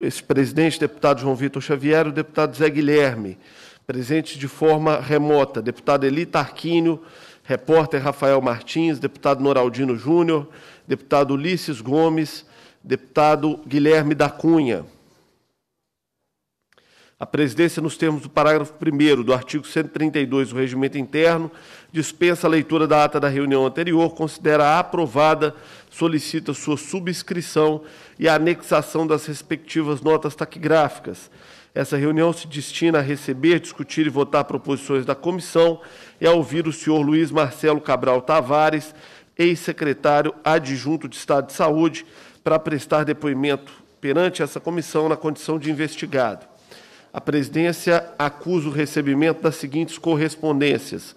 esse presidente, deputado João Vitor Xavier, o deputado Zé Guilherme, presente de forma remota, deputado Eli Tarquínio, repórter Rafael Martins, deputado Noraldino Júnior, deputado Ulisses Gomes, deputado Guilherme da Cunha. A presidência, nos termos do parágrafo 1 do artigo 132 do Regimento Interno, dispensa a leitura da ata da reunião anterior, considera aprovada, solicita sua subscrição e a anexação das respectivas notas taquigráficas. Essa reunião se destina a receber, discutir e votar proposições da comissão e a ouvir o senhor Luiz Marcelo Cabral Tavares, ex-secretário adjunto de Estado de Saúde, para prestar depoimento perante essa comissão na condição de investigado. A presidência acusa o recebimento das seguintes correspondências: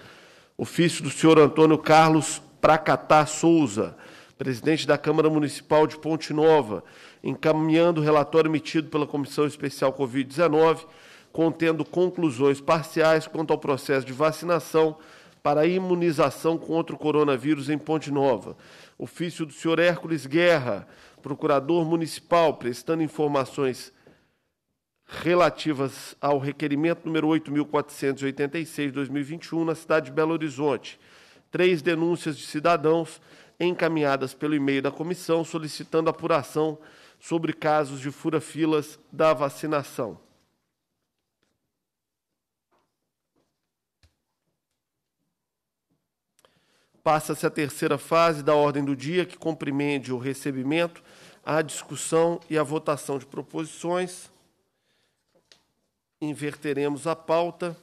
ofício do senhor Antônio Carlos Pracatá Souza presidente da Câmara Municipal de Ponte Nova, encaminhando o relatório emitido pela Comissão Especial Covid-19, contendo conclusões parciais quanto ao processo de vacinação para imunização contra o coronavírus em Ponte Nova. Ofício do senhor Hércules Guerra, procurador municipal, prestando informações relativas ao requerimento número 8.486, 2021, na cidade de Belo Horizonte. Três denúncias de cidadãos encaminhadas pelo e-mail da comissão solicitando apuração sobre casos de fura-filas da vacinação. Passa-se a terceira fase da ordem do dia, que compreende o recebimento, a discussão e a votação de proposições. Inverteremos a pauta,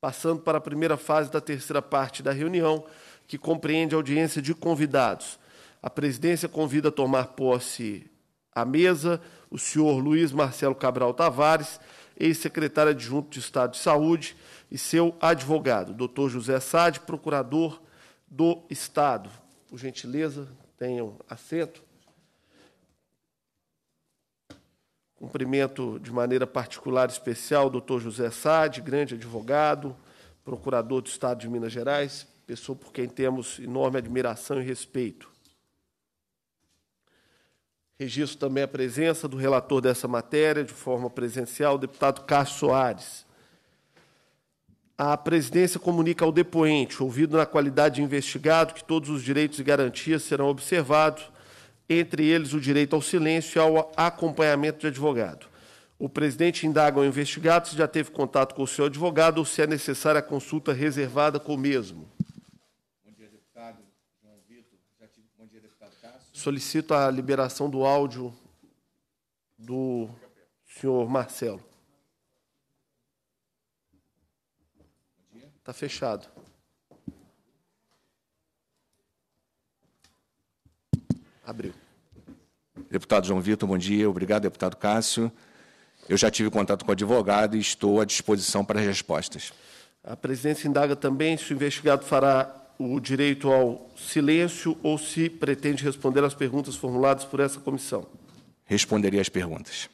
passando para a primeira fase da terceira parte da reunião, que compreende audiência de convidados. A presidência convida a tomar posse à mesa o senhor Luiz Marcelo Cabral Tavares, ex-secretário adjunto de Estado de Saúde, e seu advogado, doutor José Sade, procurador do Estado. Por gentileza, tenham assento. Cumprimento de maneira particular e especial o doutor José Sade, grande advogado, procurador do Estado de Minas Gerais, pessoa por quem temos enorme admiração e respeito. Registro também a presença do relator dessa matéria, de forma presencial, o deputado Cássio Soares. A presidência comunica ao depoente, ouvido na qualidade de investigado, que todos os direitos e garantias serão observados, entre eles o direito ao silêncio e ao acompanhamento de advogado. O presidente indaga ao investigado se já teve contato com o seu advogado ou se é necessária a consulta reservada com o mesmo. solicito a liberação do áudio do senhor Marcelo. Está fechado. Abriu. Deputado João Vitor, bom dia. Obrigado, deputado Cássio. Eu já tive contato com o advogado e estou à disposição para as respostas. A presidência indaga também se o investigado fará o direito ao silêncio ou se pretende responder às perguntas formuladas por essa comissão. Responderia às perguntas.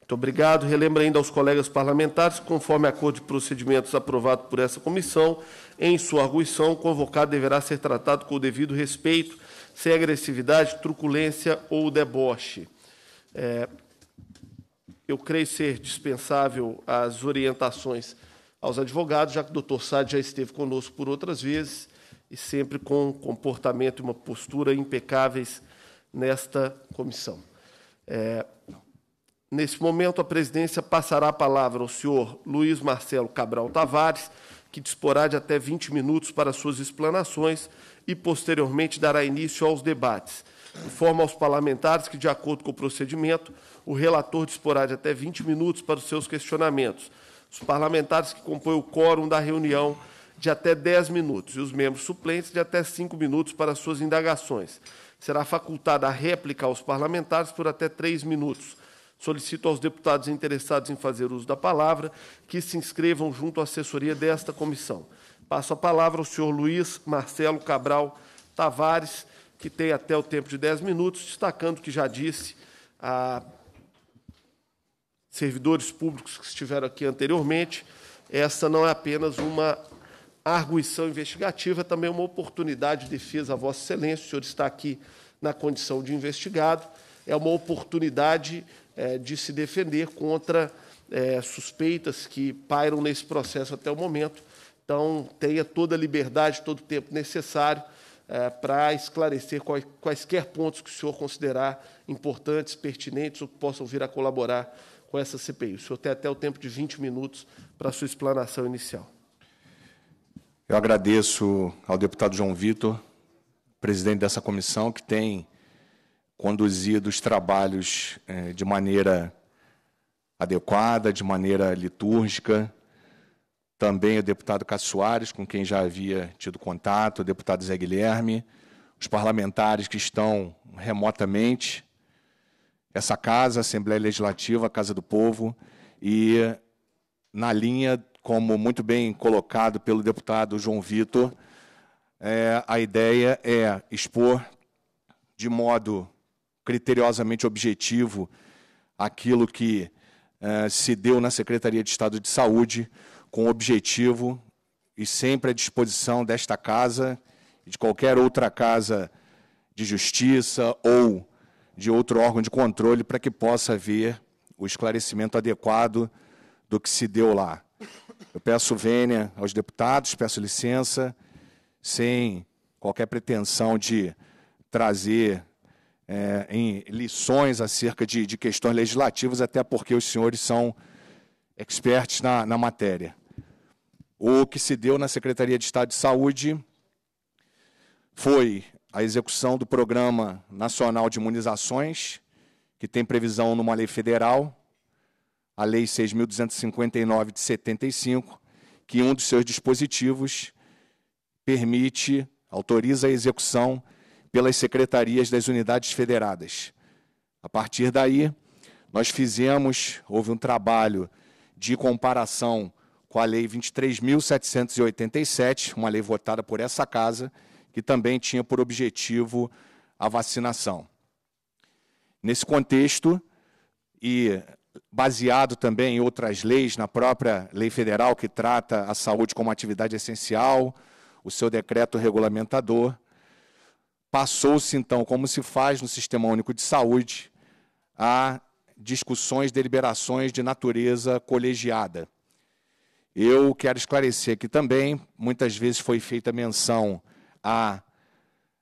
Muito obrigado. Relembro ainda aos colegas parlamentares, conforme acordo de procedimentos aprovado por essa comissão, em sua arguição, o convocado deverá ser tratado com o devido respeito, sem agressividade, truculência ou deboche. É, eu creio ser dispensável as orientações aos advogados, já que o doutor Sade já esteve conosco por outras vezes e sempre com um comportamento e uma postura impecáveis nesta comissão. É, nesse momento, a presidência passará a palavra ao senhor Luiz Marcelo Cabral Tavares, que disporá de até 20 minutos para suas explanações e, posteriormente, dará início aos debates. Informa aos parlamentares que, de acordo com o procedimento, o relator disporá de até 20 minutos para os seus questionamentos. Os parlamentares que compõem o quórum da reunião de até 10 minutos e os membros suplentes de até 5 minutos para suas indagações. Será facultada a réplica aos parlamentares por até 3 minutos. Solicito aos deputados interessados em fazer uso da palavra que se inscrevam junto à assessoria desta comissão. Passo a palavra ao senhor Luiz Marcelo Cabral Tavares, que tem até o tempo de 10 minutos, destacando que já disse a servidores públicos que estiveram aqui anteriormente, essa não é apenas uma a arguição investigativa também é uma oportunidade de defesa a Vossa Excelência, o senhor está aqui na condição de investigado, é uma oportunidade é, de se defender contra é, suspeitas que pairam nesse processo até o momento. Então, tenha toda a liberdade, todo o tempo necessário é, para esclarecer quais, quaisquer pontos que o senhor considerar importantes, pertinentes ou que possam vir a colaborar com essa CPI. O senhor tem até o tempo de 20 minutos para a sua explanação inicial. Eu agradeço ao deputado João Vitor, presidente dessa comissão, que tem conduzido os trabalhos eh, de maneira adequada, de maneira litúrgica. Também o deputado Cássio Soares, com quem já havia tido contato, o deputado Zé Guilherme, os parlamentares que estão remotamente, essa casa, Assembleia Legislativa, a Casa do Povo, e na linha como muito bem colocado pelo deputado João Vitor, é, a ideia é expor de modo criteriosamente objetivo aquilo que é, se deu na Secretaria de Estado de Saúde, com objetivo e sempre à disposição desta casa e de qualquer outra casa de justiça ou de outro órgão de controle para que possa haver o esclarecimento adequado do que se deu lá. Eu peço vênia aos deputados, peço licença, sem qualquer pretensão de trazer é, em lições acerca de, de, questões legislativas, até porque os senhores são expertos na, na matéria. O que se deu na Secretaria de Estado de Saúde foi a execução do Programa Nacional de Imunizações, que tem previsão numa lei federal, a Lei 6.259 de 75, que um dos seus dispositivos permite, autoriza a execução pelas secretarias das unidades federadas. A partir daí, nós fizemos, houve um trabalho de comparação com a Lei 23.787, uma lei votada por essa casa, que também tinha por objetivo a vacinação. Nesse contexto, e baseado também em outras leis, na própria lei federal que trata a saúde como atividade essencial, o seu decreto regulamentador. Passou-se, então, como se faz no Sistema Único de Saúde, a discussões, deliberações de natureza colegiada. Eu quero esclarecer aqui também, muitas vezes foi feita menção à,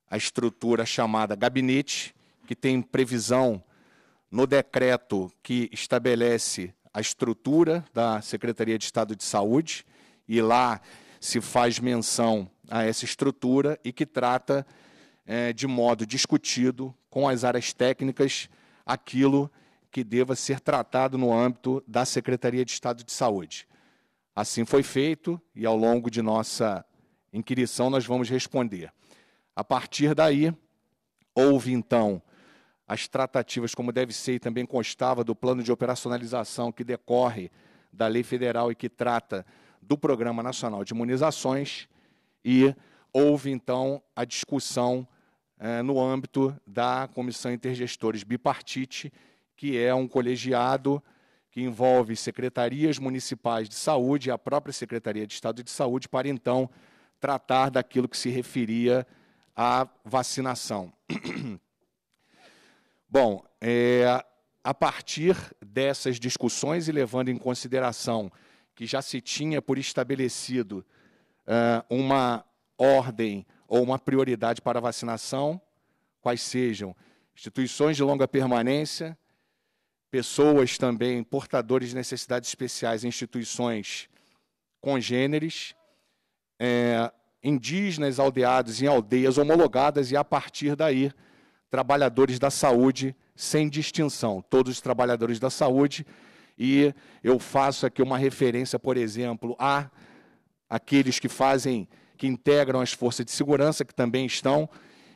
à estrutura chamada gabinete, que tem previsão no decreto que estabelece a estrutura da Secretaria de Estado de Saúde, e lá se faz menção a essa estrutura e que trata é, de modo discutido com as áreas técnicas aquilo que deva ser tratado no âmbito da Secretaria de Estado de Saúde. Assim foi feito e ao longo de nossa inquirição nós vamos responder. A partir daí, houve então as tratativas, como deve ser, e também constava do plano de operacionalização que decorre da lei federal e que trata do Programa Nacional de Imunizações, e houve então a discussão eh, no âmbito da Comissão Intergestores Bipartite, que é um colegiado que envolve secretarias municipais de saúde e a própria Secretaria de Estado de Saúde, para então tratar daquilo que se referia à vacinação. Bom, é, a partir dessas discussões e levando em consideração que já se tinha por estabelecido uh, uma ordem ou uma prioridade para a vacinação, quais sejam instituições de longa permanência, pessoas também portadores de necessidades especiais em instituições congêneres, é, indígenas aldeados em aldeias homologadas e, a partir daí, trabalhadores da saúde, sem distinção, todos os trabalhadores da saúde. E eu faço aqui uma referência, por exemplo, a aqueles que fazem, que integram as forças de segurança, que também estão,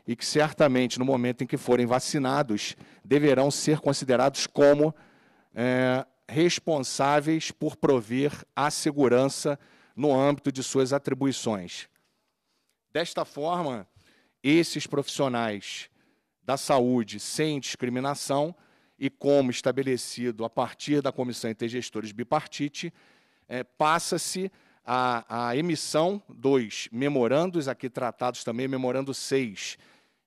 e que certamente, no momento em que forem vacinados, deverão ser considerados como é, responsáveis por prover a segurança no âmbito de suas atribuições. Desta forma, esses profissionais da Saúde sem discriminação e como estabelecido a partir da Comissão Intergestores Bipartite, é, passa-se a, a, emissão dos memorandos, aqui tratados também, memorando 6,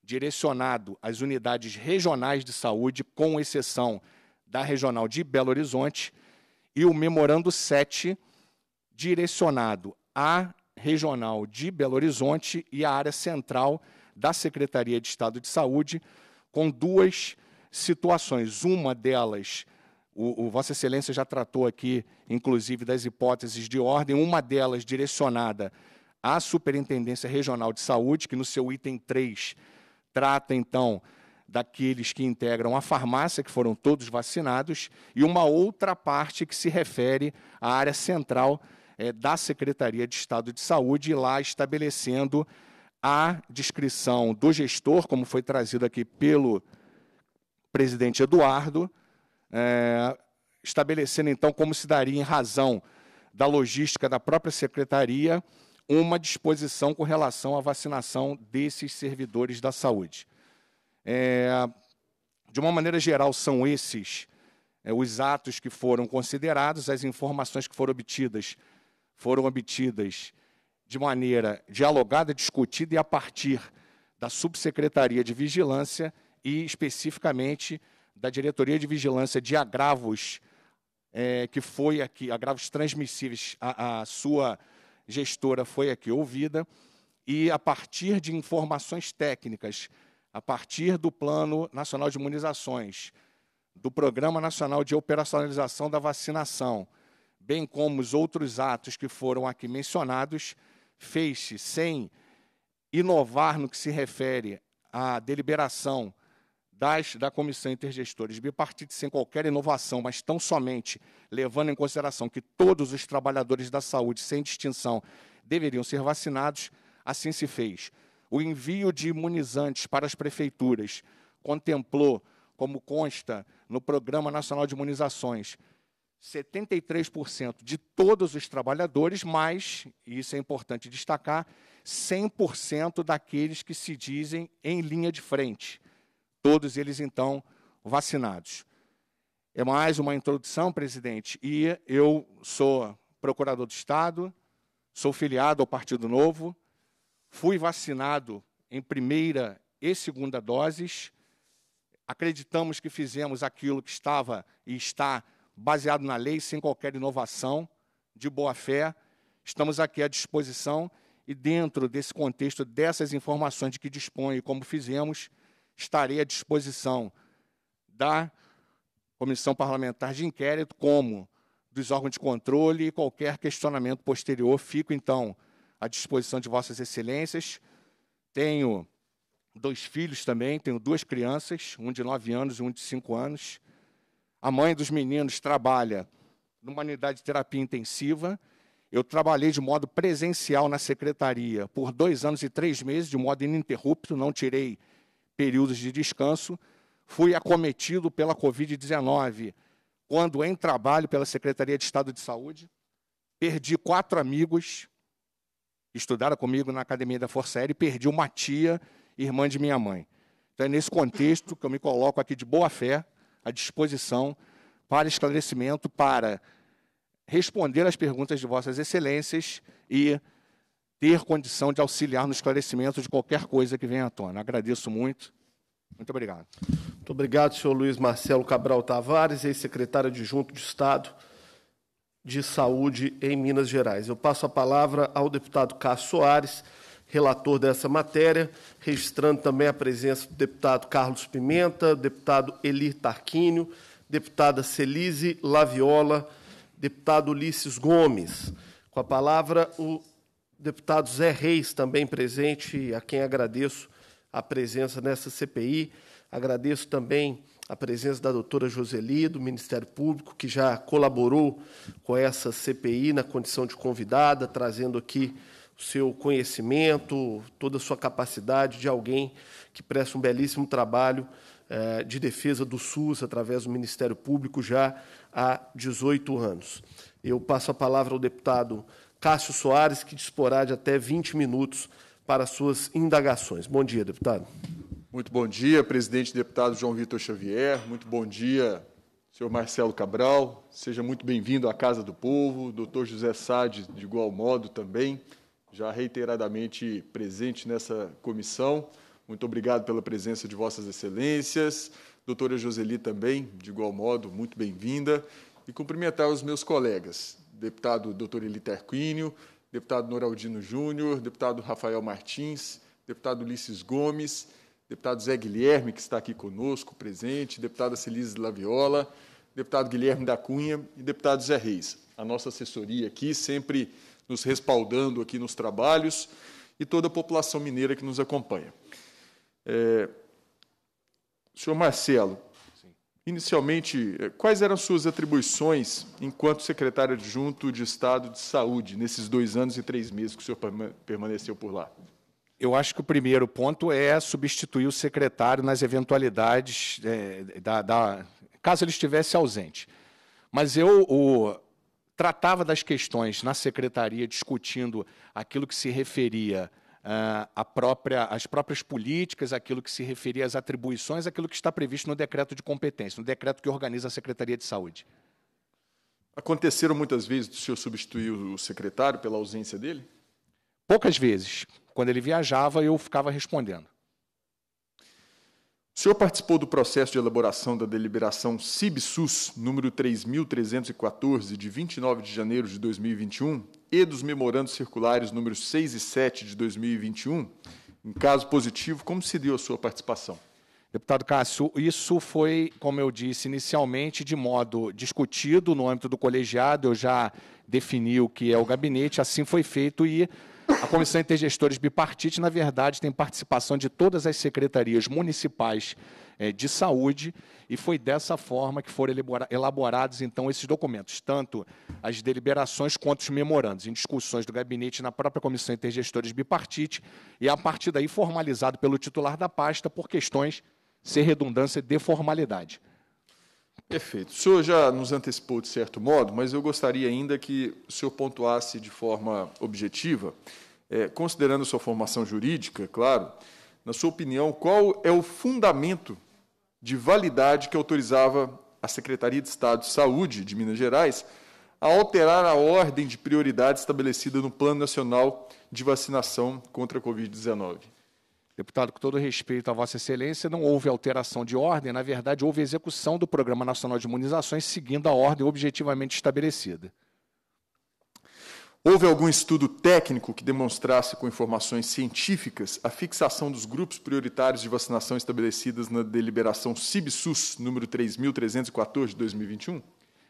direcionado às unidades regionais de saúde, com exceção da regional de Belo Horizonte, e o memorando 7, direcionado à regional de Belo Horizonte e à área central de da Secretaria de Estado de Saúde com duas situações. Uma delas, o, o, Vossa Excelência já tratou aqui, inclusive, das hipóteses de ordem, uma delas direcionada à Superintendência Regional de Saúde, que no seu item 3 trata, então, daqueles que integram a farmácia, que foram todos vacinados, e uma outra parte que se refere à área central é, da Secretaria de Estado de Saúde, lá estabelecendo a descrição do gestor, como foi trazido aqui pelo presidente Eduardo, é, estabelecendo então como se daria em razão da logística da própria secretaria uma disposição com relação à vacinação desses servidores da saúde. É, de uma maneira geral, são esses é, os atos que foram considerados, as informações que foram obtidas foram obtidas de maneira dialogada, discutida e a partir da Subsecretaria de Vigilância e, especificamente, da Diretoria de Vigilância de Agravos, é, que foi aqui, agravos transmissíveis, a, a sua gestora foi aqui ouvida, e a partir de informações técnicas, a partir do Plano Nacional de Imunizações, do Programa Nacional de Operacionalização da Vacinação, bem como os outros atos que foram aqui mencionados, fez-se sem inovar no que se refere à deliberação das, da Comissão Intergestores Bipartite, sem qualquer inovação, mas tão somente levando em consideração que todos os trabalhadores da saúde, sem distinção, deveriam ser vacinados, assim se fez. O envio de imunizantes para as prefeituras contemplou, como consta no Programa Nacional de Imunizações, 73% de todos os trabalhadores, mas, e isso é importante destacar, 100% daqueles que se dizem em linha de frente. Todos eles, então, vacinados. É mais uma introdução, presidente, e eu sou procurador do Estado, sou filiado ao Partido Novo, fui vacinado em primeira e segunda doses, acreditamos que fizemos aquilo que estava e está baseado na lei, sem qualquer inovação, de boa fé. Estamos aqui à disposição e, dentro desse contexto, dessas informações de que dispõe, como fizemos, estarei à disposição da Comissão Parlamentar de Inquérito, como dos órgãos de controle e qualquer questionamento posterior. Fico, então, à disposição de Vossas Excelências. Tenho dois filhos também, tenho duas crianças, um de nove anos e um de cinco anos. A mãe dos meninos trabalha numa unidade de terapia intensiva. Eu trabalhei de modo presencial na secretaria por dois anos e três meses, de modo ininterrupto, não tirei períodos de descanso. Fui acometido pela Covid-19 quando em trabalho pela Secretaria de Estado de Saúde. Perdi quatro amigos, estudaram comigo na Academia da Força Aérea, e perdi uma tia, irmã de minha mãe. Então é nesse contexto que eu me coloco aqui de boa fé, à disposição para esclarecimento, para responder às perguntas de Vossas Excelências e ter condição de auxiliar no esclarecimento de qualquer coisa que venha à tona. Agradeço muito. Muito obrigado. Muito obrigado, senhor Luiz Marcelo Cabral Tavares, ex-secretário adjunto de, de Estado de Saúde em Minas Gerais. Eu passo a palavra ao deputado Cássio Soares relator dessa matéria, registrando também a presença do deputado Carlos Pimenta, deputado Elir Tarquínio, deputada Celise Laviola, deputado Ulisses Gomes. Com a palavra, o deputado Zé Reis, também presente, a quem agradeço a presença nessa CPI. Agradeço também a presença da doutora Joseli, do Ministério Público, que já colaborou com essa CPI na condição de convidada, trazendo aqui seu conhecimento, toda a sua capacidade de alguém que presta um belíssimo trabalho eh, de defesa do SUS através do Ministério Público já há 18 anos. Eu passo a palavra ao deputado Cássio Soares, que disporá de até 20 minutos para suas indagações. Bom dia, deputado. Muito bom dia, presidente deputado João Vitor Xavier. Muito bom dia, senhor Marcelo Cabral. Seja muito bem-vindo à Casa do Povo, doutor José Sade, de igual modo também já reiteradamente presente nessa comissão. Muito obrigado pela presença de Vossas Excelências. Doutora Joseli também, de igual modo, muito bem-vinda. E cumprimentar os meus colegas, deputado doutor Eli Terquínio, deputado Noraldino Júnior, deputado Rafael Martins, deputado Ulisses Gomes, deputado Zé Guilherme, que está aqui conosco, presente, deputada Celise Laviola, deputado Guilherme da Cunha e deputado Zé Reis. A nossa assessoria aqui sempre nos respaldando aqui nos trabalhos e toda a população mineira que nos acompanha. É, senhor Marcelo, Inicialmente, é, quais eram suas atribuições enquanto secretário adjunto de Estado de Saúde nesses dois anos e três meses que o senhor permaneceu por lá? Eu acho que o primeiro ponto é substituir o secretário nas eventualidades é, da, da, caso ele estivesse ausente. Mas eu, o, tratava das questões na secretaria, discutindo aquilo que se referia uh, própria, às próprias políticas, aquilo que se referia às atribuições, aquilo que está previsto no decreto de competência, no decreto que organiza a Secretaria de Saúde. Aconteceram muitas vezes o senhor substituir o secretário pela ausência dele? Poucas vezes. Quando ele viajava, eu ficava respondendo. O senhor participou do processo de elaboração da deliberação CIBSUS número 3314 de 29 de janeiro de 2021 e dos memorandos circulares números 6 e 7 de 2021? Em caso positivo, como se deu a sua participação? Deputado Cássio, isso foi, como eu disse inicialmente, de modo discutido no âmbito do colegiado, eu já defini o que é o gabinete, assim foi feito e a comissão intergestores bipartite, na verdade, tem participação de todas as secretarias municipais eh, de saúde e foi dessa forma que foram elaborados então esses documentos, tanto as deliberações quanto os memorandos, em discussões do gabinete na própria comissão intergestores bipartite e a partir daí formalizado pelo titular da pasta por questões sem redundância de formalidade. Perfeito. O senhor já nos antecipou de certo modo, mas eu gostaria ainda que o senhor pontuasse de forma objetiva, é, considerando sua formação jurídica, claro, na sua opinião, qual é o fundamento de validade que autorizava a Secretaria de Estado de Saúde de Minas Gerais a alterar a ordem de prioridade estabelecida no Plano Nacional de Vacinação contra a Covid-19? Deputado, com todo respeito à Vossa Excelência, não houve alteração de ordem, na verdade, houve execução do Programa Nacional de Imunizações seguindo a ordem objetivamente estabelecida. Houve algum estudo técnico que demonstrasse com informações científicas a fixação dos grupos prioritários de vacinação estabelecidas na deliberação CIBSUS número 3314 de 2021?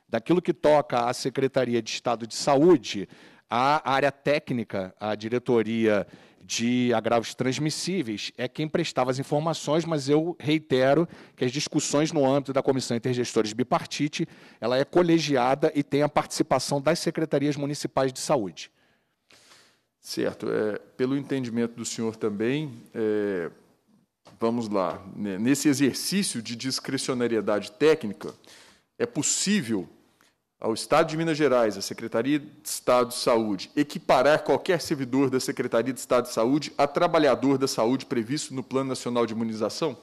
Daquilo que toca à Secretaria de Estado de Saúde, a área técnica, a diretoria de agravos transmissíveis é quem prestava as informações, mas eu reitero que as discussões no âmbito da Comissão Intergestores Bipartite, ela é colegiada e tem a participação das secretarias municipais de saúde. Certo. É, pelo entendimento do senhor também, é, vamos lá, né, nesse exercício de discricionariedade técnica, é possível ao Estado de Minas Gerais, à Secretaria de Estado de Saúde, equiparar qualquer servidor da Secretaria de Estado de Saúde a trabalhador da saúde previsto no Plano Nacional de Imunização?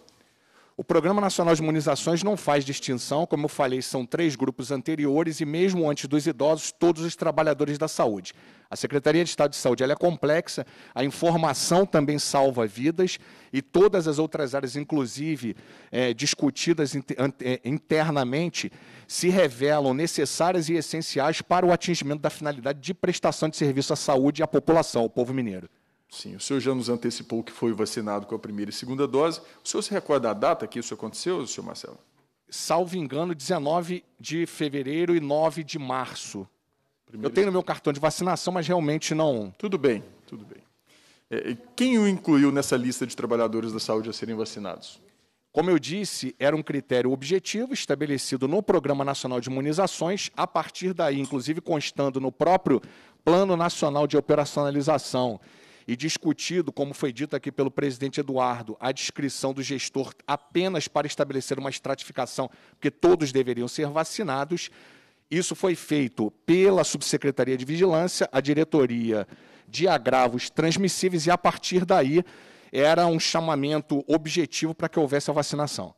O Programa Nacional de Imunizações não faz distinção, como eu falei, são três grupos anteriores e mesmo antes dos idosos, todos os trabalhadores da saúde. A Secretaria de Estado de Saúde é complexa, a informação também salva vidas e todas as outras áreas, inclusive é, discutidas é, internamente, se revelam necessárias e essenciais para o atingimento da finalidade de prestação de serviço à saúde e à população, ao povo mineiro. Sim, o senhor já nos antecipou que foi vacinado com a primeira e segunda dose. O senhor se recorda a data que isso aconteceu, senhor Marcelo? Salvo engano, 19 de fevereiro e 9 de março. Primeiro... Eu tenho no meu cartão de vacinação, mas realmente não. Tudo bem, tudo bem. É, quem o incluiu nessa lista de trabalhadores da saúde a serem vacinados? Como eu disse, era um critério objetivo estabelecido no Programa Nacional de Imunizações, a partir daí, inclusive constando no próprio Plano Nacional de Operacionalização e discutido, como foi dito aqui pelo presidente Eduardo, a descrição do gestor apenas para estabelecer uma estratificação, porque todos deveriam ser vacinados. Isso foi feito pela Subsecretaria de Vigilância, a diretoria de agravos transmissíveis, e a partir daí era um chamamento objetivo para que houvesse a vacinação.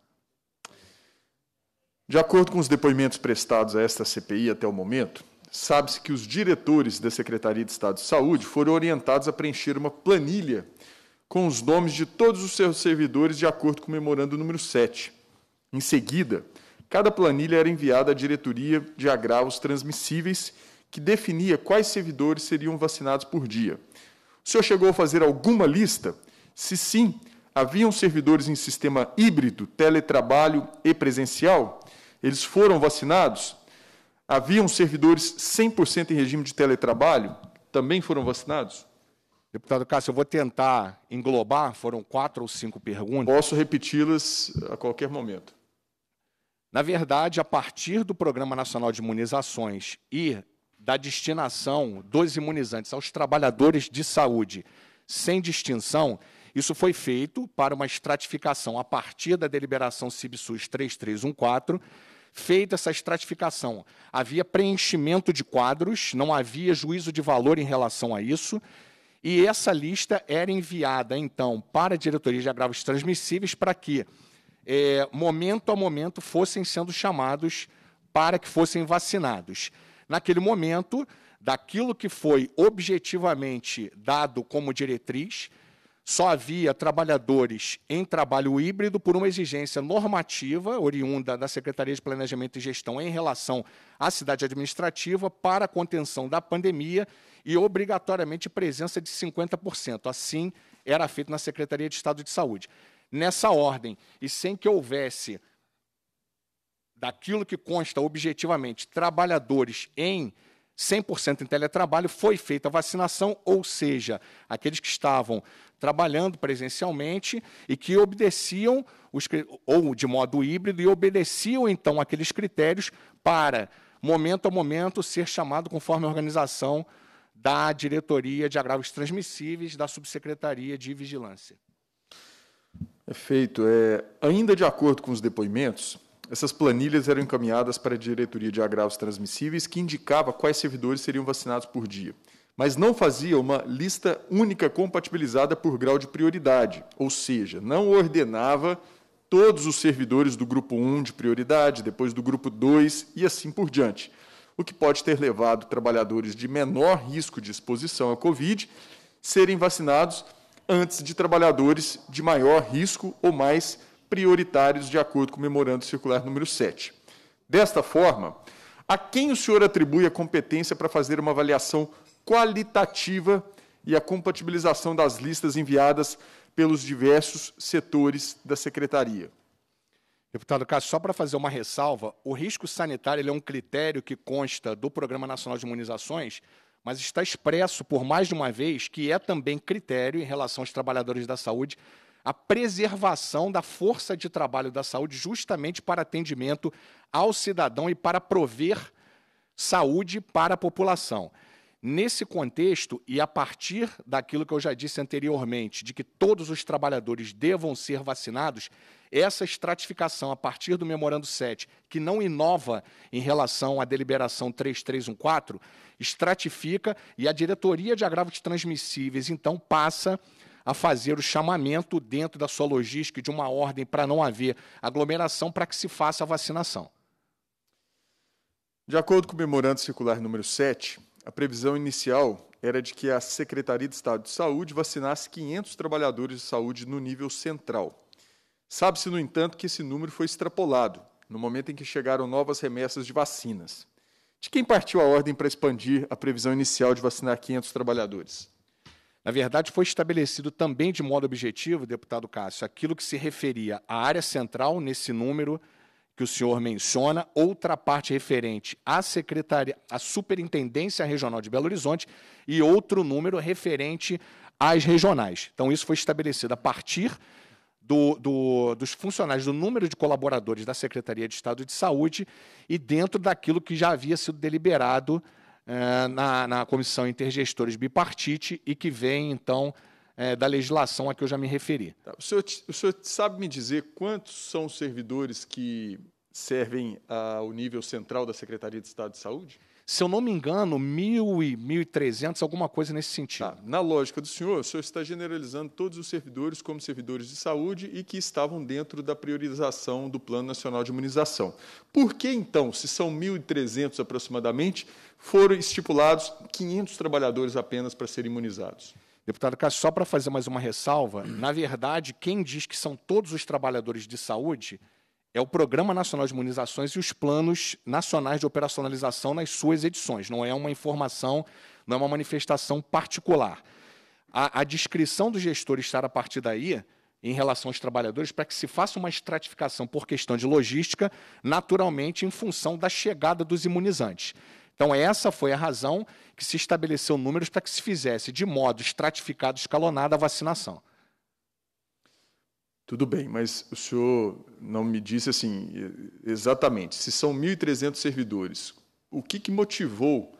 De acordo com os depoimentos prestados a esta CPI até o momento, sabe-se que os diretores da Secretaria de Estado de Saúde foram orientados a preencher uma planilha com os nomes de todos os seus servidores de acordo com o memorando número 7. Em seguida, cada planilha era enviada à diretoria de agravos transmissíveis, que definia quais servidores seriam vacinados por dia. O senhor chegou a fazer alguma lista? Se sim, haviam servidores em sistema híbrido, teletrabalho e presencial? Eles foram vacinados? Haviam servidores 100% em regime de teletrabalho? Também foram vacinados? Deputado Cássio, eu vou tentar englobar, foram quatro ou cinco perguntas. Posso repeti-las a qualquer momento. Na verdade, a partir do Programa Nacional de Imunizações e da destinação dos imunizantes aos trabalhadores de saúde, sem distinção, isso foi feito para uma estratificação a partir da deliberação CIBSUS 3314, feita essa estratificação. Havia preenchimento de quadros, não havia juízo de valor em relação a isso. E essa lista era enviada, então, para a diretoria de agravos transmissíveis para que, é, momento a momento, fossem sendo chamados para que fossem vacinados. Naquele momento, daquilo que foi objetivamente dado como diretriz, só havia trabalhadores em trabalho híbrido por uma exigência normativa oriunda da Secretaria de Planejamento e Gestão em relação à cidade administrativa para a contenção da pandemia e obrigatoriamente presença de 50%. Assim era feito na Secretaria de Estado de Saúde. Nessa ordem, e sem que houvesse daquilo que consta objetivamente trabalhadores em 100% em teletrabalho, foi feita a vacinação, ou seja, aqueles que estavam trabalhando presencialmente e que obedeciam, os, ou de modo híbrido, e obedeciam, então, aqueles critérios para, momento a momento, ser chamado conforme a organização da Diretoria de Agravos Transmissíveis da Subsecretaria de Vigilância. Perfeito. É, ainda de acordo com os depoimentos, essas planilhas eram encaminhadas para a diretoria de agravos transmissíveis, que indicava quais servidores seriam vacinados por dia mas não fazia uma lista única compatibilizada por grau de prioridade, ou seja, não ordenava todos os servidores do grupo 1 de prioridade, depois do grupo 2 e assim por diante, o que pode ter levado trabalhadores de menor risco de exposição à Covid serem vacinados antes de trabalhadores de maior risco ou mais prioritários, de acordo com o Memorando Circular número 7. Desta forma, a quem o senhor atribui a competência para fazer uma avaliação qualitativa e a compatibilização das listas enviadas pelos diversos setores da secretaria. Deputado Cássio, só para fazer uma ressalva, o risco sanitário é um critério que consta do Programa Nacional de Imunizações, mas está expresso por mais de uma vez que é também critério em relação aos trabalhadores da saúde a preservação da força de trabalho da saúde justamente para atendimento ao cidadão e para prover saúde para a população. Nesse contexto, e a partir daquilo que eu já disse anteriormente, de que todos os trabalhadores devam ser vacinados, essa estratificação, a partir do Memorando 7, que não inova em relação à deliberação 3314, estratifica e a diretoria de agravos transmissíveis, então, passa a fazer o chamamento dentro da sua logística de uma ordem para não haver aglomeração para que se faça a vacinação. De acordo com o memorando circular número 7, a previsão inicial era de que a Secretaria de Estado de Saúde vacinasse 500 trabalhadores de saúde no nível central. Sabe-se, no entanto, que esse número foi extrapolado no momento em que chegaram novas remessas de vacinas. De quem partiu a ordem para expandir a previsão inicial de vacinar 500 trabalhadores? Na verdade, foi estabelecido também de modo objetivo, deputado Cássio, aquilo que se referia à área central nesse número que o senhor menciona, outra parte referente à secretaria, à Superintendência Regional de Belo Horizonte e outro número referente às regionais. Então isso foi estabelecido a partir do, do, dos funcionários, do número de colaboradores da Secretaria de Estado de Saúde e dentro daquilo que já havia sido deliberado eh, na, na Comissão Intergestores Bipartite e que vem, então, é, da legislação a que eu já me referi. Tá, o senhor, o senhor sabe me dizer quantos são os servidores que servem ao nível central da Secretaria de Estado de Saúde? Se eu não me engano, e 1.300, alguma coisa nesse sentido. Tá. Na lógica do senhor, o senhor está generalizando todos os servidores como servidores de saúde e que estavam dentro da priorização do Plano Nacional de Imunização. Por que, então, se são 1.300 aproximadamente, foram estipulados 500 trabalhadores apenas para serem imunizados? Deputado Cássio, só para fazer mais uma ressalva, na verdade, quem diz que são todos os trabalhadores de saúde é o Programa Nacional de Imunizações e os planos nacionais de operacionalização nas suas edições. Não é uma informação, não é uma manifestação particular. A, a descrição do gestor estar a partir daí em relação aos trabalhadores para que se faça uma estratificação por questão de logística, naturalmente em função da chegada dos imunizantes. Então, essa foi a razão que se estabeleceu números para que se fizesse de modo estratificado, escalonado, a vacinação. Tudo bem, mas o senhor não me disse assim exatamente. Se são 1.300 servidores, o que, que motivou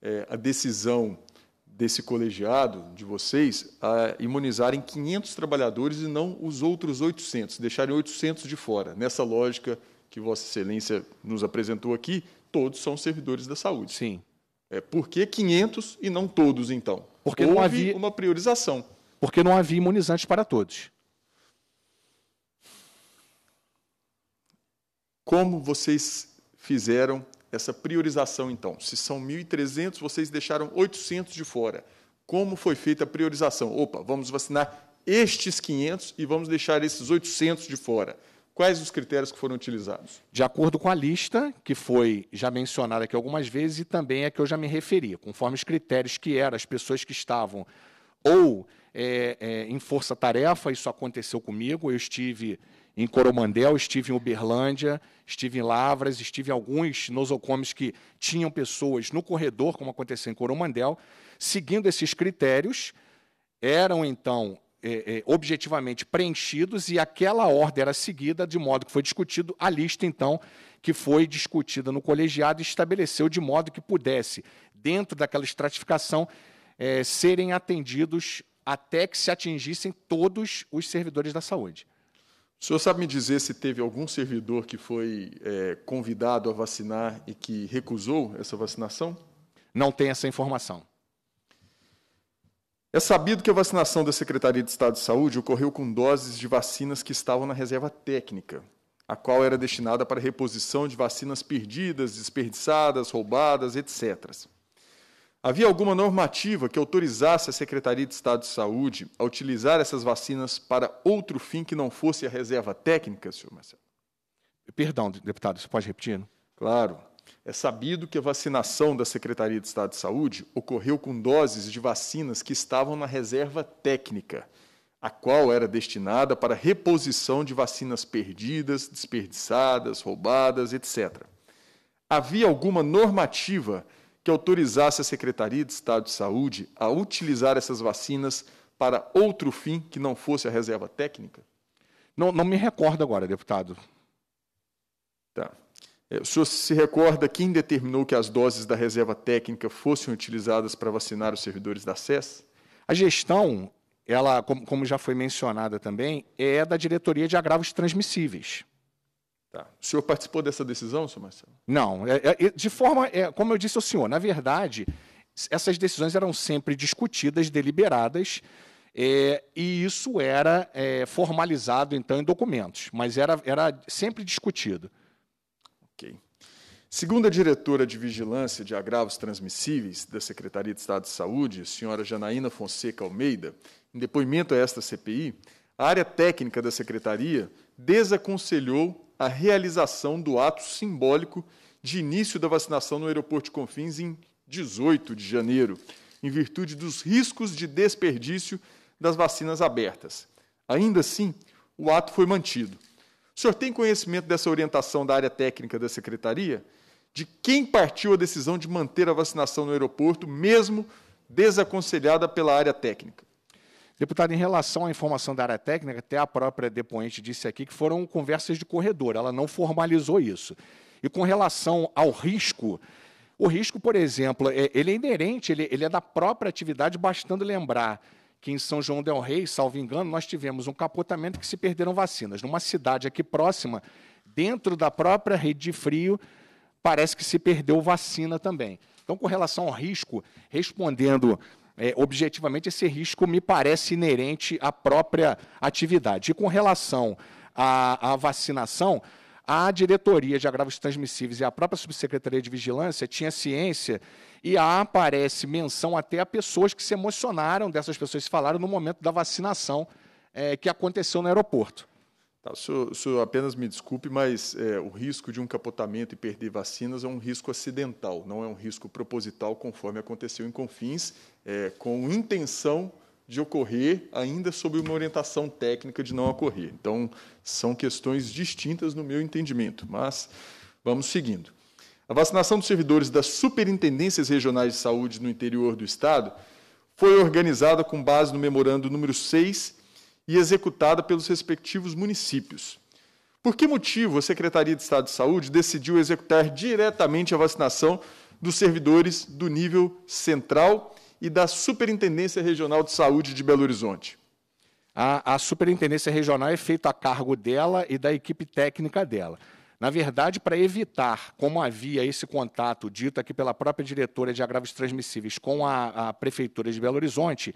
é, a decisão desse colegiado, de vocês, a imunizarem 500 trabalhadores e não os outros 800, deixarem 800 de fora? Nessa lógica que Vossa Excelência nos apresentou aqui, todos são servidores da saúde. Sim. É, por que 500 e não todos, então? Porque Houve não havia uma priorização. Porque não havia imunizantes para todos. Como vocês fizeram essa priorização, então? Se são 1.300, vocês deixaram 800 de fora. Como foi feita a priorização? Opa, vamos vacinar estes 500 e vamos deixar esses 800 de fora. Quais os critérios que foram utilizados? De acordo com a lista, que foi já mencionada aqui algumas vezes e também a que eu já me referi, conforme os critérios que eram as pessoas que estavam ou é, é, em força-tarefa, isso aconteceu comigo, eu estive em Coromandel, estive em Uberlândia, estive em Lavras, estive em alguns nosocomes que tinham pessoas no corredor, como aconteceu em Coromandel, seguindo esses critérios, eram então é, é, objetivamente preenchidos e aquela ordem era seguida de modo que foi discutido a lista então que foi discutida no colegiado e estabeleceu de modo que pudesse dentro daquela estratificação é, serem atendidos até que se atingissem todos os servidores da saúde. O senhor sabe me dizer se teve algum servidor que foi é, convidado a vacinar e que recusou essa vacinação? Não tem essa informação. É sabido que a vacinação da Secretaria de Estado de Saúde ocorreu com doses de vacinas que estavam na reserva técnica, a qual era destinada para reposição de vacinas perdidas, desperdiçadas, roubadas, etc. Havia alguma normativa que autorizasse a Secretaria de Estado de Saúde a utilizar essas vacinas para outro fim que não fosse a reserva técnica, senhor Marcelo? Perdão, deputado, você pode repetir? Não? Claro. É sabido que a vacinação da Secretaria de Estado de Saúde ocorreu com doses de vacinas que estavam na reserva técnica, a qual era destinada para reposição de vacinas perdidas, desperdiçadas, roubadas, etc. Havia alguma normativa que autorizasse a Secretaria de Estado de Saúde a utilizar essas vacinas para outro fim que não fosse a reserva técnica? Não, não me recordo agora, deputado. É, o senhor se recorda quem determinou que as doses da reserva técnica fossem utilizadas para vacinar os servidores da SES? A gestão, ela, como já foi mencionada também, é da diretoria de agravos transmissíveis. Tá. O senhor participou dessa decisão, senhor Marcelo? Não. É, é, de forma, é, como eu disse ao senhor, na verdade, essas decisões eram sempre discutidas, deliberadas, é, e isso era é, formalizado, então, em documentos, mas era, era sempre discutido. Okay. Segundo a diretora de Vigilância de Agravos Transmissíveis da Secretaria de Estado de Saúde, senhora Janaína Fonseca Almeida, em depoimento a esta CPI, a área técnica da Secretaria desaconselhou a realização do ato simbólico de início da vacinação no aeroporto de Confins em 18 de janeiro, em virtude dos riscos de desperdício das vacinas abertas. Ainda assim, o ato foi mantido o senhor tem conhecimento dessa orientação da área técnica da secretaria? De quem partiu a decisão de manter a vacinação no aeroporto, mesmo desaconselhada pela área técnica? Deputado, em relação à informação da área técnica, até a própria depoente disse aqui que foram conversas de corredor, ela não formalizou isso. E com relação ao risco, o risco, por exemplo, é, ele é inerente, ele, é da própria atividade, bastando lembrar que em São João del Rei, salvo engano, nós tivemos um capotamento que se perderam vacinas. Numa cidade aqui próxima, dentro da própria rede de frio, parece que se perdeu vacina também. Então, com relação ao risco, respondendo é, objetivamente, esse risco me parece inerente à própria atividade. E com relação à, à vacinação, a diretoria de agravos transmissíveis e a própria subsecretaria de vigilância tinha ciência e há, aparece menção até a pessoas que se emocionaram dessas pessoas que falaram no momento da vacinação é, que aconteceu no aeroporto. Tá, o senhor, o senhor apenas me desculpe, mas é, o risco de um capotamento e perder vacinas é um risco acidental, não é um risco proposital, conforme aconteceu em Confins, é, com intenção de ocorrer ainda sob uma orientação técnica de não ocorrer. Então, são questões distintas no meu entendimento, mas vamos seguindo. A vacinação dos servidores das Superintendências Regionais de Saúde no interior do Estado foi organizada com base no memorando número 6 e executada pelos respectivos municípios. Por que motivo a Secretaria de Estado de Saúde decidiu executar diretamente a vacinação dos servidores do nível central e da Superintendência Regional de Saúde de Belo Horizonte. A, a Superintendência Regional é feita a cargo dela e da equipe técnica dela. Na verdade, para evitar, como havia esse contato dito aqui pela própria diretora de agravos transmissíveis com a, a Prefeitura de Belo Horizonte,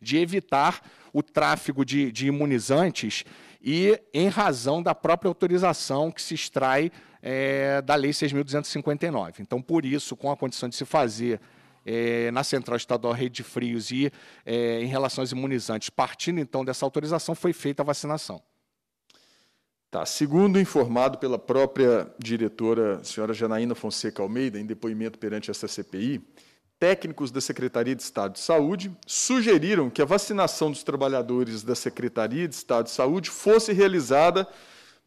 de evitar o tráfego de, de, imunizantes e em razão da própria autorização que se extrai é, da Lei 6.259. Então, por isso, com a condição de se fazer é, na Central Estadual Rede Frios e é, em relação aos imunizantes. Partindo então dessa autorização, foi feita a vacinação. Tá. Segundo informado pela própria diretora, senhora Janaína Fonseca Almeida, em depoimento perante essa CPI, técnicos da Secretaria de Estado de Saúde sugeriram que a vacinação dos trabalhadores da Secretaria de Estado de Saúde fosse realizada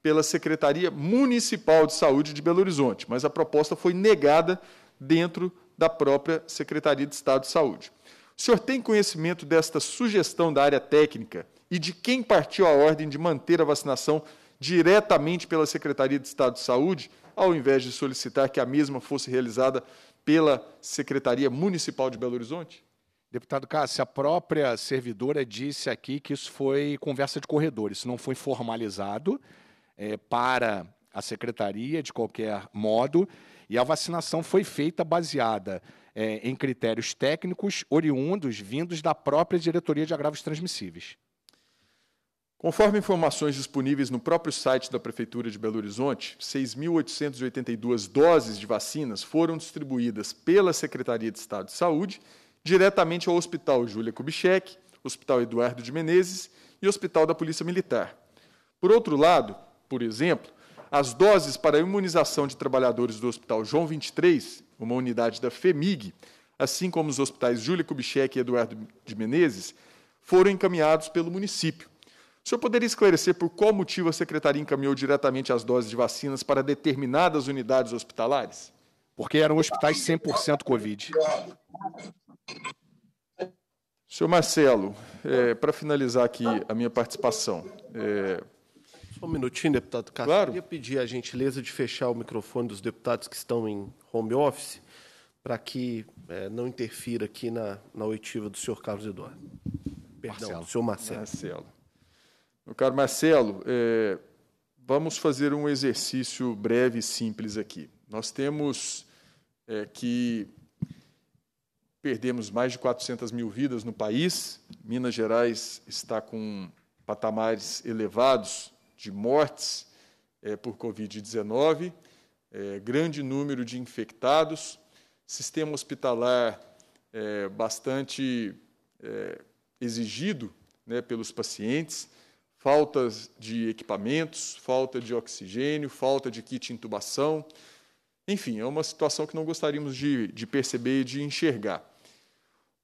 pela Secretaria Municipal de Saúde de Belo Horizonte, mas a proposta foi negada dentro da própria Secretaria de Estado de Saúde. O senhor tem conhecimento desta sugestão da área técnica e de quem partiu a ordem de manter a vacinação diretamente pela Secretaria de Estado de Saúde, ao invés de solicitar que a mesma fosse realizada pela Secretaria Municipal de Belo Horizonte? Deputado Cássio, a própria servidora disse aqui que isso foi conversa de corredor, isso não foi formalizado é, para a secretaria de qualquer modo. E a vacinação foi feita baseada é, em critérios técnicos oriundos vindos da própria diretoria de agravos transmissíveis. Conforme informações disponíveis no próprio site da Prefeitura de Belo Horizonte, 6.882 doses de vacinas foram distribuídas pela Secretaria de Estado de Saúde diretamente ao Hospital Júlia Kubitschek, Hospital Eduardo de Menezes e Hospital da Polícia Militar. Por outro lado, por exemplo, as doses para imunização de trabalhadores do Hospital João 23, uma unidade da FEMIG, assim como os hospitais Júlia Kubitschek e Eduardo de Menezes, foram encaminhados pelo município. O senhor poderia esclarecer por qual motivo a secretaria encaminhou diretamente as doses de vacinas para determinadas unidades hospitalares? Porque eram hospitais 100% Covid. Senhor Marcelo, é, para finalizar aqui a minha participação, é, só um minutinho, deputado Castro. Claro. Eu queria pedir a gentileza de fechar o microfone dos deputados que estão em home office, para que é, não interfira aqui na, na oitiva do senhor Carlos Eduardo. Perdão, Marcelo. do senhor Marcelo. Marcelo. Meu caro Marcelo, é, vamos fazer um exercício breve e simples aqui. Nós temos é, que perdemos mais de 400 mil vidas no país, Minas Gerais está com patamares elevados de mortes é, por Covid-19, é, eh, grande número de infectados, sistema hospitalar é, bastante exigido né, pelos pacientes, faltas de equipamentos, falta de oxigênio, falta de kit intubação. Enfim, é uma situação que não gostaríamos de, de perceber e de enxergar.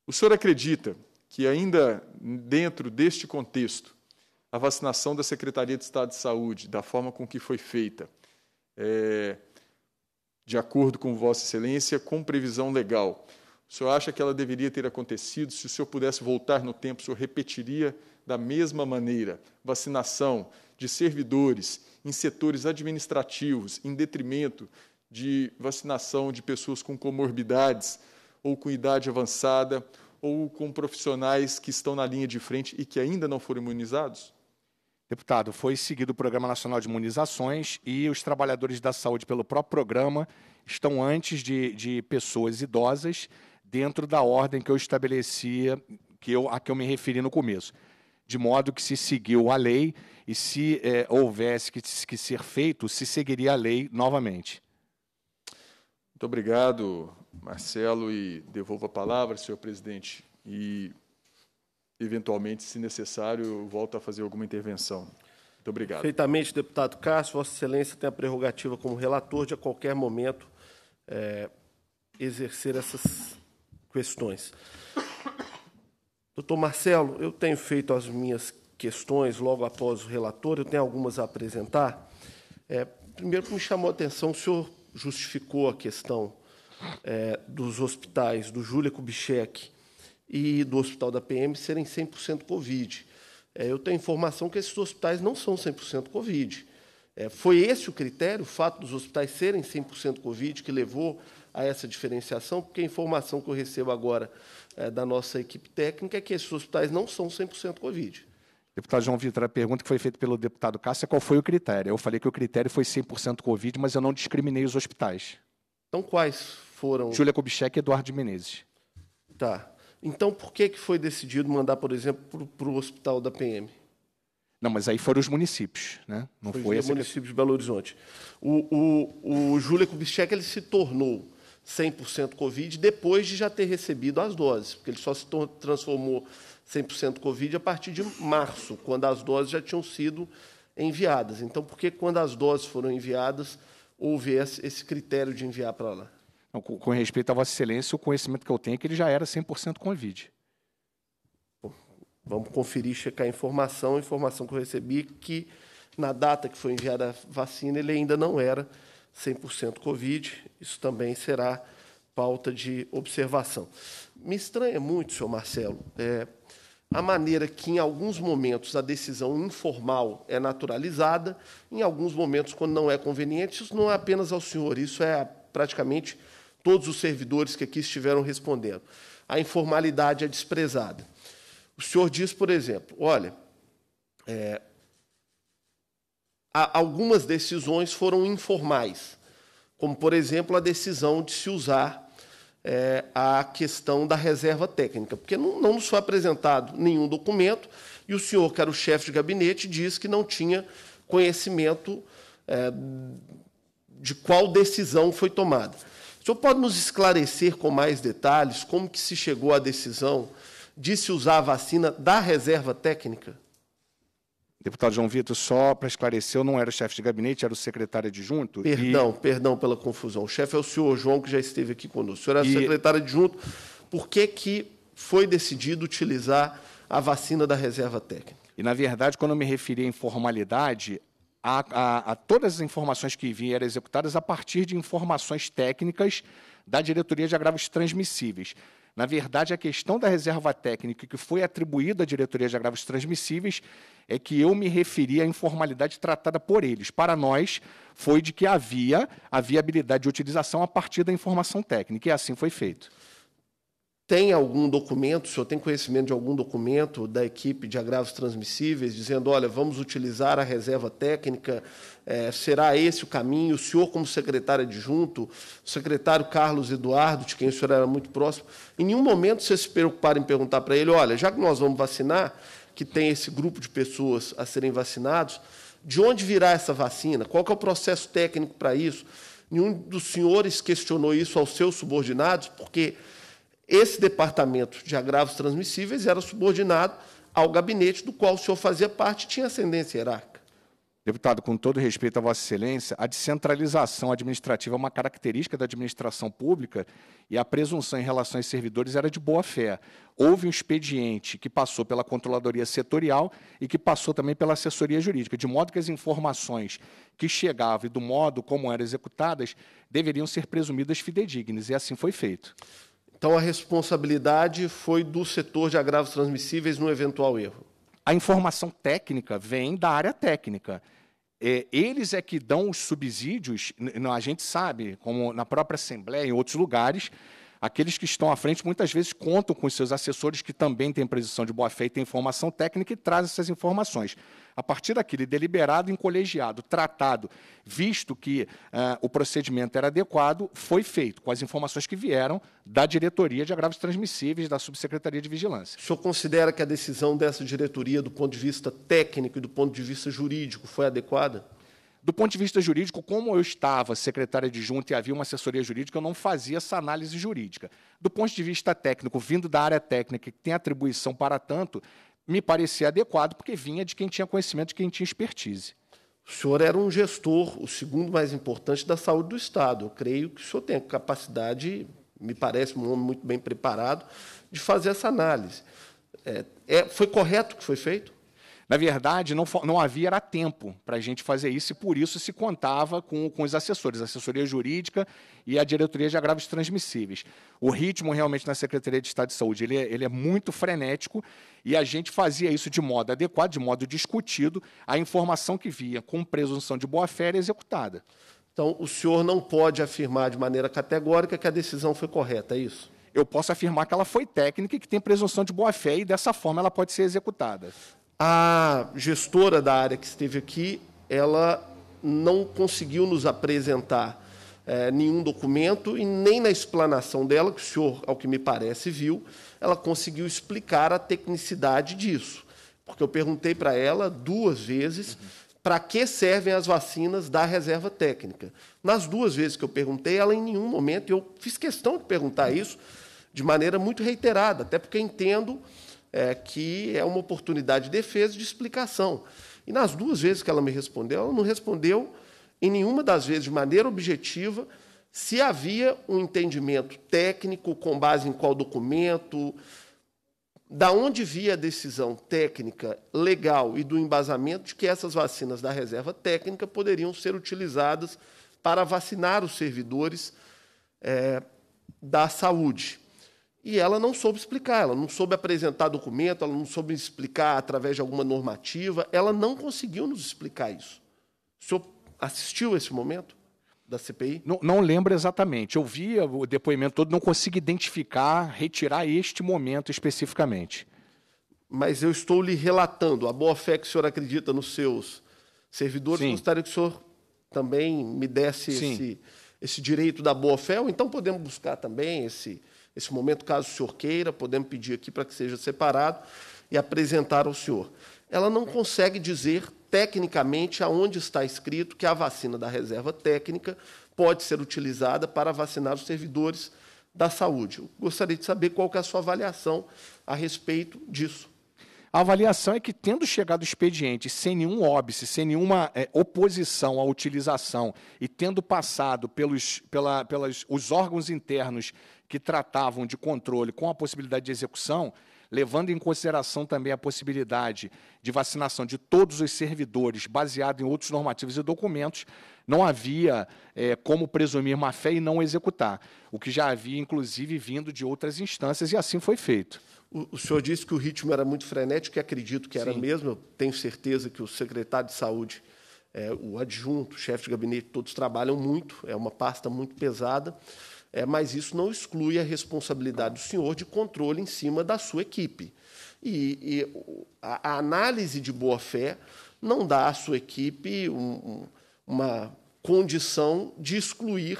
O senhor acredita que, ainda dentro deste contexto, a vacinação da Secretaria de Estado de Saúde, da forma com que foi feita, é, de acordo com Vossa Excelência, com previsão legal. O senhor acha que ela deveria ter acontecido? Se o senhor pudesse voltar no tempo, o senhor repetiria da mesma maneira? Vacinação de servidores em setores administrativos, em detrimento de vacinação de pessoas com comorbidades ou com idade avançada ou com profissionais que estão na linha de frente e que ainda não foram imunizados? Deputado, foi seguido o Programa Nacional de Imunizações e os trabalhadores da saúde, pelo próprio programa, estão antes de, de pessoas idosas dentro da ordem que eu estabelecia, que eu, a que eu me referi no começo. De modo que se seguiu a lei e se é, houvesse que, que ser feito, se seguiria a lei novamente. Muito obrigado, Marcelo, e devolvo a palavra, senhor presidente. E eventualmente, se necessário, volto a fazer alguma intervenção. Muito obrigado. Perfeitamente, deputado Cássio. Vossa Excelência tem a prerrogativa como relator de, a qualquer momento, é, exercer essas questões. Doutor Marcelo, eu tenho feito as minhas questões logo após o relator, eu tenho algumas a apresentar. É, primeiro, que me chamou a atenção, o senhor justificou a questão é, dos hospitais do Júlia Kubitschek e do hospital da PM serem 100% Covid. É, eu tenho informação que esses hospitais não são 100% Covid. É, foi esse o critério, o fato dos hospitais serem 100% Covid, que levou a essa diferenciação? Porque a informação que eu recebo agora é, da nossa equipe técnica é que esses hospitais não são 100% Covid. Deputado João Vitor, a pergunta que foi feita pelo deputado Cássio é qual foi o critério. Eu falei que o critério foi 100% Covid, mas eu não discriminei os hospitais. Então, quais foram? Júlia Kubitschek e Eduardo Menezes. Tá. Então, por que, que foi decidido mandar, por exemplo, para o hospital da PM? Não, mas aí foram os municípios, né? Não foi, foi os municípios de Belo Horizonte. O, o, o Júlio Kubitschek ele se tornou 100% Covid depois de já ter recebido as doses, porque ele só se transformou 100% Covid a partir de março, quando as doses já tinham sido enviadas. Então, por que, quando as doses foram enviadas, houve esse critério de enviar para lá? Com, com respeito à Vossa Excelência, o conhecimento que eu tenho é que ele já era 100% Covid. vamos conferir, checar a informação. A informação que eu recebi que, na data que foi enviada a vacina, ele ainda não era 100% Covid. Isso também será pauta de observação. Me estranha muito, senhor Marcelo, é, a maneira que, em alguns momentos, a decisão informal é naturalizada, em alguns momentos, quando não é conveniente, isso não é apenas ao senhor, isso é praticamente todos os servidores que aqui estiveram respondendo. A informalidade é desprezada. O senhor diz, por exemplo, olha, é, algumas decisões foram informais, como, por exemplo, a decisão de se usar é, a questão da reserva técnica, porque não, não nos foi apresentado nenhum documento e o senhor, que era o chefe de gabinete, diz que não tinha conhecimento é, de qual decisão foi tomada. O senhor pode nos esclarecer com mais detalhes como que se chegou à decisão de se usar a vacina da reserva técnica? Deputado João Vitor, só para esclarecer, eu não era o chefe de gabinete, era o secretário adjunto. Perdão, e... perdão pela confusão. O chefe é o senhor João, que já esteve aqui conosco. O senhor era e... secretário adjunto. Por que, que foi decidido utilizar a vacina da reserva técnica? E, na verdade, quando eu me referi à informalidade, a, a, a todas as informações que vieram executadas a partir de informações técnicas da Diretoria de Agravos Transmissíveis. Na verdade, a questão da reserva técnica que foi atribuída à Diretoria de Agravos Transmissíveis é que eu me referi à informalidade tratada por eles. Para nós, foi de que havia a viabilidade de utilização a partir da informação técnica, e assim foi feito tem algum documento, o senhor tem conhecimento de algum documento da equipe de agravos transmissíveis dizendo, olha, vamos utilizar a reserva técnica, é, será esse o caminho? O senhor, como secretário adjunto, o secretário Carlos Eduardo, de quem o senhor era muito próximo, em nenhum momento vocês se preocuparam em perguntar para ele, olha, já que nós vamos vacinar, que tem esse grupo de pessoas a serem vacinados, de onde virá essa vacina? Qual é o processo técnico para isso? Nenhum dos senhores questionou isso aos seus subordinados, porque esse departamento de agravos transmissíveis era subordinado ao gabinete do qual o senhor fazia parte e tinha ascendência hierárquica. Deputado, com todo respeito a Vossa Excelência, a descentralização administrativa é uma característica da administração pública e a presunção em relação aos servidores era de boa fé. Houve um expediente que passou pela controladoria setorial e que passou também pela assessoria jurídica, de modo que as informações que chegavam e do modo como eram executadas deveriam ser presumidas fidedignas, e assim foi feito. Então a responsabilidade foi do setor de agravos transmissíveis no eventual erro. A informação técnica vem da área técnica. É, eles é que dão os subsídios, a gente sabe, como na própria Assembleia, em outros lugares, Aqueles que estão à frente muitas vezes contam com os seus assessores que também têm presunção de boa-fé e têm informação técnica e trazem essas informações. A partir daquele deliberado em colegiado, tratado, visto que uh, o procedimento era adequado, foi feito com as informações que vieram da diretoria de agravos transmissíveis da subsecretaria de vigilância. O senhor considera que a decisão dessa diretoria, do ponto de vista técnico e do ponto de vista jurídico, foi adequada? Do ponto de vista jurídico, como eu estava secretária de junta e havia uma assessoria jurídica, eu não fazia essa análise jurídica. Do ponto de vista técnico, vindo da área técnica, que tem atribuição para tanto, me parecia adequado, porque vinha de quem tinha conhecimento, de quem tinha expertise. O senhor era um gestor, o segundo mais importante da saúde do Estado. Eu creio que o senhor tem a capacidade, me parece um homem muito bem preparado, de fazer essa análise. É, é, foi correto o que foi feito? Na verdade, não, não havia era tempo para a gente fazer isso e por isso se contava com, com os assessores, a assessoria jurídica e a diretoria de agravos transmissíveis. O ritmo realmente na Secretaria de Estado de Saúde ele, é, ele é muito frenético e a gente fazia isso de modo adequado, de modo discutido, a informação que via com presunção de boa-fé era executada. Então, o senhor não pode afirmar de maneira categórica que a decisão foi correta, é isso? Eu posso afirmar que ela foi técnica e que tem presunção de boa-fé e dessa forma ela pode ser executada. A gestora da área que esteve aqui, ela não conseguiu nos apresentar é, nenhum documento e nem na explanação dela, que o senhor, ao que me parece, viu, ela conseguiu explicar a tecnicidade disso. Porque eu perguntei para ela duas vezes uhum. para que servem as vacinas da reserva técnica. Nas duas vezes que eu perguntei, ela em nenhum momento, eu fiz questão de perguntar isso de maneira muito reiterada, até porque entendo é, que é uma oportunidade de defesa e de explicação. E nas duas vezes que ela me respondeu, ela não respondeu em nenhuma das vezes de maneira objetiva se havia um entendimento técnico com base em qual documento, da onde via a decisão técnica legal e do embasamento de que essas vacinas da reserva técnica poderiam ser utilizadas para vacinar os servidores é, da saúde. E ela não soube explicar, ela não soube apresentar documento, ela não soube explicar através de alguma normativa, ela não conseguiu nos explicar isso. O senhor assistiu esse momento? da CPI? Não, não, lembro exatamente. Eu vi o depoimento todo, não consigo identificar, retirar este momento especificamente. Mas eu estou lhe relatando a boa-fé que o senhor acredita nos seus servidores. Sim. Gostaria que o senhor também me desse esse, esse, direito da boa-fé, ou então podemos buscar também esse, esse momento, caso o senhor queira, podemos pedir aqui para que seja separado e apresentar ao senhor. Ela não consegue dizer tecnicamente aonde está escrito que a vacina da reserva técnica pode ser utilizada para vacinar os servidores da saúde. Eu gostaria de saber qual é a sua avaliação a respeito disso. A avaliação é que, tendo chegado o expediente sem nenhum óbice, sem nenhuma é, oposição à utilização e tendo passado pelos pela, pelas, os órgãos internos que tratavam de controle com a possibilidade de execução, levando em consideração também a possibilidade de vacinação de todos os servidores, baseado em outros normativos e documentos, não havia é, como presumir má fé e não executar, o que já havia, inclusive, vindo de outras instâncias, e assim foi feito. O, senhor disse que o ritmo era muito frenético, e acredito que era Sim. mesmo. Eu tenho certeza que o secretário de saúde, é, o adjunto, o chefe de gabinete, todos trabalham muito, é uma pasta muito pesada. É, mas isso não exclui a responsabilidade do senhor de controle em cima da sua equipe. E, e a, a, análise de boa-fé não dá à sua equipe um, uma condição de excluir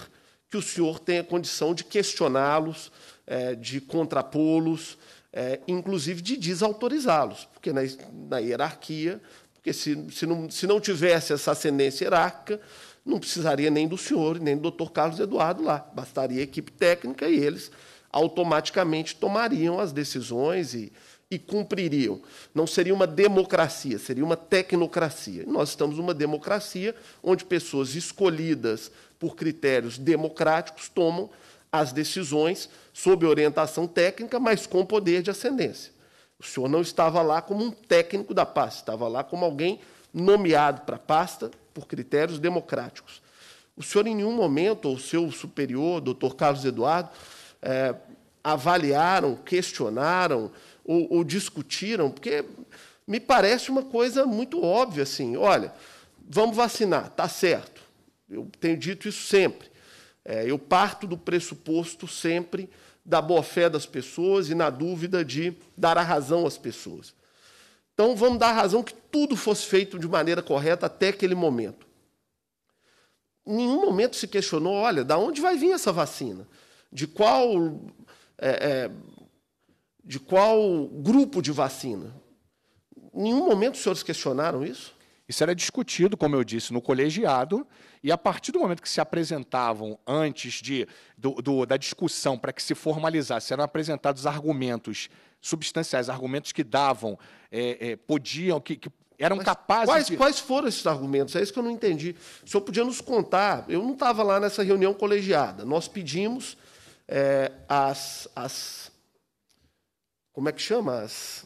que o senhor tenha condição de questioná-los, é, de contrapô-los, é, inclusive de desautorizá-los, porque na, na hierarquia, porque se, se, não, se não tivesse essa ascendência hierárquica, não precisaria nem do senhor, nem do doutor Carlos Eduardo lá, bastaria a equipe técnica e eles automaticamente tomariam as decisões e, e cumpririam. Não seria uma democracia, seria uma tecnocracia. Nós estamos numa democracia onde pessoas escolhidas por critérios democráticos tomam as decisões sob orientação técnica, mas com poder de ascendência. O senhor não estava lá como um técnico da pasta, estava lá como alguém nomeado para a pasta por critérios democráticos. O senhor, em nenhum momento, ou seu superior, doutor Carlos Eduardo, é, avaliaram, questionaram ou, ou discutiram, porque me parece uma coisa muito óbvia assim: olha, vamos vacinar, está certo. Eu tenho dito isso sempre. É, eu parto do pressuposto sempre da boa-fé das pessoas e na dúvida de dar a razão às pessoas. Então, vamos dar a razão que tudo fosse feito de maneira correta até aquele momento. Em nenhum momento se questionou, olha, da onde vai vir essa vacina? De qual, é, é, de qual grupo de vacina? Em nenhum momento os senhores questionaram isso? Isso era discutido, como eu disse, no colegiado, e a partir do momento que se apresentavam, antes de, do, do, da discussão, para que se formalizasse, eram apresentados argumentos substanciais, argumentos que davam, é, é, podiam, que, que eram Mas capazes. Quais, de... quais foram esses argumentos? É isso que eu não entendi. O senhor podia nos contar? Eu não estava lá nessa reunião colegiada. Nós pedimos é, as, as. Como é que chama? As,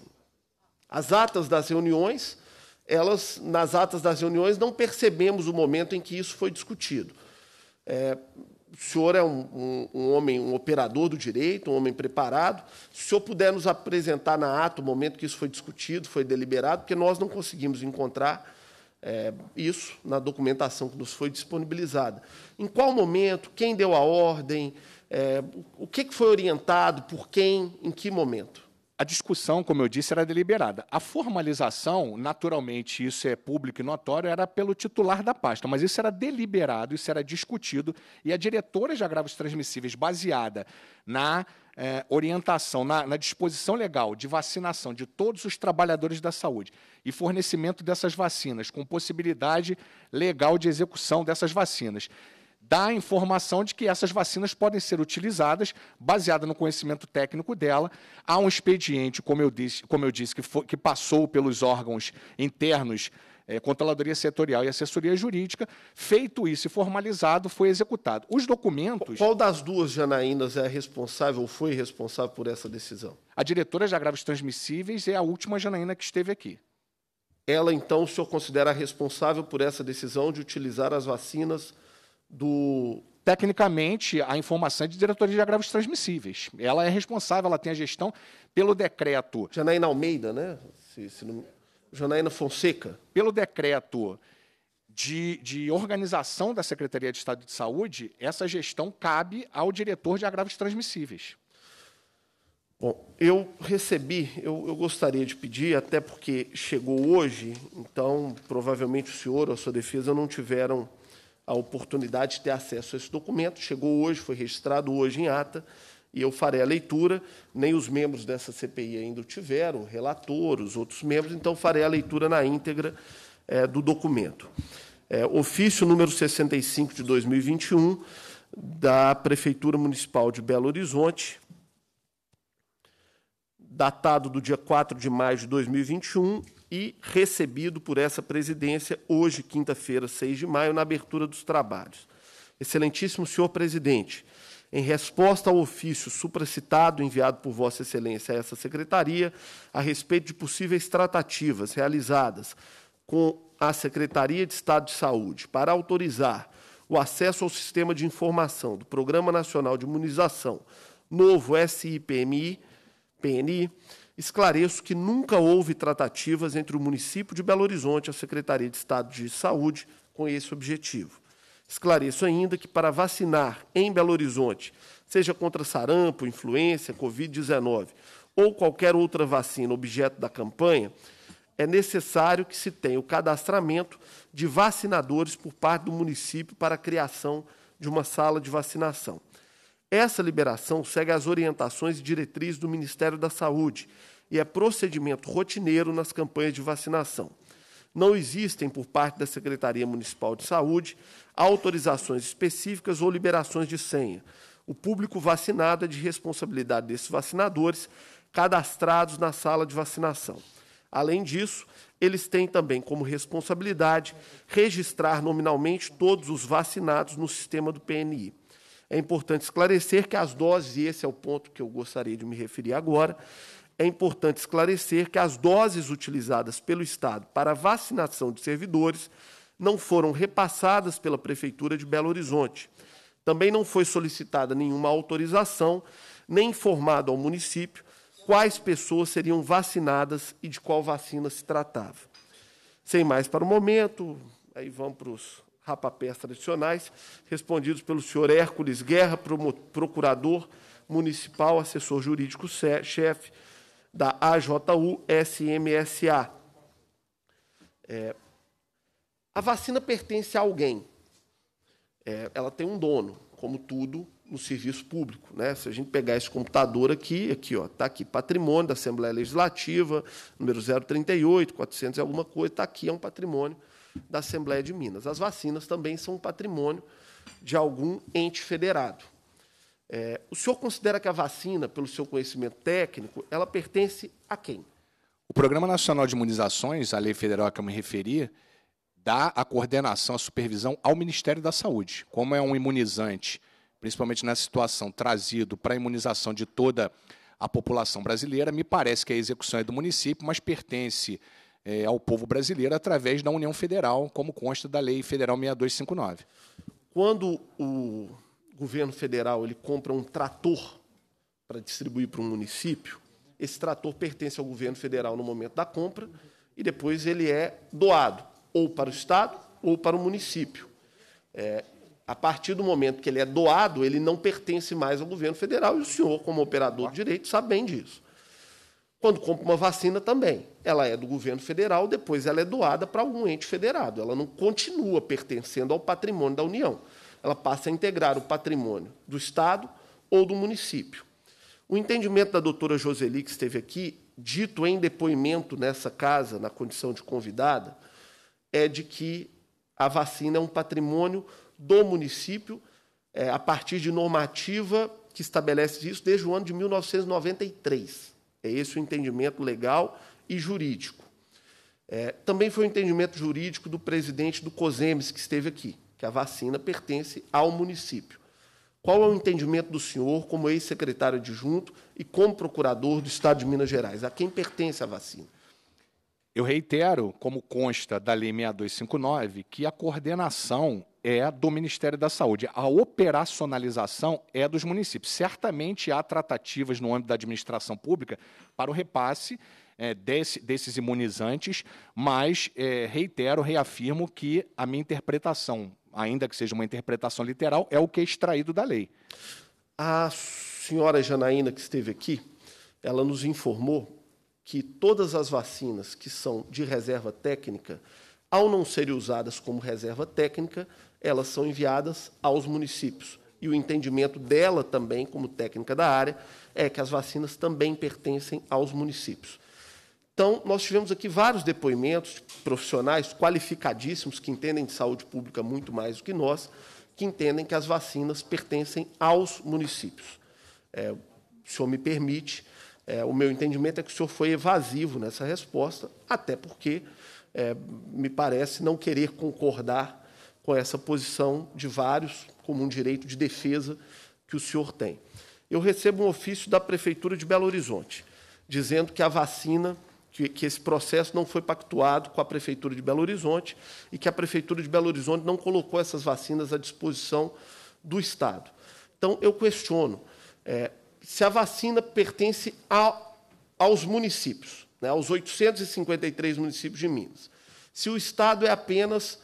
as atas das reuniões elas, nas atas das reuniões, não percebemos o momento em que isso foi discutido. É, o senhor é um, um, um, homem, um operador do direito, um homem preparado. Se o senhor puder nos apresentar na ata o momento que isso foi discutido, foi deliberado, porque nós não conseguimos encontrar é, isso na documentação que nos foi disponibilizada. Em qual momento, quem deu a ordem, é, o que foi orientado, por quem, em que momento? a discussão, como eu disse, era deliberada. A formalização, naturalmente, isso é público e notório, era pelo titular da pasta, mas isso era deliberado, isso era discutido, e a diretora de agravos transmissíveis, baseada na eh, orientação, na, na disposição legal de vacinação de todos os trabalhadores da saúde e fornecimento dessas vacinas, com possibilidade legal de execução dessas vacinas dá a informação de que essas vacinas podem ser utilizadas, baseada no conhecimento técnico dela. Há um expediente, como eu disse, como eu disse que, foi, que passou pelos órgãos internos, é, Controladoria Setorial e Assessoria Jurídica. Feito isso e formalizado, foi executado. Os documentos. Qual das duas janaínas é responsável ou foi responsável por essa decisão? A diretora de agravos transmissíveis é a última Janaína que esteve aqui. Ela, então, o senhor considera responsável por essa decisão de utilizar as vacinas do tecnicamente a informação é de diretoria de agravos transmissíveis. Ela é responsável, ela tem a gestão pelo decreto. Janaína Almeida, né? Se, se não... Janaína Fonseca. Pelo decreto de, de, organização da Secretaria de Estado de Saúde, essa gestão cabe ao diretor de agravos transmissíveis. Bom, eu recebi, eu, eu, gostaria de pedir, até porque chegou hoje, então provavelmente o senhor ou a sua defesa não tiveram a oportunidade de ter acesso a esse documento. Chegou hoje, foi registrado hoje em ata, e eu farei a leitura. Nem os membros dessa CPI ainda o tiveram, o relator, os outros membros, então farei a leitura na íntegra é, do documento. É, ofício número 65 de 2021 da Prefeitura Municipal de Belo Horizonte, datado do dia 4 de maio de 2021, e recebido por essa presidência hoje, quinta-feira, 6 de maio, na abertura dos trabalhos. Excelentíssimo senhor presidente, em resposta ao ofício supracitado enviado por Vossa Excelência a essa secretaria, a respeito de possíveis tratativas realizadas com a Secretaria de Estado de Saúde para autorizar o acesso ao sistema de informação do Programa Nacional de Imunização, novo SIPMI, PNI, esclareço que nunca houve tratativas entre o município de Belo Horizonte e a Secretaria de Estado de Saúde com esse objetivo. Esclareço ainda que para vacinar em Belo Horizonte, seja contra sarampo, influenza, Covid-19 ou qualquer outra vacina objeto da campanha, é necessário que se tenha o cadastramento de vacinadores por parte do município para a criação de uma sala de vacinação. Essa liberação segue as orientações e diretrizes do Ministério da Saúde e é procedimento rotineiro nas campanhas de vacinação. Não existem, por parte da Secretaria Municipal de Saúde, autorizações específicas ou liberações de senha. O público vacinado é de responsabilidade desses vacinadores cadastrados na sala de vacinação. Além disso, eles têm também como responsabilidade registrar nominalmente todos os vacinados no sistema do PNI. É importante esclarecer que as doses, e esse é o ponto que eu gostaria de me referir agora, é importante esclarecer que as doses utilizadas pelo Estado para vacinação de servidores não foram repassadas pela Prefeitura de Belo Horizonte. Também não foi solicitada nenhuma autorização, nem informado ao município quais pessoas seriam vacinadas e de qual vacina se tratava. Sem mais para o momento, aí vamos para os rapapés tradicionais, respondidos pelo senhor Hércules Guerra, procurador municipal, assessor jurídico chefe da AJU SMSA. É, a vacina pertence a alguém. É, ela tem um dono, como tudo no serviço público, né? Se a gente pegar esse computador aqui, aqui, ó, tá aqui patrimônio da Assembleia Legislativa, número 038, 400 e alguma coisa, está aqui é um patrimônio da Assembleia de Minas. As vacinas também são um patrimônio de algum ente federado. É, o senhor considera que a vacina, pelo seu conhecimento técnico, ela pertence a quem? O Programa Nacional de Imunizações, a lei federal a que eu me referi, dá a coordenação, a supervisão ao Ministério da Saúde. Como é um imunizante, principalmente nessa situação, trazido para a imunização de toda a população brasileira, me parece que a execução é do município, mas pertence é, ao povo brasileiro através da União Federal, como consta da Lei Federal 6259. Quando o governo federal ele compra um trator para distribuir para um município, esse trator pertence ao governo federal no momento da compra e depois ele é doado ou para o Estado ou para o município. É, a partir do momento que ele é doado, ele não pertence mais ao governo federal e o senhor, como operador de direito, sabe bem disso. Quando compra uma vacina também, ela é do governo federal, depois ela é doada para algum ente federado. Ela não continua pertencendo ao patrimônio da União. Ela passa a integrar o patrimônio do Estado ou do município. O entendimento da doutora Joseli, que esteve aqui, dito em depoimento nessa casa, na condição de convidada, é de que a vacina é um patrimônio do município, é, a partir de normativa que estabelece isso desde o ano de 1993. É esse o entendimento legal e jurídico. É, também foi o um entendimento jurídico do presidente do COSEMES, que esteve aqui, que a vacina pertence ao município. Qual é o entendimento do senhor, como ex-secretário adjunto e como procurador do Estado de Minas Gerais? A quem pertence a vacina? Eu reitero, como consta da Lei 6259, que a coordenação é do Ministério da Saúde. A operacionalização é dos municípios. Certamente há tratativas no âmbito da administração pública para o repasse é, desse, desses imunizantes, mas é, reitero, reafirmo que a minha interpretação, ainda que seja uma interpretação literal, é o que é extraído da lei. A senhora Janaína, que esteve aqui, ela nos informou que todas as vacinas que são de reserva técnica, ao não serem usadas como reserva técnica, elas são enviadas aos municípios. E o entendimento dela também, como técnica da área, é que as vacinas também pertencem aos municípios. Então, nós tivemos aqui vários depoimentos de profissionais qualificadíssimos, que entendem de saúde pública muito mais do que nós, que entendem que as vacinas pertencem aos municípios. É, o senhor me permite, é, o meu entendimento é que o senhor foi evasivo nessa resposta, até porque é, me parece não querer concordar com essa posição de vários, como um direito de defesa que o senhor tem. Eu recebo um ofício da Prefeitura de Belo Horizonte, dizendo que a vacina, que, que esse processo não foi pactuado com a Prefeitura de Belo Horizonte e que a Prefeitura de Belo Horizonte não colocou essas vacinas à disposição do Estado. Então, eu questiono é, se a vacina pertence a, aos municípios, né, aos 853 municípios de Minas. Se o Estado é apenas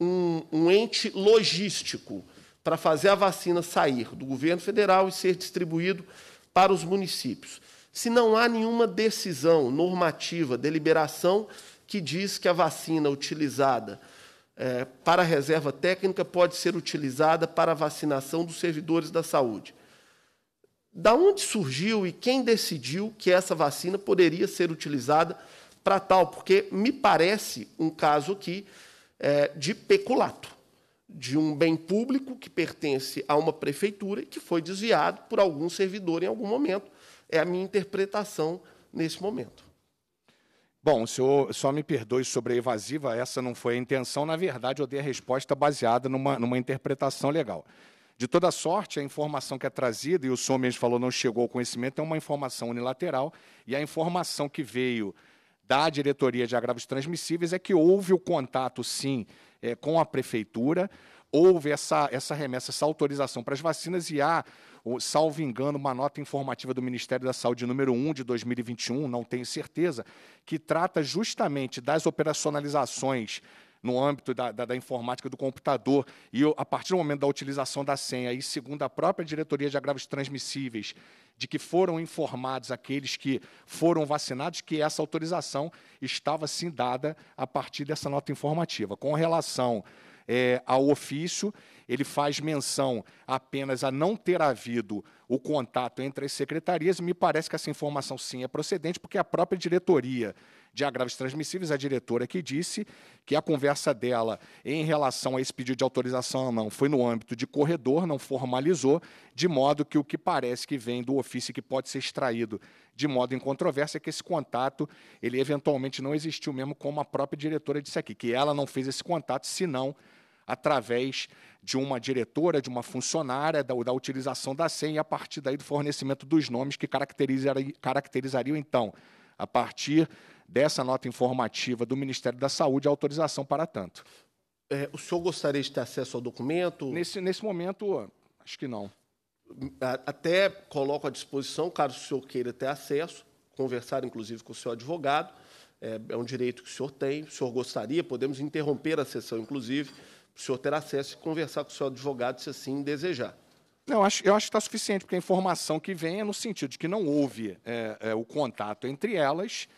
um, um ente logístico para fazer a vacina sair do governo federal e ser distribuído para os municípios. Se não há nenhuma decisão normativa, deliberação, que diz que a vacina utilizada é, para a reserva técnica pode ser utilizada para a vacinação dos servidores da saúde. Da onde surgiu e quem decidiu que essa vacina poderia ser utilizada para tal? Porque me parece um caso aqui é, de peculato, de um bem público que pertence a uma prefeitura e que foi desviado por algum servidor em algum momento. É a minha interpretação nesse momento. Bom, o senhor só me perdoe sobre a evasiva, essa não foi a intenção. Na verdade, eu dei a resposta baseada numa, numa interpretação legal. De toda sorte, a informação que é trazida, e o senhor mesmo falou não chegou ao conhecimento, é uma informação unilateral, e a informação que veio da diretoria de agravos transmissíveis é que houve o contato, sim, é, com a prefeitura, houve essa, essa remessa, essa autorização para as vacinas e há, salvo engano, uma nota informativa do Ministério da Saúde número 1 de 2021, não tenho certeza, que trata justamente das operacionalizações no âmbito da, da, da informática do computador, e eu, a partir do momento da utilização da senha, e segundo a própria diretoria de agravos transmissíveis, de que foram informados aqueles que foram vacinados que essa autorização estava sim dada a partir dessa nota informativa. Com relação é, ao ofício, ele faz menção apenas a não ter havido o contato entre as secretarias, e me parece que essa informação sim é procedente, porque a própria diretoria de agravos transmissíveis, a diretora que disse que a conversa dela em relação a esse pedido de autorização não foi no âmbito de corredor, não formalizou, de modo que o que parece que vem do ofício que pode ser extraído de modo incontroverso é que esse contato, ele eventualmente não existiu mesmo como a própria diretora disse aqui, que ela não fez esse contato, senão através de uma diretora, de uma funcionária, da, da utilização da senha e a partir daí do fornecimento dos nomes que caracterizaria caracterizariam, então, a partir dessa nota informativa do Ministério da Saúde a autorização para tanto. É, o senhor gostaria de ter acesso ao documento? Nesse, nesse momento, acho que não. Até coloco à disposição, caso o senhor queira ter acesso, conversar inclusive com o seu advogado, é, é um direito que o senhor tem, o senhor gostaria, podemos interromper a sessão, inclusive, para o senhor ter acesso e conversar com o seu advogado, se assim desejar. Não, eu acho, eu acho que está suficiente, porque a informação que vem é no sentido de que não houve é, é, o contato entre elas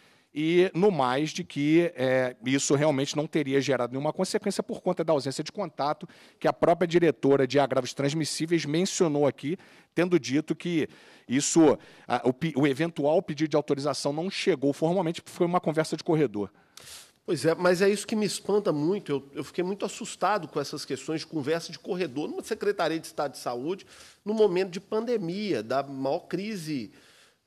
e no mais de que é, isso realmente não teria gerado nenhuma consequência por conta da ausência de contato que a própria diretora de agravos transmissíveis mencionou aqui, tendo dito que isso, a, o, o, eventual pedido de autorização não chegou formalmente, porque foi uma conversa de corredor. Pois é, mas é isso que me espanta muito. Eu, eu fiquei muito assustado com essas questões de conversa de corredor numa Secretaria de Estado de Saúde, no momento de pandemia, da maior crise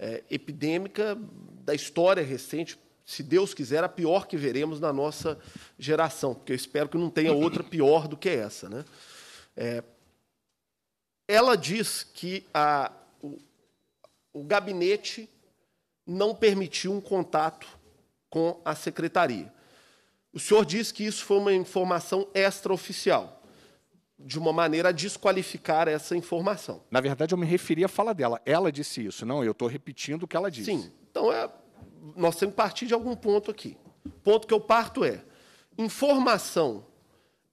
é, epidêmica da história recente, se Deus quiser, a pior que veremos na nossa geração, porque eu espero que não tenha outra pior do que essa. Né? É, ela diz que a, o, o gabinete não permitiu um contato com a secretaria. O senhor diz que isso foi uma informação extraoficial de uma maneira a desqualificar essa informação. Na verdade, eu me referi à fala dela. Ela disse isso, não? Eu estou repetindo o que ela disse. Sim. Então, é, nós temos que partir de algum ponto aqui. O ponto que eu parto é: informação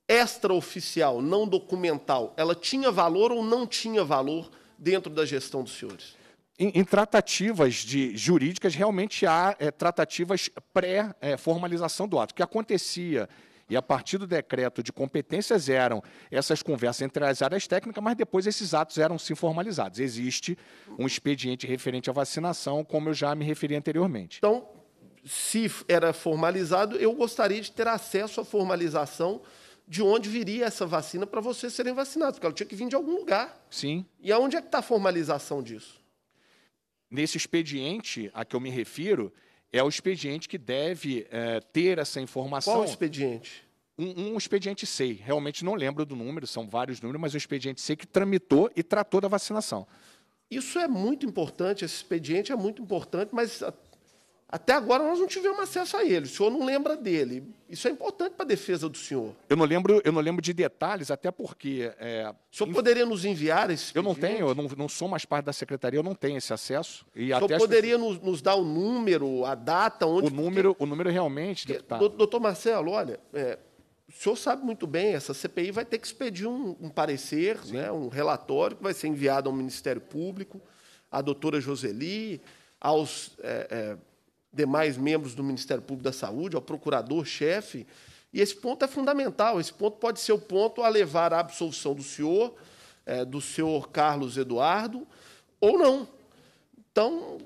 extraoficial, não documental, ela tinha valor ou não tinha valor dentro da gestão dos senhores? Em, em tratativas de, jurídicas, realmente há é, tratativas pré-formalização é, do ato. O que acontecia e a partir do decreto de competências eram essas conversas entre as áreas técnicas, mas depois esses atos eram sim formalizados. Existe um expediente referente à vacinação, como eu já me referi anteriormente. Então, se era formalizado, eu gostaria de ter acesso à formalização de onde viria essa vacina para vocês serem vacinados, porque ela tinha que vir de algum lugar. Sim. E aonde é que está a formalização disso? Nesse expediente a que eu me refiro, é o expediente que deve é, ter essa informação. Qual expediente? Um, um, expediente C. Realmente não lembro do número, são vários números, mas o expediente C que tramitou e tratou da vacinação. Isso é muito importante, esse expediente é muito importante, mas até agora nós não tivemos acesso a ele. O senhor não lembra dele. Isso é importante para a defesa do senhor. Eu não lembro, eu não lembro de detalhes, até porque. É, o senhor poderia nos enviar esse. Eu não tenho, eu não, não, sou mais parte da secretaria, eu não tenho esse acesso. E o até senhor poderia as... nos, nos, dar o número, a data, onde. O número, porque... o número realmente, deputado. Doutor Marcelo, olha, é, o senhor sabe muito bem, essa CPI vai ter que expedir um, um parecer, né, um relatório que vai ser enviado ao Ministério Público, à doutora Joseli, aos. É, é demais membros do Ministério Público da Saúde, ao procurador-chefe. E esse ponto é fundamental. Esse ponto pode ser o ponto a levar à absolvição do senhor, é, do senhor Carlos Eduardo, ou não. Então,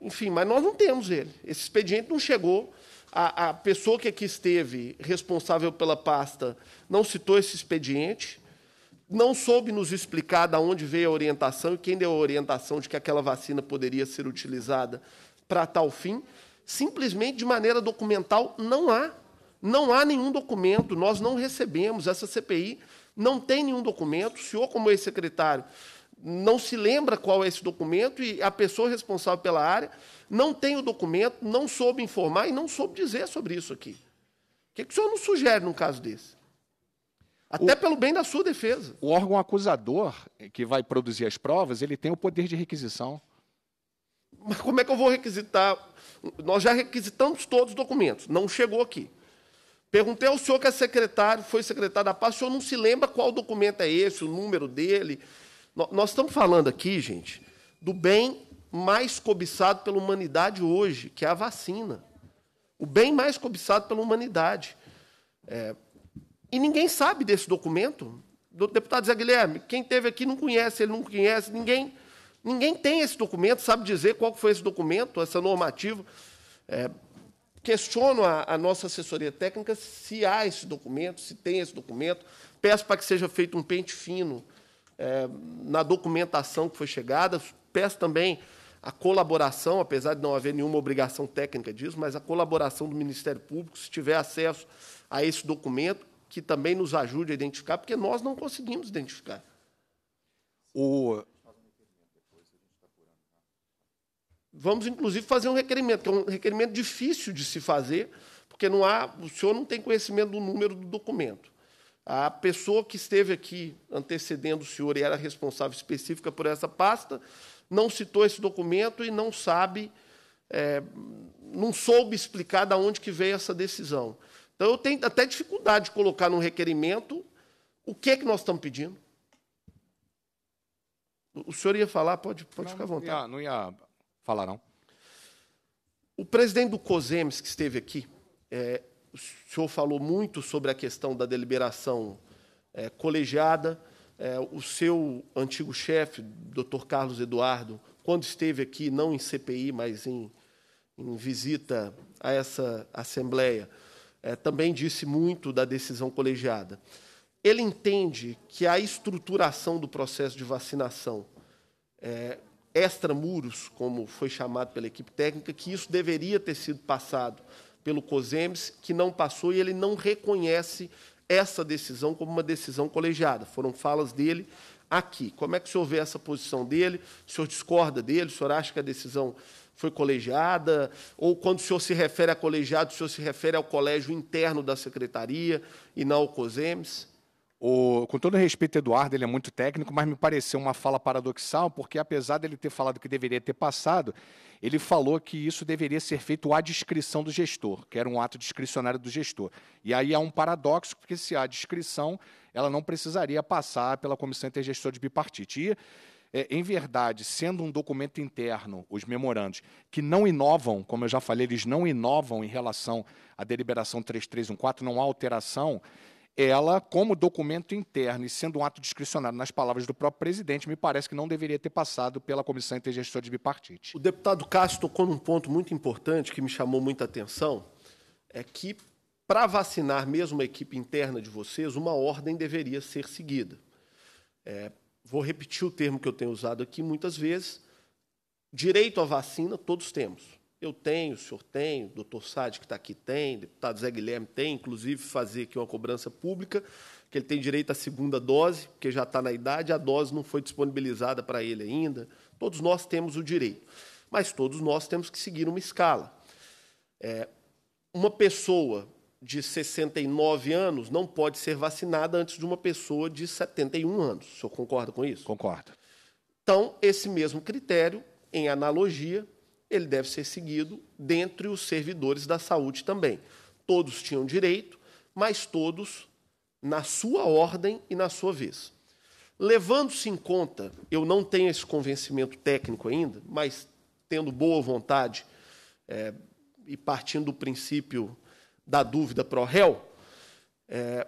enfim, mas nós não temos ele. Esse expediente não chegou. A, a pessoa que aqui esteve responsável pela pasta não citou esse expediente, não soube nos explicar de onde veio a orientação e quem deu a orientação de que aquela vacina poderia ser utilizada para tal fim, simplesmente de maneira documental não há. Não há nenhum documento, nós não recebemos, essa CPI não tem nenhum documento. O senhor, como ex-secretário, não se lembra qual é esse documento e a pessoa responsável pela área não tem o documento, não soube informar e não soube dizer sobre isso aqui. O que, é que o senhor nos sugere num caso desse? Até o, pelo bem da sua defesa. O órgão acusador que vai produzir as provas, ele tem o poder de requisição. Mas como é que eu vou requisitar? Nós já requisitamos todos os documentos, não chegou aqui. Perguntei ao senhor que é secretário, foi secretário da paz, o senhor não se lembra qual documento é esse, o número dele. Nós estamos falando aqui, gente, do bem mais cobiçado pela humanidade hoje, que é a vacina. O bem mais cobiçado pela humanidade. É, e ninguém sabe desse documento. deputado Zé Guilherme, quem teve aqui não conhece, ele não conhece, ninguém Ninguém tem esse documento, sabe dizer qual foi esse documento, essa normativa. É, questiono a, a, nossa assessoria técnica se há esse documento, se tem esse documento. Peço para que seja feito um pente fino é, na documentação que foi chegada. Peço também a colaboração, apesar de não haver nenhuma obrigação técnica disso, mas a colaboração do Ministério Público, se tiver acesso a esse documento, que também nos ajude a identificar, porque nós não conseguimos identificar. O, Vamos, inclusive, fazer um requerimento, que é um requerimento difícil de se fazer, porque não há, o senhor não tem conhecimento do número do documento. A pessoa que esteve aqui antecedendo o senhor e era responsável específica por essa pasta não citou esse documento e não sabe, é, não soube explicar de onde que veio essa decisão. Então, eu tenho até dificuldade de colocar num requerimento o que é que nós estamos pedindo. O senhor ia falar, pode, pode não, ficar à vontade. Não ia, não ia falarão. O presidente do COSEMES, que esteve aqui, é, o senhor falou muito sobre a questão da deliberação é, colegiada. É, o seu antigo chefe, Dr. Carlos Eduardo, quando esteve aqui, não em CPI, mas em, em visita a essa Assembleia, é, também disse muito da decisão colegiada. Ele entende que a estruturação do processo de vacinação é, extramuros, como foi chamado pela equipe técnica, que isso deveria ter sido passado pelo COSEMES, que não passou e ele não reconhece essa decisão como uma decisão colegiada. Foram falas dele aqui. Como é que o senhor vê essa posição dele? O senhor discorda dele? O senhor acha que a decisão foi colegiada? Ou quando o senhor se refere a colegiado, o senhor se refere ao colégio interno da secretaria e não ao COSEMES? O, com todo respeito, Eduardo, ele é muito técnico, mas me pareceu uma fala paradoxal, porque apesar dele ter falado que deveria ter passado, ele falou que isso deveria ser feito à discrição do gestor, que era um ato discricionário do gestor. E aí há um paradoxo, porque se há discrição, ela não precisaria passar pela Comissão Intergestora de Bipartite. E, é, em verdade, sendo um documento interno, os memorandos, que não inovam, como eu já falei, eles não inovam em relação à deliberação 3314, não há alteração ela, como documento interno e sendo um ato discricionário nas palavras do próprio presidente, me parece que não deveria ter passado pela Comissão de Bipartite. O deputado Cássio tocou num ponto muito importante que me chamou muita atenção, é que para vacinar mesmo a equipe interna de vocês, uma ordem deveria ser seguida. É, vou repetir o termo que eu tenho usado aqui muitas vezes, direito à vacina todos temos. Eu tenho, o senhor tem, o doutor Sade, que está aqui, tem, o deputado Zé Guilherme tem, inclusive fazer aqui uma cobrança pública, que ele tem direito à segunda dose, porque já está na idade, a dose não foi disponibilizada para ele ainda. Todos nós temos o direito, mas todos nós temos que seguir uma escala. É, uma pessoa de 69 anos não pode ser vacinada antes de uma pessoa de 71 anos. O senhor concorda com isso? Concordo. Então, esse mesmo critério, em analogia, ele deve ser seguido dentre os servidores da saúde também. Todos tinham direito, mas todos na sua ordem e na sua vez. Levando-se em conta, eu não tenho esse convencimento técnico ainda, mas tendo boa vontade é, e partindo do princípio da dúvida pro réu, é,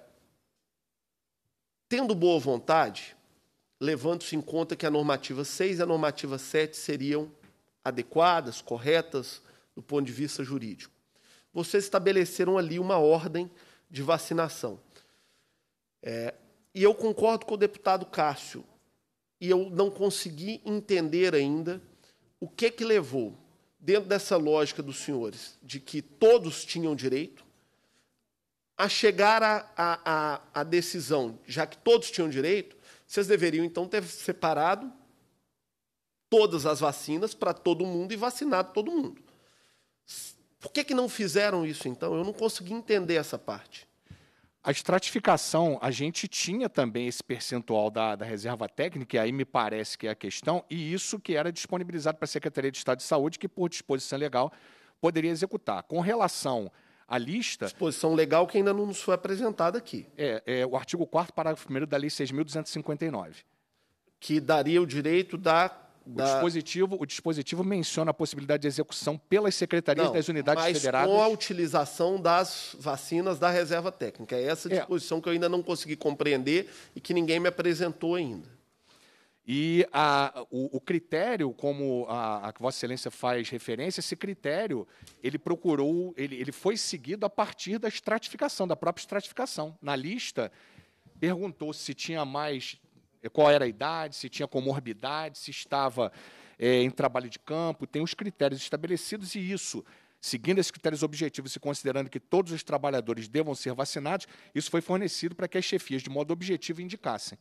tendo boa vontade, levando-se em conta que a normativa 6 e a normativa 7 seriam adequadas, corretas do ponto de vista jurídico. Vocês estabeleceram ali uma ordem de vacinação. É, e eu concordo com o deputado Cássio, e eu não consegui entender ainda o que que levou, dentro dessa lógica dos senhores, de que todos tinham direito, a chegar à decisão, já que todos tinham direito, vocês deveriam então ter separado todas as vacinas para todo mundo e vacinado todo mundo. Por que, que não fizeram isso então? Eu não consegui entender essa parte. A estratificação, a gente tinha também esse percentual da, da reserva técnica, e aí me parece que é a questão, e isso que era disponibilizado para a Secretaria de Estado de Saúde, que por disposição legal poderia executar. Com relação à lista. Disposição legal que ainda não nos foi apresentada aqui. É, é o artigo 4, parágrafo 1 da Lei 6.259. Que daria o direito da da... O, dispositivo, o dispositivo menciona a possibilidade de execução pelas secretarias Não, das unidades mas federadas. Com a utilização das vacinas da reserva técnica. É essa é. disposição é. que eu ainda não consegui compreender e que ninguém me apresentou ainda. E a, o, o, critério, como a, a, Vossa Excelência faz referência, esse critério ele procurou, ele, ele foi seguido a partir da estratificação, da própria estratificação. Na lista, perguntou se tinha mais eh, qual era a idade, se tinha comorbidade, se estava é, em trabalho de campo, tem os critérios estabelecidos e isso, seguindo esses critérios objetivos e considerando que todos os trabalhadores devam ser vacinados, isso foi fornecido para que as chefias, de modo objetivo, indicassem.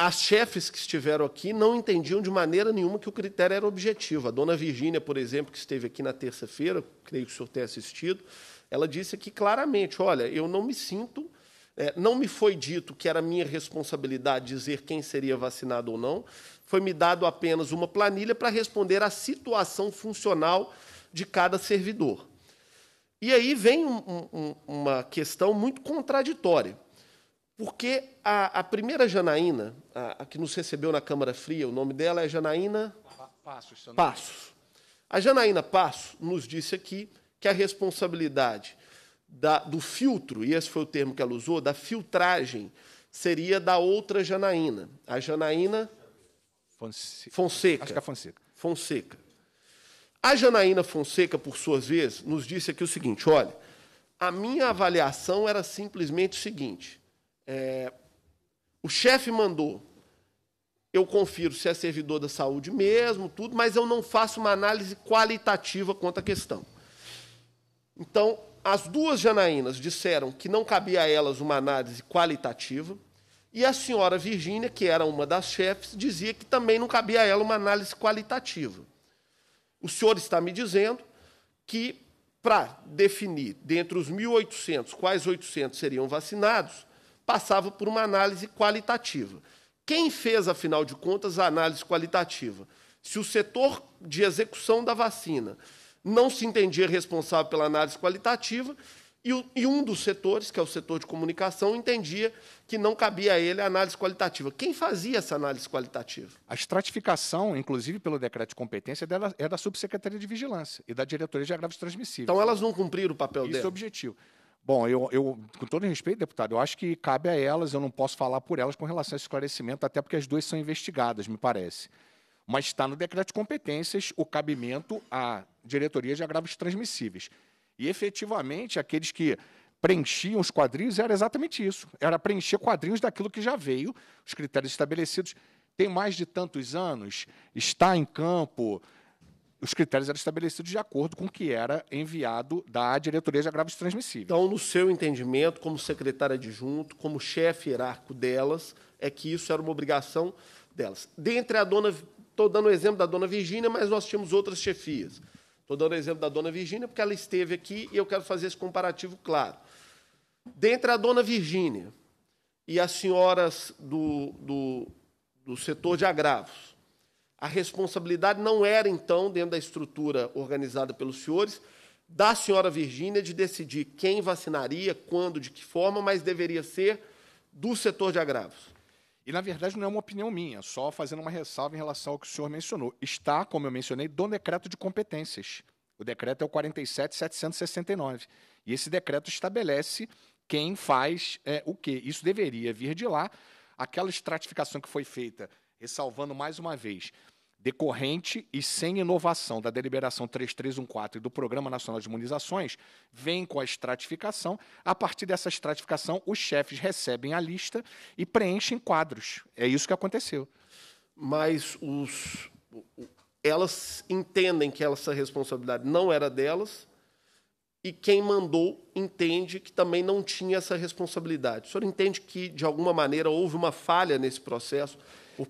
As chefes que estiveram aqui não entendiam de maneira nenhuma que o critério era objetivo. A dona Virgínia, por exemplo, que esteve aqui na terça-feira, creio que o senhor tenha assistido, ela disse aqui claramente: olha, eu não me sinto é, não me foi dito que era minha responsabilidade dizer quem seria vacinado ou não, foi me dado apenas uma planilha para responder à situação funcional de cada servidor. E aí vem um, um, uma questão muito contraditória, porque a, a primeira Janaína, a, a, que nos recebeu na Câmara Fria, o nome dela é Janaína Passos. Passos. A Janaína Passos nos disse aqui que a responsabilidade da, do filtro, e esse foi o termo que ela usou, da filtragem, seria da outra Janaína, a Janaína Fonseca. Fonseca. Acho que é Fonseca. Fonseca. A Janaína Fonseca, por suas vezes, nos disse aqui o seguinte: olha, a minha avaliação era simplesmente o seguinte: é, o chefe mandou, eu confiro se é servidor da saúde mesmo, tudo, mas eu não faço uma análise qualitativa quanto à questão. Então, as duas Janaínas disseram que não cabia a elas uma análise qualitativa, e a senhora Virgínia, que era uma das chefes, dizia que também não cabia a ela uma análise qualitativa. O senhor está me dizendo que, para definir dentre os 1.800 quais 800 seriam vacinados, passava por uma análise qualitativa. Quem fez, afinal de contas, a análise qualitativa? Se o setor de execução da vacina não se entendia responsável pela análise qualitativa, e, o, e um dos setores, que é o setor de comunicação, entendia que não cabia a ele a análise qualitativa. Quem fazia essa análise qualitativa? A estratificação, inclusive pelo decreto de competência, é dela é da Subsecretaria de Vigilância e da Diretoria de Agravos Transmissíveis. Então elas não cumpriram o papel Isso é dela? Isso é o objetivo. Bom, eu, eu, com todo respeito, deputado, eu acho que cabe a elas, eu não posso falar por elas com relação a esse esclarecimento, até porque as duas são investigadas, me parece mas está no decreto de competências o cabimento à diretoria de agravos transmissíveis. E efetivamente, aqueles que preenchiam os quadrinhos era exatamente isso: era preencher quadrinhos daquilo que já veio, os critérios estabelecidos. Tem mais de tantos anos, está em campo. Os critérios eram estabelecidos de acordo com o que era enviado da diretoria de agravos transmissíveis. Então, no seu entendimento, como secretária adjunto, como chefe hierárquico delas, é que isso era uma obrigação delas. Dentre a dona Estou dando o exemplo da dona Virgínia, mas nós tínhamos outras chefias. Estou dando o exemplo da dona Virgínia porque ela esteve aqui e eu quero fazer esse comparativo claro. Dentre a dona Virgínia e as senhoras do, do, do setor de agravos, a responsabilidade não era, então, dentro da estrutura organizada pelos senhores, da senhora Virgínia de decidir quem vacinaria, quando, de que forma, mas deveria ser do setor de agravos. E, na verdade, não é uma opinião minha, só fazendo uma ressalva em relação ao que o senhor mencionou. Está, como eu mencionei, do decreto de competências. O decreto é o 47.769. E esse decreto estabelece quem faz é, o quê. Isso deveria vir de lá. Aquela estratificação que foi feita, ressalvando mais uma vez, decorrente e sem inovação da deliberação 3314 e do Programa Nacional de Imunizações, vem com a estratificação. A partir dessa estratificação, os chefes recebem a lista e preenchem quadros. É isso que aconteceu. Mas os, elas entendem que essa responsabilidade não era delas e quem mandou entende que também não tinha essa responsabilidade. O senhor entende que, de alguma maneira, houve uma falha nesse processo?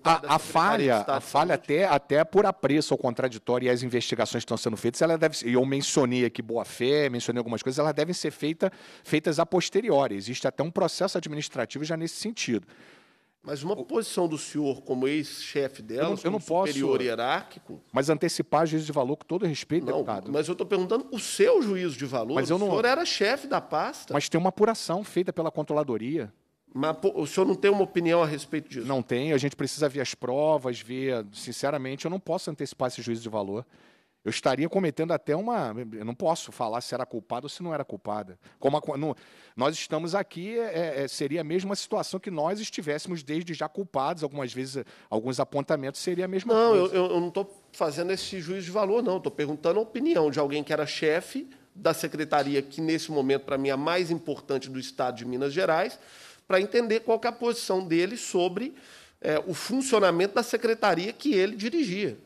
a, tá a falha, a falha até, até por apreço ao contraditório e as investigações que estão sendo feitas, ela deve, e eu mencionei aqui boa fé, mencionei algumas coisas, elas devem ser feita, feitas a posteriori. Existe até um processo administrativo já nesse sentido. Mas uma posição do senhor como ex-chefe dela eu não, eu não superior posso, hierárquico. Mas antecipar juízo de valor com todo respeito, não, deputado. Mas eu estou perguntando o seu juízo de valor. Mas eu não, o senhor era chefe da pasta. Mas tem uma apuração feita pela controladoria. Mas pô, o senhor não tem uma opinião a respeito disso? Não tenho. A gente precisa ver as provas, ver. Sinceramente, eu não posso antecipar esse juízo de valor. Eu estaria cometendo até uma. Eu não posso falar se era culpada ou se não era culpada. Como a... no... nós estamos aqui, é, é, é, seria a mesma situação que nós estivéssemos desde já culpados. Algumas vezes, alguns apontamentos seria a mesma não, coisa. Não, eu, eu, não estou fazendo esse juízo de valor, não. Estou perguntando a opinião de alguém que era chefe da secretaria, que nesse momento, para mim, é a mais importante do Estado de Minas Gerais para entender qual é a posição dele sobre é, o funcionamento da secretaria que ele dirigia.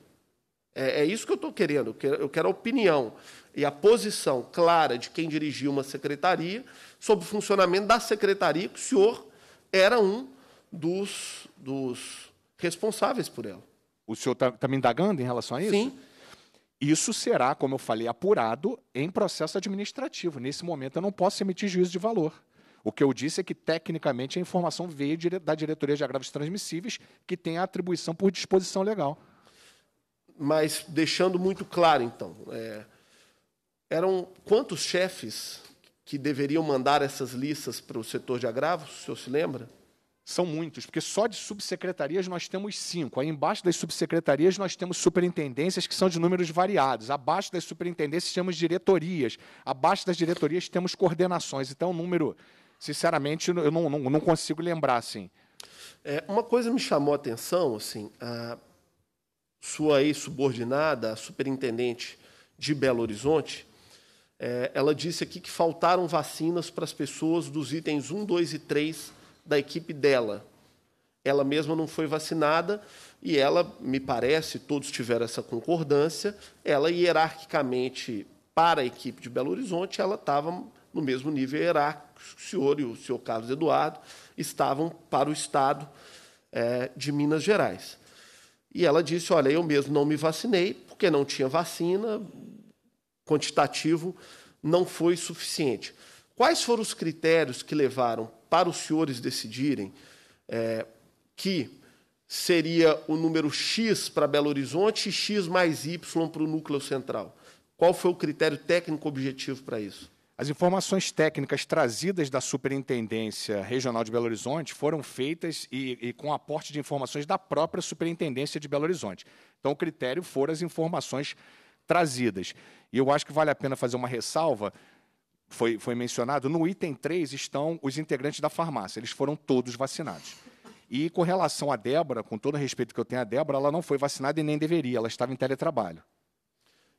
É, é isso que eu estou querendo, eu quero, eu quero a opinião e a posição clara de quem dirigia uma secretaria sobre o funcionamento da secretaria, que o senhor era um dos, dos responsáveis por ela. O senhor está tá me indagando em relação a isso? Sim. Isso será, como eu falei, apurado em processo administrativo. Nesse momento, eu não posso emitir juízo de valor. O que eu disse é que, tecnicamente, a informação veio da Diretoria de Agravos Transmissíveis, que tem a atribuição por disposição legal. Mas, deixando muito claro, então, é, eram quantos chefes que deveriam mandar essas listas para o setor de agravos, o senhor se lembra? São muitos, porque só de subsecretarias nós temos cinco. Aí embaixo das subsecretarias nós temos superintendências que são de números variados. Abaixo das superintendências temos diretorias. Abaixo das diretorias temos coordenações. Então, o número sinceramente, eu não, não, não consigo lembrar, assim. É, uma coisa me chamou a atenção, assim, a sua ex-subordinada, a superintendente de Belo Horizonte, é, ela disse aqui que faltaram vacinas para as pessoas dos itens 1, 2 e 3 da equipe dela. Ela mesma não foi vacinada e ela, me parece, todos tiveram essa concordância, ela hierarquicamente, para a equipe de Belo Horizonte, ela estava no mesmo nível hierárquico que o senhor e o senhor Carlos Eduardo estavam para o Estado é, de Minas Gerais. E ela disse: Olha, eu mesmo não me vacinei, porque não tinha vacina, quantitativo não foi suficiente. Quais foram os critérios que levaram para os senhores decidirem é, que seria o número X para Belo Horizonte e X mais Y para o núcleo central? Qual foi o critério técnico objetivo para isso? As informações técnicas trazidas da Superintendência Regional de Belo Horizonte foram feitas e, e, com aporte de informações da própria Superintendência de Belo Horizonte. Então, o critério foram as informações trazidas. E eu acho que vale a pena fazer uma ressalva, foi, foi mencionado, no item 3 estão os integrantes da farmácia, eles foram todos vacinados. E com relação à Débora, com todo o respeito que eu tenho à Débora, ela não foi vacinada e nem deveria, ela estava em teletrabalho.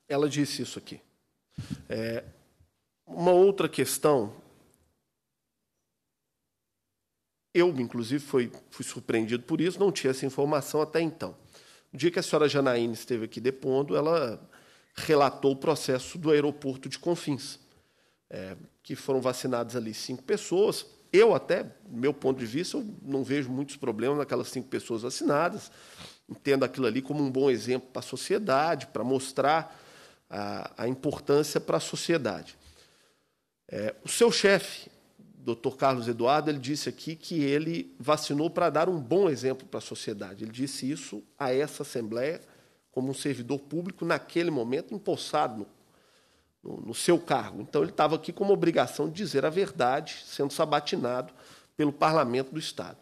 Ela disse isso aqui. É, uma outra questão, eu, inclusive, fui, fui surpreendido por isso, não tinha essa informação até então. No dia que a senhora Janaína esteve aqui depondo, ela relatou o processo do aeroporto de Confins, é, que foram vacinadas ali cinco pessoas. Eu até, meu ponto de vista, eu não vejo muitos problemas naquelas cinco pessoas vacinadas. Entendo aquilo ali como um bom exemplo para a sociedade, para mostrar a, a importância para a sociedade. É, o seu chefe, Dr. Carlos Eduardo, ele disse aqui que ele vacinou para dar um bom exemplo para a sociedade. Ele disse isso a essa Assembleia, como um servidor público, naquele momento, empossado no, no, no seu cargo. Então, ele estava aqui como obrigação de dizer a verdade, sendo sabatinado pelo Parlamento do Estado.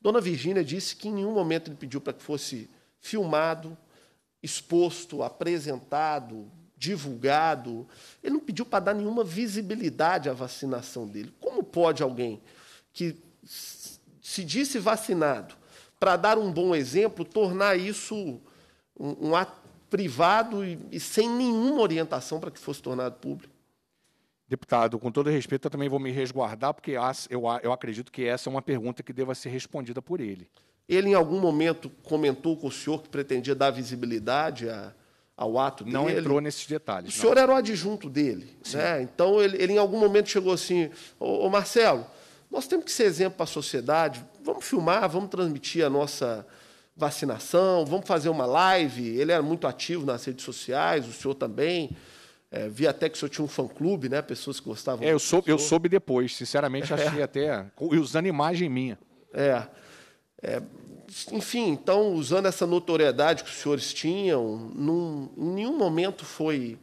Dona Virgínia disse que em nenhum momento ele pediu para que fosse filmado, exposto, apresentado, divulgado. Ele não pediu para dar nenhuma visibilidade à vacinação dele. Como pode alguém que se disse vacinado, para dar um bom exemplo, tornar isso um, um ato privado e, e sem nenhuma orientação para que fosse tornado público? Deputado, com todo respeito, eu também vou me resguardar, porque eu, eu acredito que essa é uma pergunta que deva ser respondida por ele. Ele, em algum momento, comentou com o senhor que pretendia dar visibilidade a, ao ato dele. Não entrou nesses detalhes. O não. senhor era o adjunto dele. Né? Então, ele, ele, em algum momento chegou assim, ô, Marcelo, nós temos que ser exemplo para a sociedade, vamos filmar, vamos transmitir a nossa vacinação, vamos fazer uma live. Ele era muito ativo nas redes sociais, o senhor também. É, vi até que o senhor tinha um fã-clube, né? Pessoas que gostavam. É, eu, soube, eu soube depois, sinceramente, achei é. até. E usando imagem minha. É. é enfim, então, usando essa notoriedade que os senhores tinham, num, em nenhum momento foi.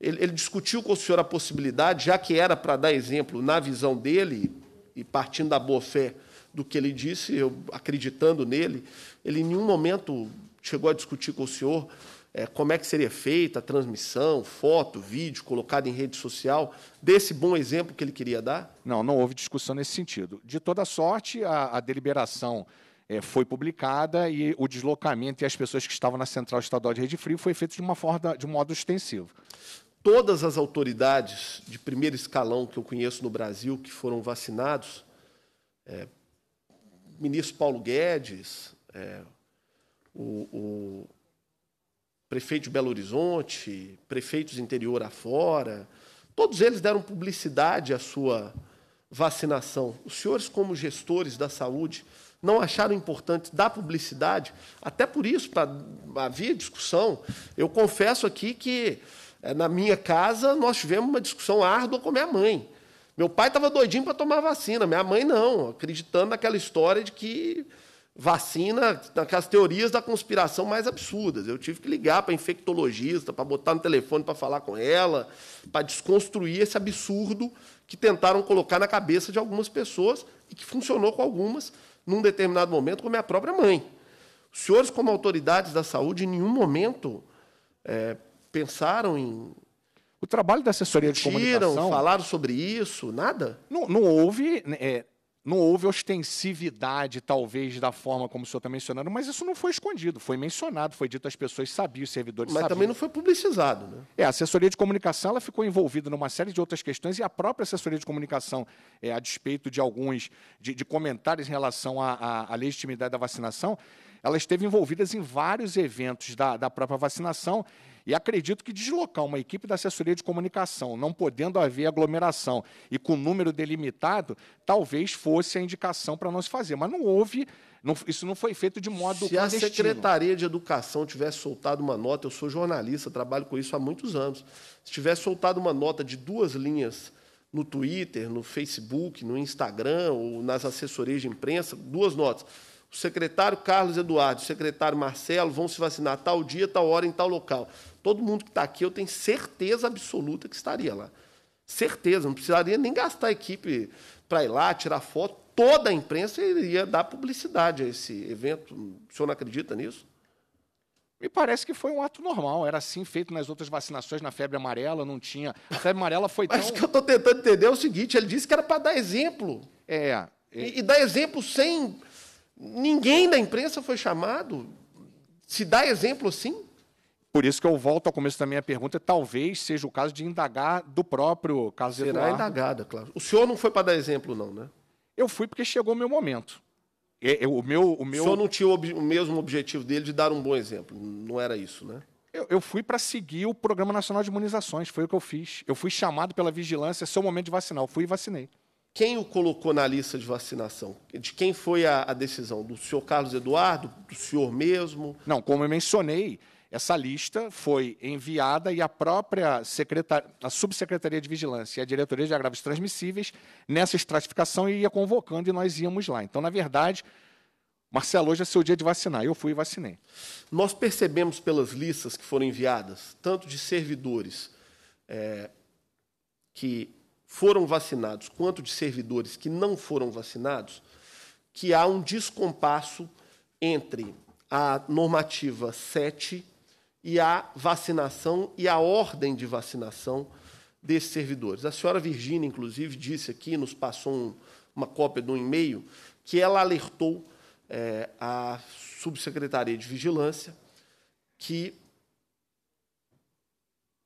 Ele, ele discutiu com o senhor a possibilidade, já que era para dar exemplo na visão dele, e partindo da boa-fé do que ele disse, eu acreditando nele, ele em nenhum momento chegou a discutir com o senhor é, como é que seria feita a transmissão, foto, vídeo colocado em rede social, desse bom exemplo que ele queria dar? Não, não houve discussão nesse sentido. De toda sorte, a, a deliberação é, foi publicada e o deslocamento e as pessoas que estavam na Central Estadual de Rede Frio foi feito de uma forma de um modo extensivo. Todas as autoridades de primeiro escalão que eu conheço no Brasil que foram vacinados, é, ministro Paulo Guedes, é, o, o, prefeito de Belo Horizonte, prefeitos interior afora, todos eles deram publicidade à sua vacinação. Os senhores, como gestores da saúde, não acharam importante dar publicidade, até por isso para havia discussão. Eu confesso aqui que eh, na minha casa nós tivemos uma discussão árdua com minha mãe. Meu pai estava doidinho para tomar vacina, minha mãe não, acreditando naquela história de que vacina, naquelas teorias da conspiração mais absurdas. Eu tive que ligar para infectologista, para botar no telefone para falar com ela, para desconstruir esse absurdo que tentaram colocar na cabeça de algumas pessoas e que funcionou com algumas, num determinado momento, como é a própria mãe. Os senhores, como autoridades da saúde, em nenhum momento é, pensaram em. O trabalho da assessoria de comunicação. Falaram sobre isso, nada? Não, não houve. Né, é, não houve ostensividade, talvez, da forma como o senhor está mencionando, mas isso não foi escondido, foi mencionado, foi dito às pessoas, sabiam, os servidores mas sabiam. Mas também não foi publicizado, né? É, a assessoria de comunicação ela ficou envolvida numa série de outras questões e a própria assessoria de comunicação, é, a despeito de alguns de, de comentários em relação à, à, à legitimidade da vacinação, ela esteve envolvida em vários eventos da, da própria vacinação e acredito que deslocar uma equipe da assessoria de comunicação, não podendo haver aglomeração e com número delimitado, talvez fosse a indicação para não se fazer. Mas não houve, não, isso não foi feito de modo. Se a Secretaria de Educação tivesse soltado uma nota, eu sou jornalista, trabalho com isso há muitos anos, se tivesse soltado uma nota de duas linhas no Twitter, no Facebook, no Instagram ou nas assessorias de imprensa, duas notas. O secretário Carlos Eduardo, o secretário Marcelo vão se vacinar tal dia, tal hora, em tal local. Todo mundo que está aqui, eu tenho certeza absoluta que estaria lá. Certeza, não precisaria nem gastar a equipe para ir lá, tirar foto. Toda a imprensa iria dar publicidade a esse evento. O senhor não acredita nisso? Me parece que foi um ato normal, era assim feito nas outras vacinações, na febre amarela, não tinha. A febre amarela foi tão... Mas o que eu estou tentando entender é o seguinte: ele disse que era para dar exemplo. É. é... E, e dar exemplo sem. Ninguém da imprensa foi chamado. Se dá exemplo assim? Por isso que eu volto ao começo da minha pergunta, talvez seja o caso de indagar do próprio caso Será Eduardo. indagada, claro. O senhor não foi para dar exemplo, não, né? Eu fui porque chegou o meu momento. É, é, o, meu, o, meu... o senhor não tinha o, o, mesmo objetivo dele de dar um bom exemplo, não era isso, né? Eu, eu fui para seguir o Programa Nacional de Imunizações, foi o que eu fiz. Eu fui chamado pela vigilância, seu momento de vacinar, eu fui e vacinei. Quem o colocou na lista de vacinação? De quem foi a, a decisão? Do senhor Carlos Eduardo? Do senhor mesmo? Não, como eu mencionei, essa lista foi enviada e a própria a Subsecretaria de Vigilância e a Diretoria de Agravos Transmissíveis, nessa estratificação, ia convocando e nós íamos lá. Então, na verdade, Marcelo, hoje é seu dia de vacinar. Eu fui e vacinei. Nós percebemos pelas listas que foram enviadas, tanto de servidores é, que foram vacinados, quanto de servidores que não foram vacinados, que há um descompasso entre a normativa 7 e a vacinação e a ordem de vacinação desses servidores. A senhora Virgínia, inclusive, disse aqui, nos passou um, uma cópia de um e-mail, que ela alertou é, a subsecretaria de vigilância que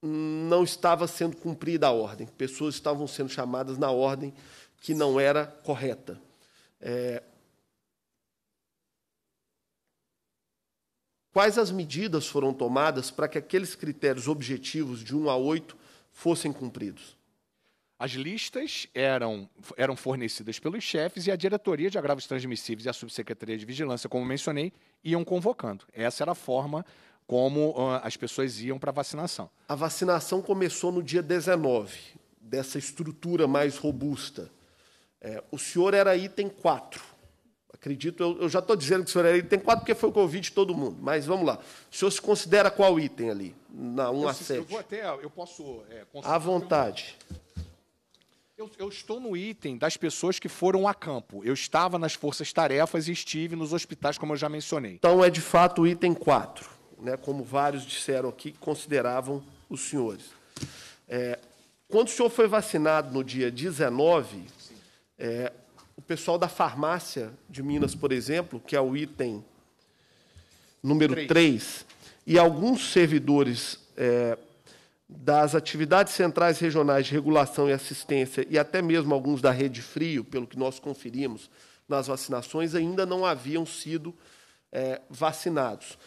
não estava sendo cumprida a ordem, pessoas estavam sendo chamadas na ordem que não era correta. É, quais as medidas foram tomadas para que aqueles critérios objetivos de 1 a 8 fossem cumpridos? As listas eram, eram fornecidas pelos chefes e a diretoria de agravos transmissíveis e a subsecretaria de vigilância, como mencionei, iam convocando. Essa era a forma como uh, as pessoas iam para a vacinação. A vacinação começou no dia 19, dessa estrutura mais robusta. É, o senhor era item 4. Acredito, eu, eu já estou dizendo que o senhor era item 4, porque foi o convite de todo mundo. Mas vamos lá. O senhor se considera qual item ali? Na 1 eu, a 7? Eu vou até. Eu posso. É, à vontade. Eu, eu, estou no item das pessoas que foram a campo. Eu estava nas forças-tarefas e estive nos hospitais, como eu já mencionei. Então, é de fato o item 4, né, como vários disseram aqui, consideravam os senhores. É, quando o senhor foi vacinado no dia 19, é, o pessoal da farmácia de Minas, por exemplo, que é o item número 3, e alguns servidores é, das atividades centrais regionais de regulação e assistência, e até mesmo alguns da Rede Frio, pelo que nós conferimos nas vacinações, ainda não haviam sido é, vacinados.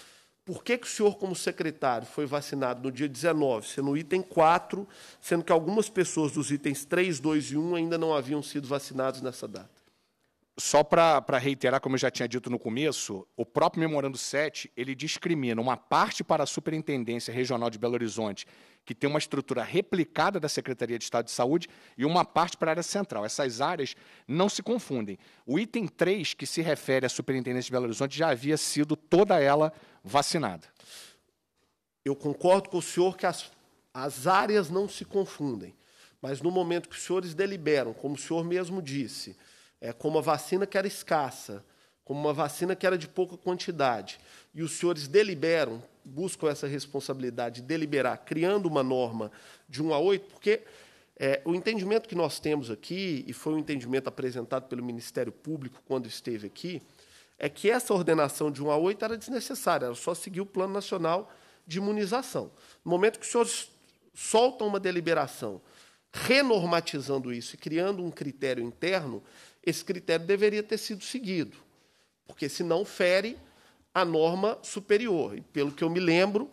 Por que, que o senhor, como secretário, foi vacinado no dia 19, sendo o item 4, sendo que algumas pessoas dos itens 3, 2 e 1 ainda não haviam sido vacinados nessa data? só para reiterar, como eu já tinha dito no começo, o próprio Memorando 7 ele discrimina uma parte para a Superintendência Regional de Belo Horizonte, que tem uma estrutura replicada da Secretaria de Estado de Saúde, e uma parte para a área central. Essas áreas não se confundem. O item 3, que se refere à Superintendência de Belo Horizonte, já havia sido toda ela vacinada. Eu concordo com o senhor que as, as áreas não se confundem, mas no momento que os senhores deliberam, como o senhor mesmo disse é, com uma vacina que era escassa, com uma vacina que era de pouca quantidade, e os senhores deliberam, buscam essa responsabilidade de deliberar, criando uma norma de 1 a 8, porque é, o entendimento que nós temos aqui, e foi um entendimento apresentado pelo Ministério Público quando esteve aqui, é que essa ordenação de 1 a 8 era desnecessária, era só seguir o Plano Nacional de Imunização. No momento que os senhores soltam uma deliberação renormatizando isso e criando um critério interno, esse critério deveria ter sido seguido, porque senão fere a norma superior. E, pelo que eu me lembro,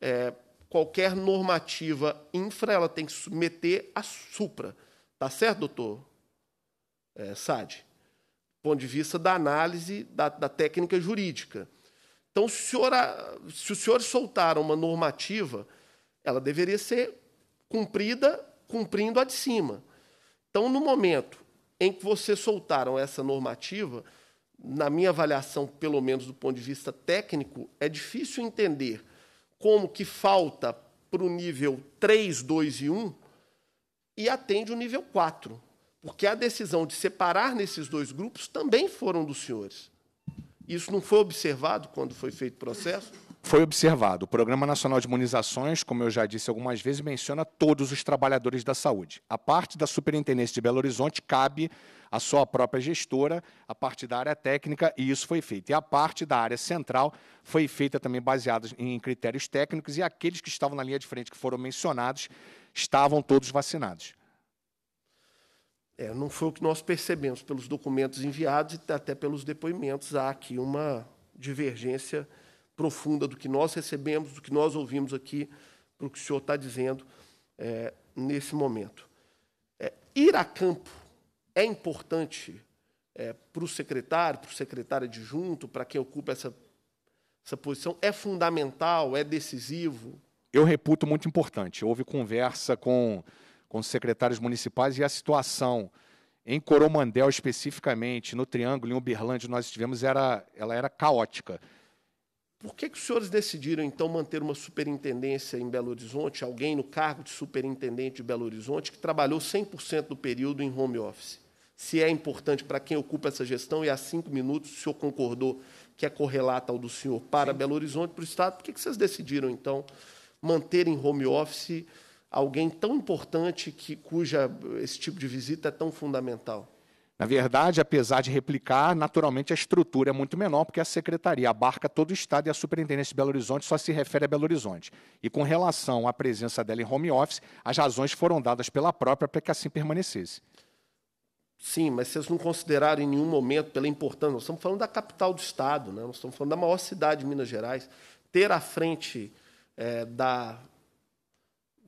é, qualquer normativa infra ela tem que submeter à supra. Tá certo, doutor é, Sade? Do ponto de vista da análise da, da técnica jurídica. Então, se, senhor, se os senhores soltaram uma normativa, ela deveria ser cumprida cumprindo a de cima. Então, no momento em que vocês soltaram essa normativa, na minha avaliação, pelo menos do ponto de vista técnico, é difícil entender como que falta para o nível 3, 2 e 1 e atende o nível 4. Porque a decisão de separar nesses dois grupos também foram dos senhores. Isso não foi observado quando foi feito o processo? foi observado. O Programa Nacional de Imunizações, como eu já disse algumas vezes, menciona todos os trabalhadores da saúde. A parte da Superintendência de Belo Horizonte cabe à sua própria gestora, a parte da área técnica, e isso foi feito. E a parte da área central foi feita também baseada em critérios técnicos, e aqueles que estavam na linha de frente que foram mencionados estavam todos vacinados. É, não foi o que nós percebemos pelos documentos enviados e até pelos depoimentos. Há aqui uma divergência profunda do que nós recebemos, do que nós ouvimos aqui, para o que o senhor está dizendo é, nesse momento. É, ir a campo é importante é, para o secretário, para o secretário adjunto, para quem ocupa essa, essa posição? É fundamental? É decisivo? Eu reputo muito importante. Houve conversa com, com os secretários municipais e a situação em Coromandel especificamente, no Triângulo, em Uberlândia, nós estivemos, era, ela era caótica. Por que, que os senhores decidiram, então, manter uma superintendência em Belo Horizonte, alguém no cargo de superintendente de Belo Horizonte, que trabalhou 100% do período em home office? Se é importante para quem ocupa essa gestão, e há cinco minutos o senhor concordou que é correlata ao do senhor para Sim. Belo Horizonte, para o Estado, por que, que vocês decidiram, então, manter em home office alguém tão importante que cuja esse tipo de visita é tão fundamental? Na verdade, apesar de replicar, naturalmente a estrutura é muito menor, porque a secretaria abarca todo o Estado e a superintendência de Belo Horizonte só se refere a Belo Horizonte. E com relação à presença dela em home office, as razões foram dadas pela própria para que assim permanecesse. Sim, mas vocês não consideraram em nenhum momento pela importância. Nós estamos falando da capital do Estado, né? nós estamos falando da maior cidade de Minas Gerais. Ter à frente é, da,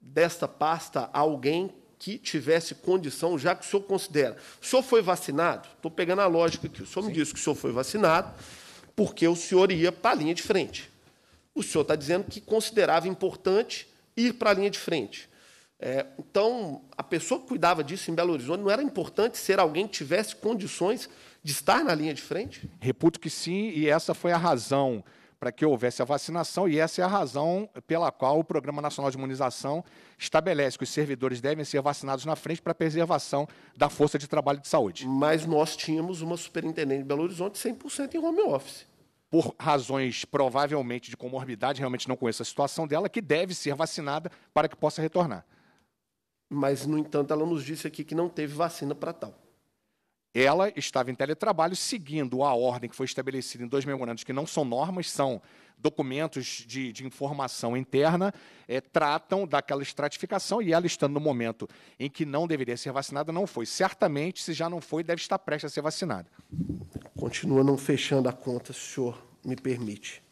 desta pasta alguém que tivesse condição, já que o senhor considera. O senhor foi vacinado? Estou pegando a lógica aqui. O senhor Sim. me disse que o senhor foi vacinado porque o senhor ia para a linha de frente. O senhor está dizendo que considerava importante ir para a linha de frente. É, então, a pessoa que cuidava disso em Belo Horizonte, não era importante ser alguém que tivesse condições de estar na linha de frente? Reputo que sim, e essa foi a razão para que houvesse a vacinação, e essa é a razão pela qual o Programa Nacional de Imunização estabelece que os servidores devem ser vacinados na frente para a preservação da força de trabalho de saúde. Mas nós tínhamos uma superintendente de Belo Horizonte 100% em home office por razões provavelmente de comorbidade, realmente não conheço a situação dela, que deve ser vacinada para que possa retornar. Mas, no entanto, ela nos disse aqui que não teve vacina para tal ela estava em teletrabalho seguindo a ordem que foi estabelecida em dois memorandos, que não são normas, são documentos de, de informação interna, é, tratam daquela estratificação e ela estando no momento em que não deveria ser vacinada, não foi. Certamente, se já não foi, deve estar prestes a ser vacinada. Continua não fechando a conta, se o senhor me permite.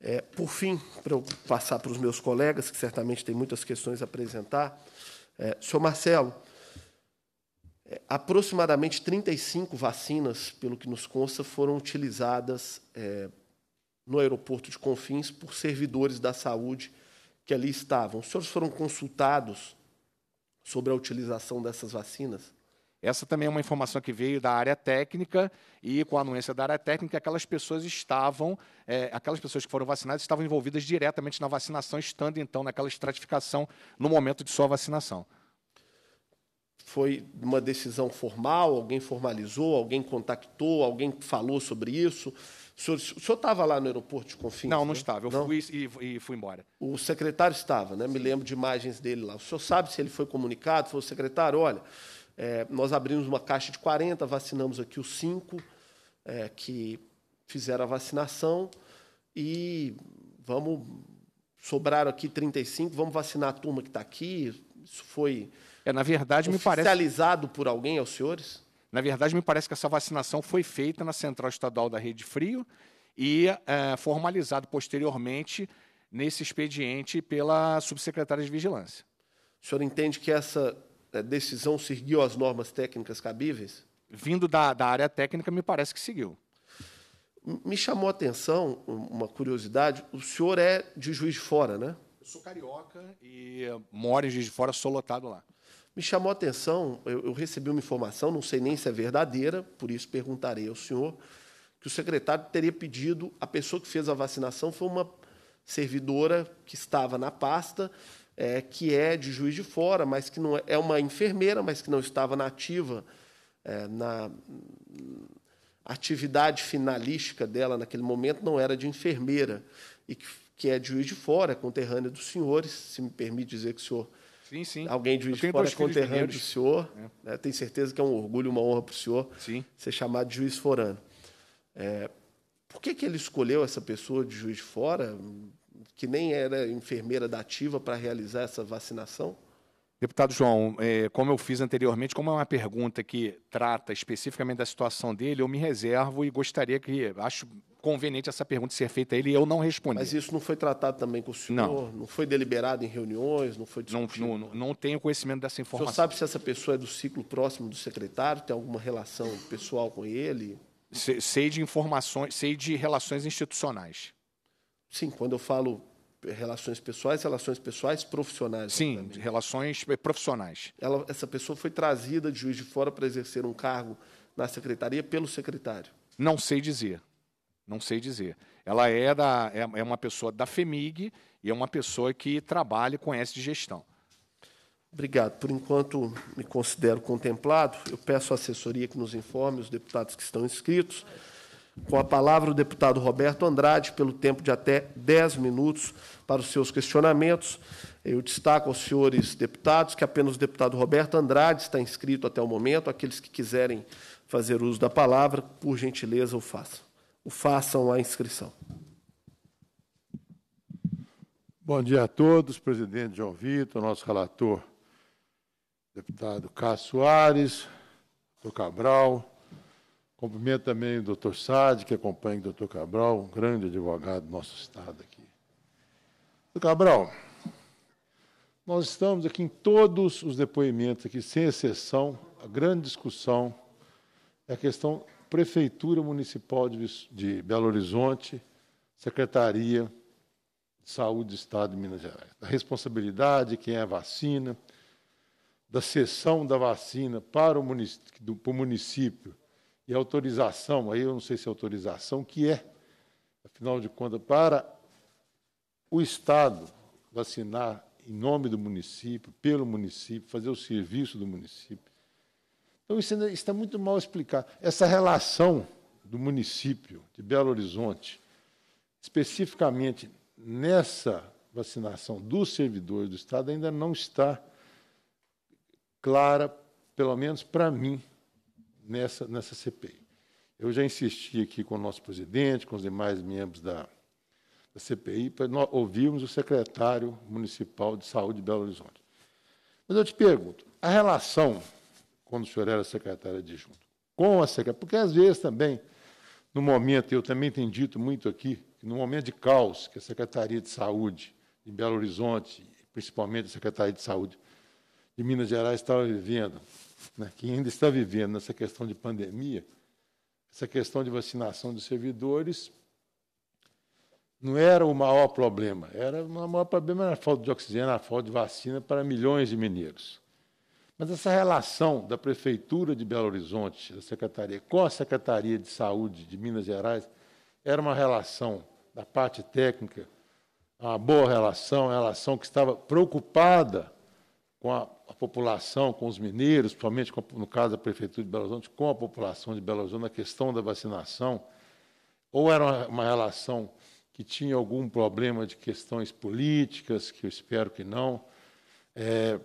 É, por fim, para eu passar para os meus colegas, que certamente têm muitas questões a apresentar, é, senhor Marcelo, aproximadamente 35 vacinas, pelo que nos consta, foram utilizadas é, no aeroporto de Confins por servidores da saúde que ali estavam. Os senhores foram consultados sobre a utilização dessas vacinas? Essa também é uma informação que veio da área técnica e com a anuência da área técnica, aquelas pessoas estavam, é, aquelas pessoas que foram vacinadas estavam envolvidas diretamente na vacinação, estando então naquela estratificação no momento de sua vacinação foi uma decisão formal, alguém formalizou, alguém contactou, alguém falou sobre isso. O senhor, estava lá no aeroporto de Confins? Não, né? não né? estava. Eu não? fui e, e, fui embora. O secretário estava, né? Me lembro de imagens dele lá. O senhor sabe se ele foi comunicado? Foi o secretário, olha, é, nós abrimos uma caixa de 40, vacinamos aqui os cinco é, que fizeram a vacinação e vamos sobrar aqui 35, vamos vacinar a turma que está aqui. Isso foi é, na verdade, me parece. Oficializado por alguém aos senhores? Na verdade, me parece que essa vacinação foi feita na Central Estadual da Rede Frio e é, formalizado posteriormente nesse expediente pela subsecretária de Vigilância. O senhor entende que essa é, decisão seguiu as normas técnicas cabíveis? Vindo da, da área técnica, me parece que seguiu. Me chamou a atenção, uma curiosidade, o senhor é de Juiz de Fora, né? Eu sou carioca e moro em Juiz de Fora, sou lotado lá. Me chamou a atenção, eu, eu recebi uma informação, não sei nem se é verdadeira, por isso perguntarei ao senhor, que o secretário teria pedido, a pessoa que fez a vacinação foi uma servidora que estava na pasta, é, que é de juiz de fora, mas que não é, é uma enfermeira, mas que não estava na ativa, é, na atividade finalística dela naquele momento não era de enfermeira, e que, que é de juiz de fora, é conterrânea dos senhores, se me permite dizer que o senhor Sim, sim. Alguém de juiz fora é conterrâneo do senhor. É. Né? Tenho certeza que é um orgulho, uma honra para o senhor sim. ser chamado de juiz forano. É, por que, que ele escolheu essa pessoa de juiz de fora, que nem era enfermeira da ativa, para realizar essa vacinação? Deputado João, é, como eu fiz anteriormente, como é uma pergunta que trata especificamente da situação dele, eu me reservo e gostaria que, acho conveniente essa pergunta ser feita a ele e eu não respondi. Mas isso não foi tratado também com o senhor? Não, não foi deliberado em reuniões? Não foi discutido? Não, não, não tenho conhecimento dessa informação. O senhor sabe se essa pessoa é do ciclo próximo do secretário, tem alguma relação pessoal com ele? Sei de informações, sei de relações institucionais. Sim, quando eu falo relações pessoais, relações pessoais profissionais. Sim, relações profissionais. Ela, essa pessoa foi trazida de juiz de fora para exercer um cargo na secretaria pelo secretário? Não sei dizer. Não sei dizer. Ela é, da, é, é uma pessoa da FEMIG e é uma pessoa que trabalha e conhece de gestão. Obrigado. Por enquanto, me considero contemplado. Eu peço à assessoria que nos informe os deputados que estão inscritos. Com a palavra, o deputado Roberto Andrade, pelo tempo de até 10 minutos para os seus questionamentos. Eu destaco aos senhores deputados que apenas o deputado Roberto Andrade está inscrito até o momento. Aqueles que quiserem fazer uso da palavra, por gentileza, o façam. O façam a inscrição. Bom dia a todos, presidente João Vitor, nosso relator, deputado Cássio Soares, do Cabral, Cumprimento também o doutor Sade, que acompanha o doutor Cabral, um grande advogado do nosso Estado aqui. Doutor Cabral, nós estamos aqui em todos os depoimentos, aqui, sem exceção, a grande discussão é a questão Prefeitura Municipal de, Belo Horizonte, Secretaria de Saúde do Estado de Minas Gerais. A responsabilidade, quem é a vacina, da cessão da vacina para o município, do, para o município e autorização, aí eu não sei se é autorização, que é, afinal de contas, para o Estado vacinar em nome do município, pelo município, fazer o serviço do município. Então, isso está muito mal explicado. Essa relação do município de Belo Horizonte, especificamente nessa vacinação dos servidores do Estado, ainda não está clara, pelo menos para mim, nessa, nessa CPI. Eu já insisti aqui com o nosso presidente, com os demais membros da, da CPI, para nós ouvirmos o secretário municipal de saúde de Belo Horizonte. Mas eu te pergunto, a relação, quando o senhor era secretário adjunto, com a secretária, porque às vezes também, no momento, eu também tenho dito muito aqui, no momento de caos que a Secretaria de Saúde de Belo Horizonte, principalmente a Secretaria de Saúde de Minas Gerais, estava vivendo, né, que ainda está vivendo nessa questão de pandemia, essa questão de vacinação dos servidores não era o maior problema. Era o maior problema era a falta de oxigênio, a falta de vacina para milhões de mineiros. Mas essa relação da Prefeitura de Belo Horizonte, da Secretaria, com a Secretaria de Saúde de Minas Gerais, era uma relação da parte técnica, uma boa relação, uma relação que estava preocupada com a a população, com os mineiros, principalmente com, no caso da Prefeitura de Belo Horizonte, com a população de Belo Horizonte, na questão da vacinação, ou era uma relação que tinha algum problema de questões políticas, que eu espero que não, é,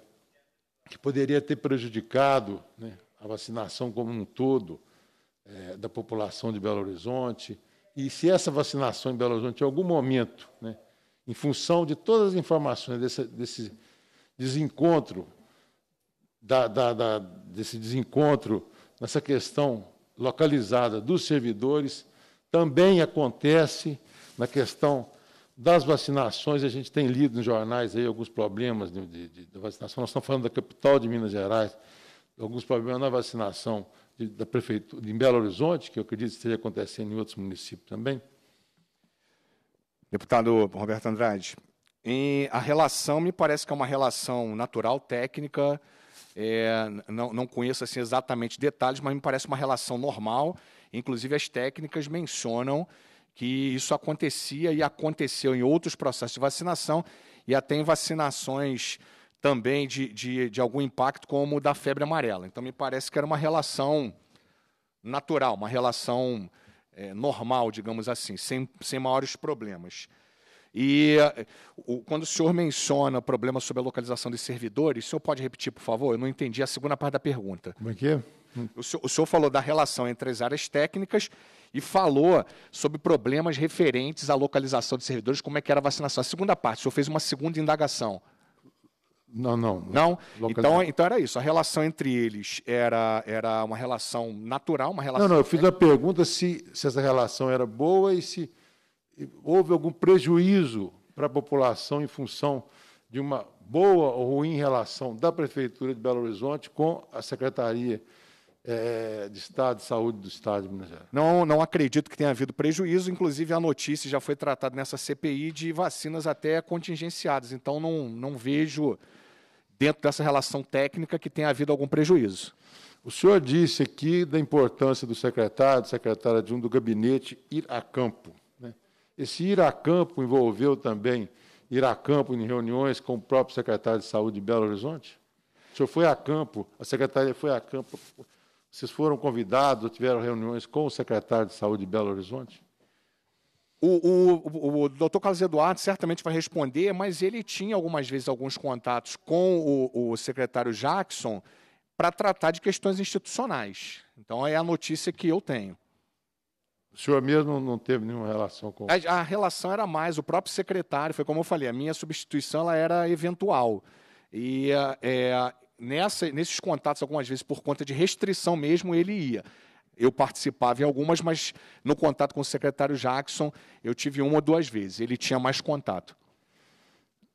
que poderia ter prejudicado né, a vacinação como um todo é, da população de Belo Horizonte. E se essa vacinação em Belo Horizonte, em algum momento, né, em função de todas as informações desse, desse desencontro da, da, da, desse desencontro nessa questão localizada dos servidores também acontece na questão das vacinações. A gente tem lido nos jornais aí alguns problemas de, de, de vacinação. Nós estamos falando da capital de Minas Gerais, alguns problemas na vacinação de, da prefeitura em Belo Horizonte, que eu acredito esteja acontecendo em outros municípios também. Deputado Roberto Andrade, a relação me parece que é uma relação natural, técnica é, não, não conheço assim, exatamente detalhes, mas me parece uma relação normal. Inclusive, as técnicas mencionam que isso acontecia e aconteceu em outros processos de vacinação e até em vacinações também de, de, de algum impacto, como o da febre amarela. Então, me parece que era uma relação natural, uma relação é, normal, digamos assim, sem, sem maiores problemas. E eh, quando o senhor menciona problemas sobre a localização de servidores, o senhor pode repetir, por favor? Eu não entendi a segunda parte da pergunta. Como é que é? Hum. O senhor, o senhor, falou da relação entre as áreas técnicas e falou sobre problemas referentes à localização de servidores, como é que era a vacinação. A segunda parte, o senhor fez uma segunda indagação. Não, não. Não? Então, então era isso. A relação entre eles era, era uma relação natural, uma relação. Não, não, eu fiz a pergunta se, se essa relação era boa e se houve algum prejuízo para a população em função de uma boa ou ruim relação da Prefeitura de Belo Horizonte com a Secretaria é, de Estado de Saúde do Estado de Minas Gerais. Não, não acredito que tenha havido prejuízo, inclusive a notícia já foi tratada nessa CPI de vacinas até contingenciadas, então não, não vejo dentro dessa relação técnica que tenha havido algum prejuízo. O senhor disse aqui da importância do secretário, secretária de um do gabinete ir a campo. Esse ir a campo envolveu também ir a campo em reuniões com o próprio secretário de Saúde de Belo Horizonte? O senhor foi a campo, a secretaria foi a campo, vocês foram convidados, tiveram reuniões com o secretário de Saúde de Belo Horizonte? O, o, o, doutor Carlos Eduardo certamente vai responder, mas ele tinha algumas vezes alguns contatos com o, o secretário Jackson para tratar de questões institucionais. Então é a notícia que eu tenho. O senhor mesmo não teve nenhuma relação com. A, a, relação era mais, o próprio secretário, foi como eu falei, a minha substituição ela era eventual. E é, nessa, nesses contatos, algumas vezes, por conta de restrição mesmo, ele ia. Eu participava em algumas, mas no contato com o secretário Jackson, eu tive uma ou duas vezes. Ele tinha mais contato.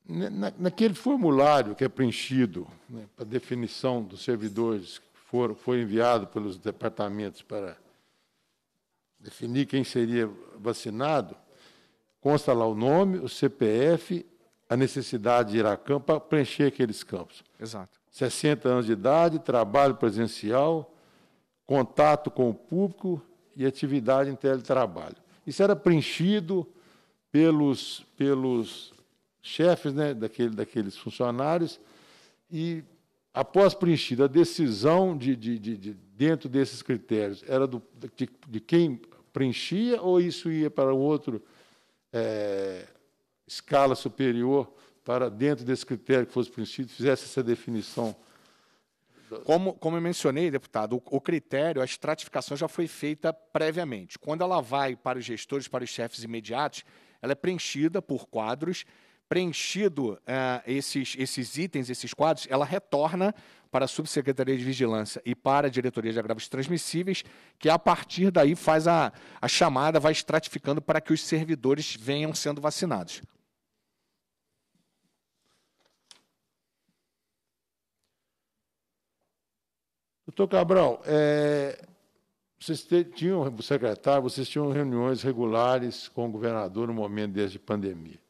Na, naquele formulário que é preenchido né, para definição dos servidores que foram, foi enviado pelos departamentos para definir quem seria vacinado, consta lá o nome, o CPF, a necessidade de ir a campo para preencher aqueles campos. Exato. 60 anos de idade, trabalho presencial, contato com o público e atividade em teletrabalho. Isso era preenchido pelos, pelos chefes né, daquele, daqueles funcionários e, após preenchida a decisão de, de, de, de dentro desses critérios, era do, de, de quem preenchia ou isso ia para um outro é, escala superior para dentro desse critério que fosse preenchido, fizesse essa definição? Como, como eu mencionei, deputado, o, o, critério, a estratificação já foi feita previamente. Quando ela vai para os gestores, para os chefes imediatos, ela é preenchida por quadros. Preenchido uh, esses, esses itens, esses quadros, ela retorna para a Subsecretaria de Vigilância e para a Diretoria de Agravos Transmissíveis, que a partir daí faz a, a chamada, vai estratificando para que os servidores venham sendo vacinados. Doutor Cabral, é, vocês te, tinham, é secretário, vocês tinham reuniões regulares com o governador no momento desde pandemia.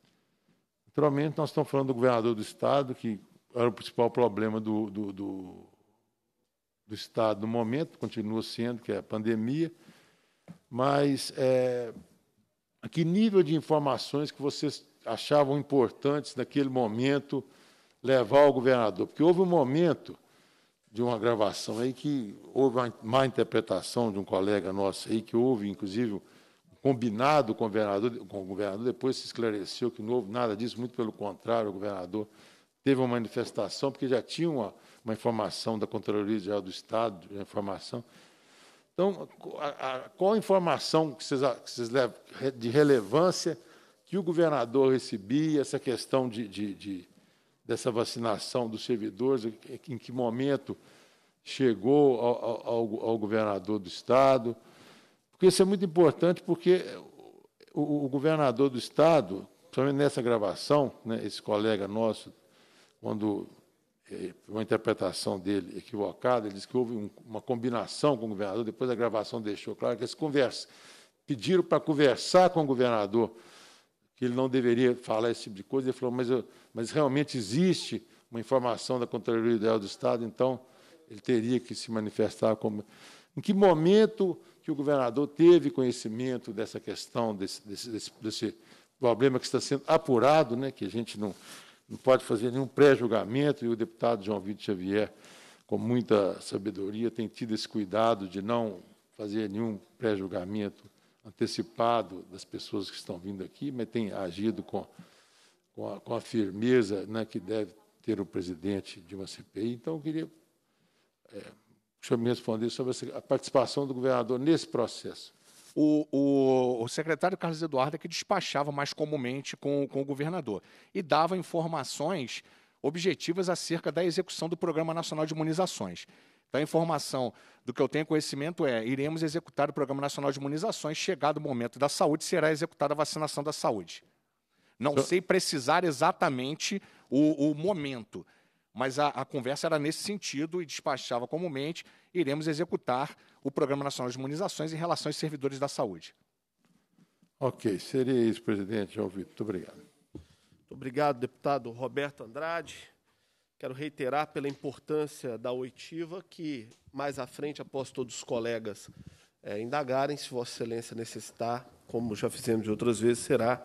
Naturalmente, nós estamos falando do governador do Estado, que era o principal problema do, do, do, do Estado no momento, continua sendo, que é a pandemia. Mas é, a que nível de informações que vocês achavam importantes naquele momento levar ao governador? Porque houve um momento de uma gravação aí que houve uma má interpretação de um colega nosso aí, que houve, inclusive, combinado com o governador, com o governador depois se esclareceu que não houve nada disso, muito pelo contrário, o governador teve uma manifestação, porque já tinha uma, uma informação da Controladoria Geral do Estado, de informação. Então, a, a, qual a informação que vocês, que vocês levam de relevância que o governador recebia, essa questão de, de, de dessa vacinação dos servidores, em que momento chegou ao, ao, ao, governador do Estado? Porque isso é muito importante, porque o, o governador do Estado, principalmente nessa gravação, né, esse colega nosso quando é, uma interpretação dele equivocada, ele disse que houve um, uma combinação com o governador, depois a gravação deixou claro que eles conversa, pediram para conversar com o governador, que ele não deveria falar esse tipo de coisa, ele falou, mas, eu, mas realmente existe uma informação da Controladoria Ideal do Estado, então ele teria que se manifestar como... Em que momento que o governador teve conhecimento dessa questão, desse, desse, desse, desse problema que está sendo apurado, né, que a gente não não pode fazer nenhum pré-julgamento, e o deputado João Vitor Xavier, com muita sabedoria, tem tido esse cuidado de não fazer nenhum pré-julgamento antecipado das pessoas que estão vindo aqui, mas tem agido com, com, a, com a firmeza né, que deve ter o presidente de uma CPI. Então, eu queria é, que o senhor me responder sobre a participação do governador nesse processo. O, o, o, secretário Carlos Eduardo é que despachava mais comumente com, com o governador e dava informações objetivas acerca da execução do Programa Nacional de Imunizações. Então, a informação do que eu tenho conhecimento é: iremos executar o Programa Nacional de Imunizações, chegado o momento da saúde, será executada a vacinação da saúde. Não sei precisar exatamente o, o momento, mas a, a, conversa era nesse sentido e despachava comumente: iremos executar o Programa Nacional de Imunizações em relação aos servidores da saúde. Ok, seria isso, presidente. João Vitor. Muito obrigado. Muito obrigado, deputado Roberto Andrade. Quero reiterar pela importância da oitiva que, mais à frente, após todos os colegas é, indagarem, se Vossa Excelência necessitar, como já fizemos de outras vezes, será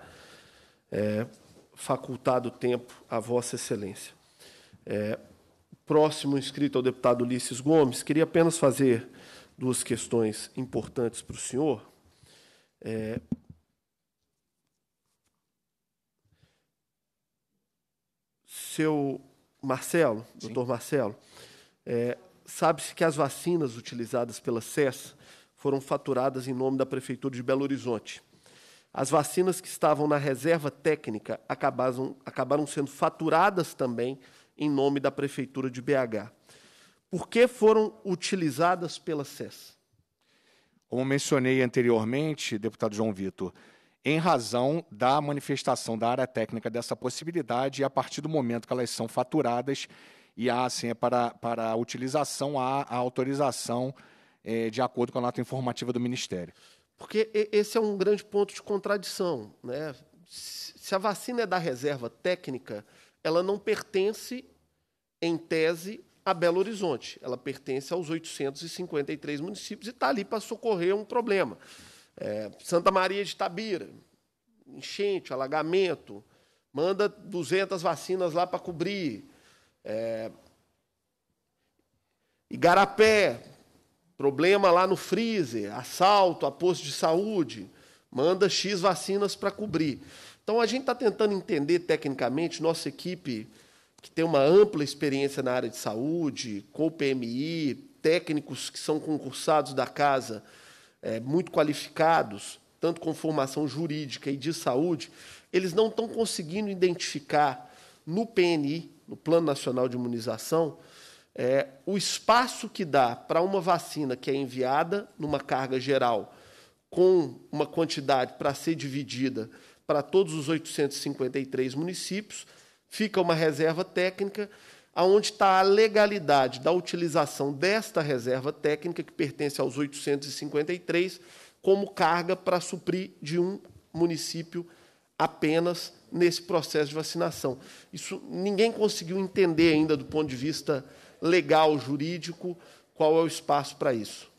é, facultado o tempo a Vossa Excelência. É, próximo inscrito ao é deputado Ulisses Gomes, queria apenas fazer duas questões importantes para o senhor. É, seu Marcelo, Sim. doutor Marcelo, é, sabe-se que as vacinas utilizadas pela SES foram faturadas em nome da Prefeitura de Belo Horizonte. As vacinas que estavam na reserva técnica acabaram, acabaram sendo faturadas também em nome da Prefeitura de BH. Por que foram utilizadas pela SES? Como mencionei anteriormente, deputado João Vitor, em razão da manifestação da área técnica dessa possibilidade, e a partir do momento que elas são faturadas e há assim, é para, para a utilização, há a autorização é, de acordo com a nota informativa do Ministério. Porque esse é um grande ponto de contradição. Né? Se a vacina é da reserva técnica, ela não pertence, em tese, a Belo Horizonte. Ela pertence aos 853 municípios e está ali para socorrer um problema. É, Santa Maria de Tabira, enchente, alagamento, manda 200 vacinas lá para cobrir. É, Igarapé, problema lá no freezer, assalto a posto de saúde, manda X vacinas para cobrir. Então, a gente está tentando entender tecnicamente, nossa equipe, que tem uma ampla experiência na área de saúde, com o PMI, técnicos que são concursados da casa, é, muito qualificados, tanto com formação jurídica e de saúde, eles não estão conseguindo identificar no PNI, no Plano Nacional de Imunização, é, o espaço que dá para uma vacina que é enviada numa carga geral com uma quantidade para ser dividida para todos os 853 municípios, fica uma reserva técnica, aonde está a legalidade da utilização desta reserva técnica, que pertence aos 853, como carga para suprir de um município apenas nesse processo de vacinação. Isso ninguém conseguiu entender ainda do ponto de vista legal, jurídico, qual é o espaço para isso.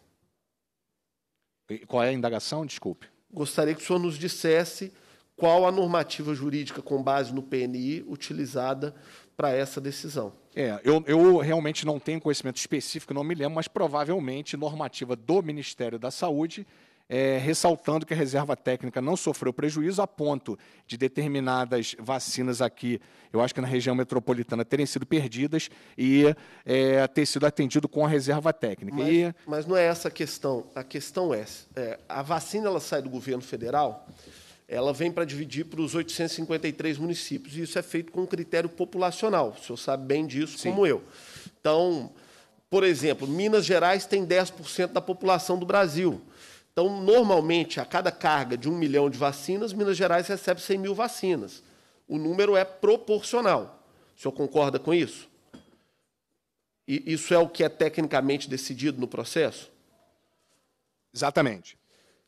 qual é a indagação? Desculpe. Gostaria que o senhor nos dissesse qual a normativa jurídica com base no PNI utilizada para essa decisão. É, eu, eu, realmente não tenho conhecimento específico, não me lembro, mas provavelmente normativa do Ministério da Saúde, é, ressaltando que a reserva técnica não sofreu prejuízo a ponto de determinadas vacinas aqui, eu acho que na região metropolitana, terem sido perdidas e é, ter sido atendido com a reserva técnica. Mas, e... mas não é essa a questão. A questão é, é a vacina ela sai do governo federal ela vem para dividir para os 853 municípios, e isso é feito com critério populacional. O senhor sabe bem disso, Sim. como eu. Então, por exemplo, Minas Gerais tem 10% da população do Brasil. Então, normalmente, a cada carga de um milhão de vacinas, Minas Gerais recebe 100 mil vacinas. O número é proporcional. O senhor concorda com isso? E isso é o que é tecnicamente decidido no processo? Exatamente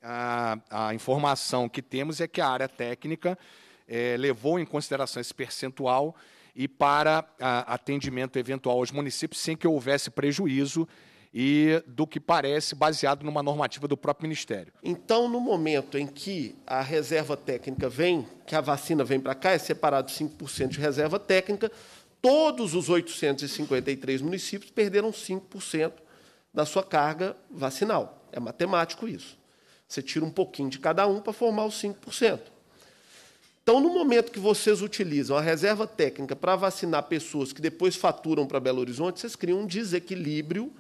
a, a informação que temos é que a área técnica é, levou em consideração esse percentual e para a, atendimento eventual aos municípios sem que houvesse prejuízo e do que parece baseado numa normativa do próprio Ministério. Então, no momento em que a reserva técnica vem, que a vacina vem para cá, é separado 5% de reserva técnica, todos os 853 municípios perderam 5% da sua carga vacinal. É matemático isso. Você tira um pouquinho de cada um para formar os 5%. Então, no momento que vocês utilizam a reserva técnica para vacinar pessoas que depois faturam para Belo Horizonte, vocês criam um desequilíbrio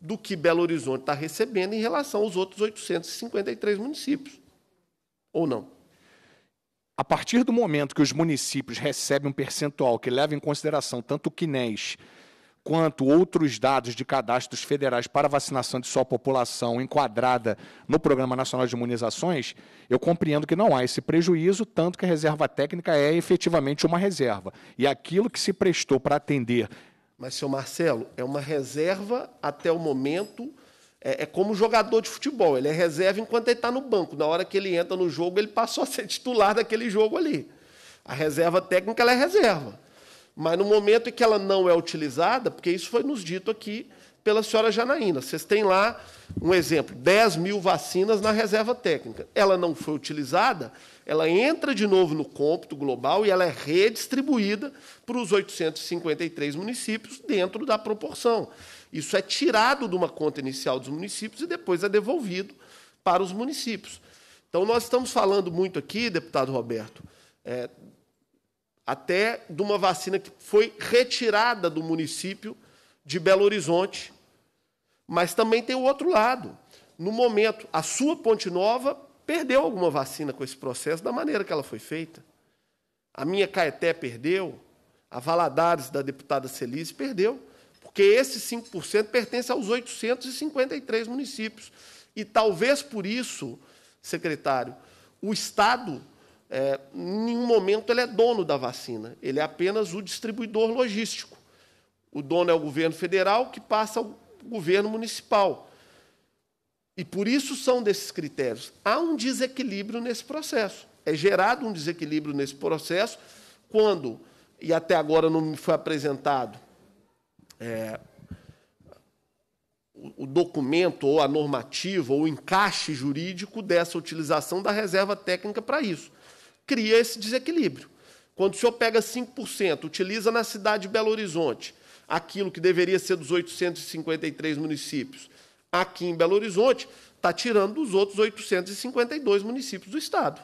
do que Belo Horizonte está recebendo em relação aos outros 853 municípios. Ou não? A partir do momento que os municípios recebem um percentual que leva em consideração tanto o Quinés quanto outros dados de cadastros federais para vacinação de sua população enquadrada no Programa Nacional de Imunizações, eu compreendo que não há esse prejuízo, tanto que a reserva técnica é efetivamente uma reserva. E aquilo que se prestou para atender. Mas, senhor Marcelo, é uma reserva até o momento. É, é como jogador de futebol, ele é reserva enquanto ele está no banco. Na hora que ele entra no jogo, ele passou a ser titular daquele jogo ali. A reserva técnica é reserva. Mas no momento em que ela não é utilizada, porque isso foi nos dito aqui pela senhora Janaína, vocês têm lá um exemplo: 10 mil vacinas na reserva técnica. Ela não foi utilizada, ela entra de novo no cômputo global e ela é redistribuída para os 853 municípios dentro da proporção. Isso é tirado de uma conta inicial dos municípios e depois é devolvido para os municípios. Então, nós estamos falando muito aqui, deputado Roberto, é, até de uma vacina que foi retirada do município de Belo Horizonte. Mas também tem o outro lado. No momento, a sua Ponte Nova perdeu alguma vacina com esse processo da maneira que ela foi feita. A minha Caeté perdeu, a Valadares da deputada Celise perdeu, porque esse 5% pertence aos 853 municípios. E talvez por isso, secretário, o Estado é, em nenhum momento ele é dono da vacina, ele é apenas o distribuidor logístico. O dono é o governo federal, que passa ao governo municipal. E por isso são desses critérios. Há um desequilíbrio nesse processo. É gerado um desequilíbrio nesse processo quando, e até agora não me foi apresentado, é, o documento ou a normativa ou o encaixe jurídico dessa utilização da reserva técnica para isso cria esse desequilíbrio. Quando o senhor pega 5%, utiliza na cidade de Belo Horizonte aquilo que deveria ser dos 853 municípios, aqui em Belo Horizonte, está tirando dos outros 852 municípios do Estado.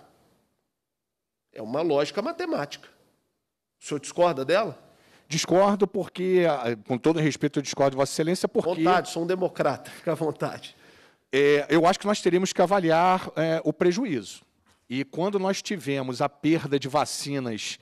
É uma lógica matemática. O senhor discorda dela? Discordo porque, com todo respeito, eu discordo, Vossa Excelência, porque... Vontade, sou um democrata, fica à vontade. É, eu acho que nós teríamos que avaliar é, o prejuízo. E quando nós tivemos a perda de vacinas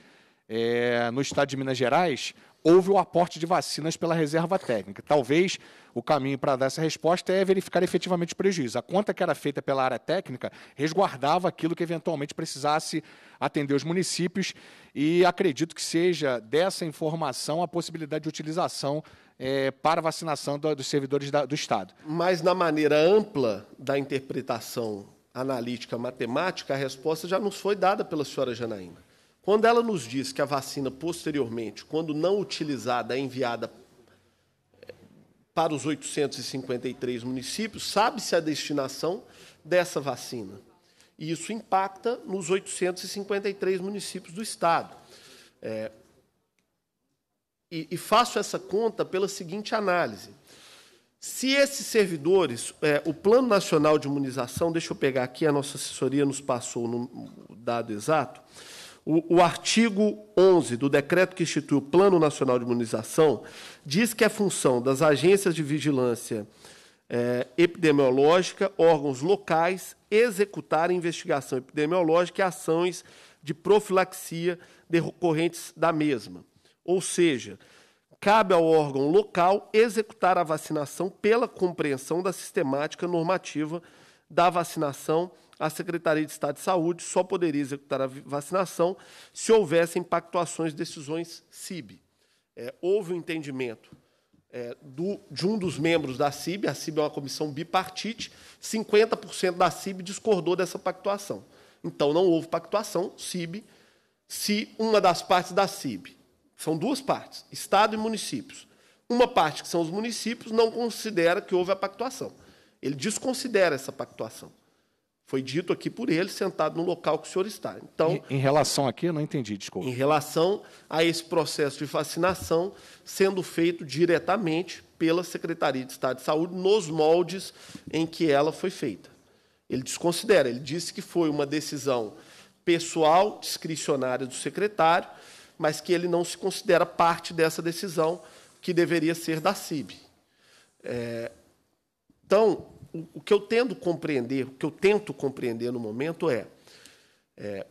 é, no estado de Minas Gerais, houve o aporte de vacinas pela reserva técnica. Talvez o caminho para dar essa resposta é verificar efetivamente o prejuízo. A conta que era feita pela área técnica resguardava aquilo que eventualmente precisasse atender os municípios e acredito que seja dessa informação a possibilidade de utilização é, para vacinação do, dos servidores da, do Estado. Mas na maneira ampla da interpretação analítica matemática, a resposta já nos foi dada pela senhora Janaína. Quando ela nos diz que a vacina, posteriormente, quando não utilizada, é enviada eh, para os 853 municípios, sabe-se a destinação dessa vacina. E isso impacta nos 853 municípios do Estado. É, e, e faço essa conta pela seguinte análise. Se esses servidores, é, o Plano Nacional de Imunização, deixa eu pegar aqui, a nossa assessoria nos passou o dado exato, o, o, artigo 11 do decreto que institui o Plano Nacional de Imunização diz que é função das agências de vigilância é, epidemiológica, órgãos locais, executar investigação epidemiológica e ações de profilaxia decorrentes da mesma. Ou seja, cabe ao órgão local executar a vacinação pela compreensão da sistemática normativa da vacinação. A Secretaria de Estado de Saúde só poderia executar a vacinação se houvessem pactuações, decisões CIB. É, houve o um entendimento é, do, de um dos membros da CIB, a CIB é uma comissão bipartite, 50% da CIB discordou dessa pactuação. Então, não houve pactuação CIB se uma das partes da CIB são duas partes, Estado e municípios. Uma parte, que são os municípios, não considera que houve a pactuação. Ele desconsidera essa pactuação. Foi dito aqui por ele, sentado no local que o senhor está. Então, em, em relação aqui, eu não entendi, desculpa. Em relação a esse processo de vacinação sendo feito diretamente pela Secretaria de Estado de Saúde nos moldes em que ela foi feita. Ele desconsidera, ele disse que foi uma decisão pessoal, discricionária do secretário, mas que ele não se considera parte dessa decisão que deveria ser da CIB. É, então, o, o, que eu tento compreender, o que eu tento compreender no momento é, é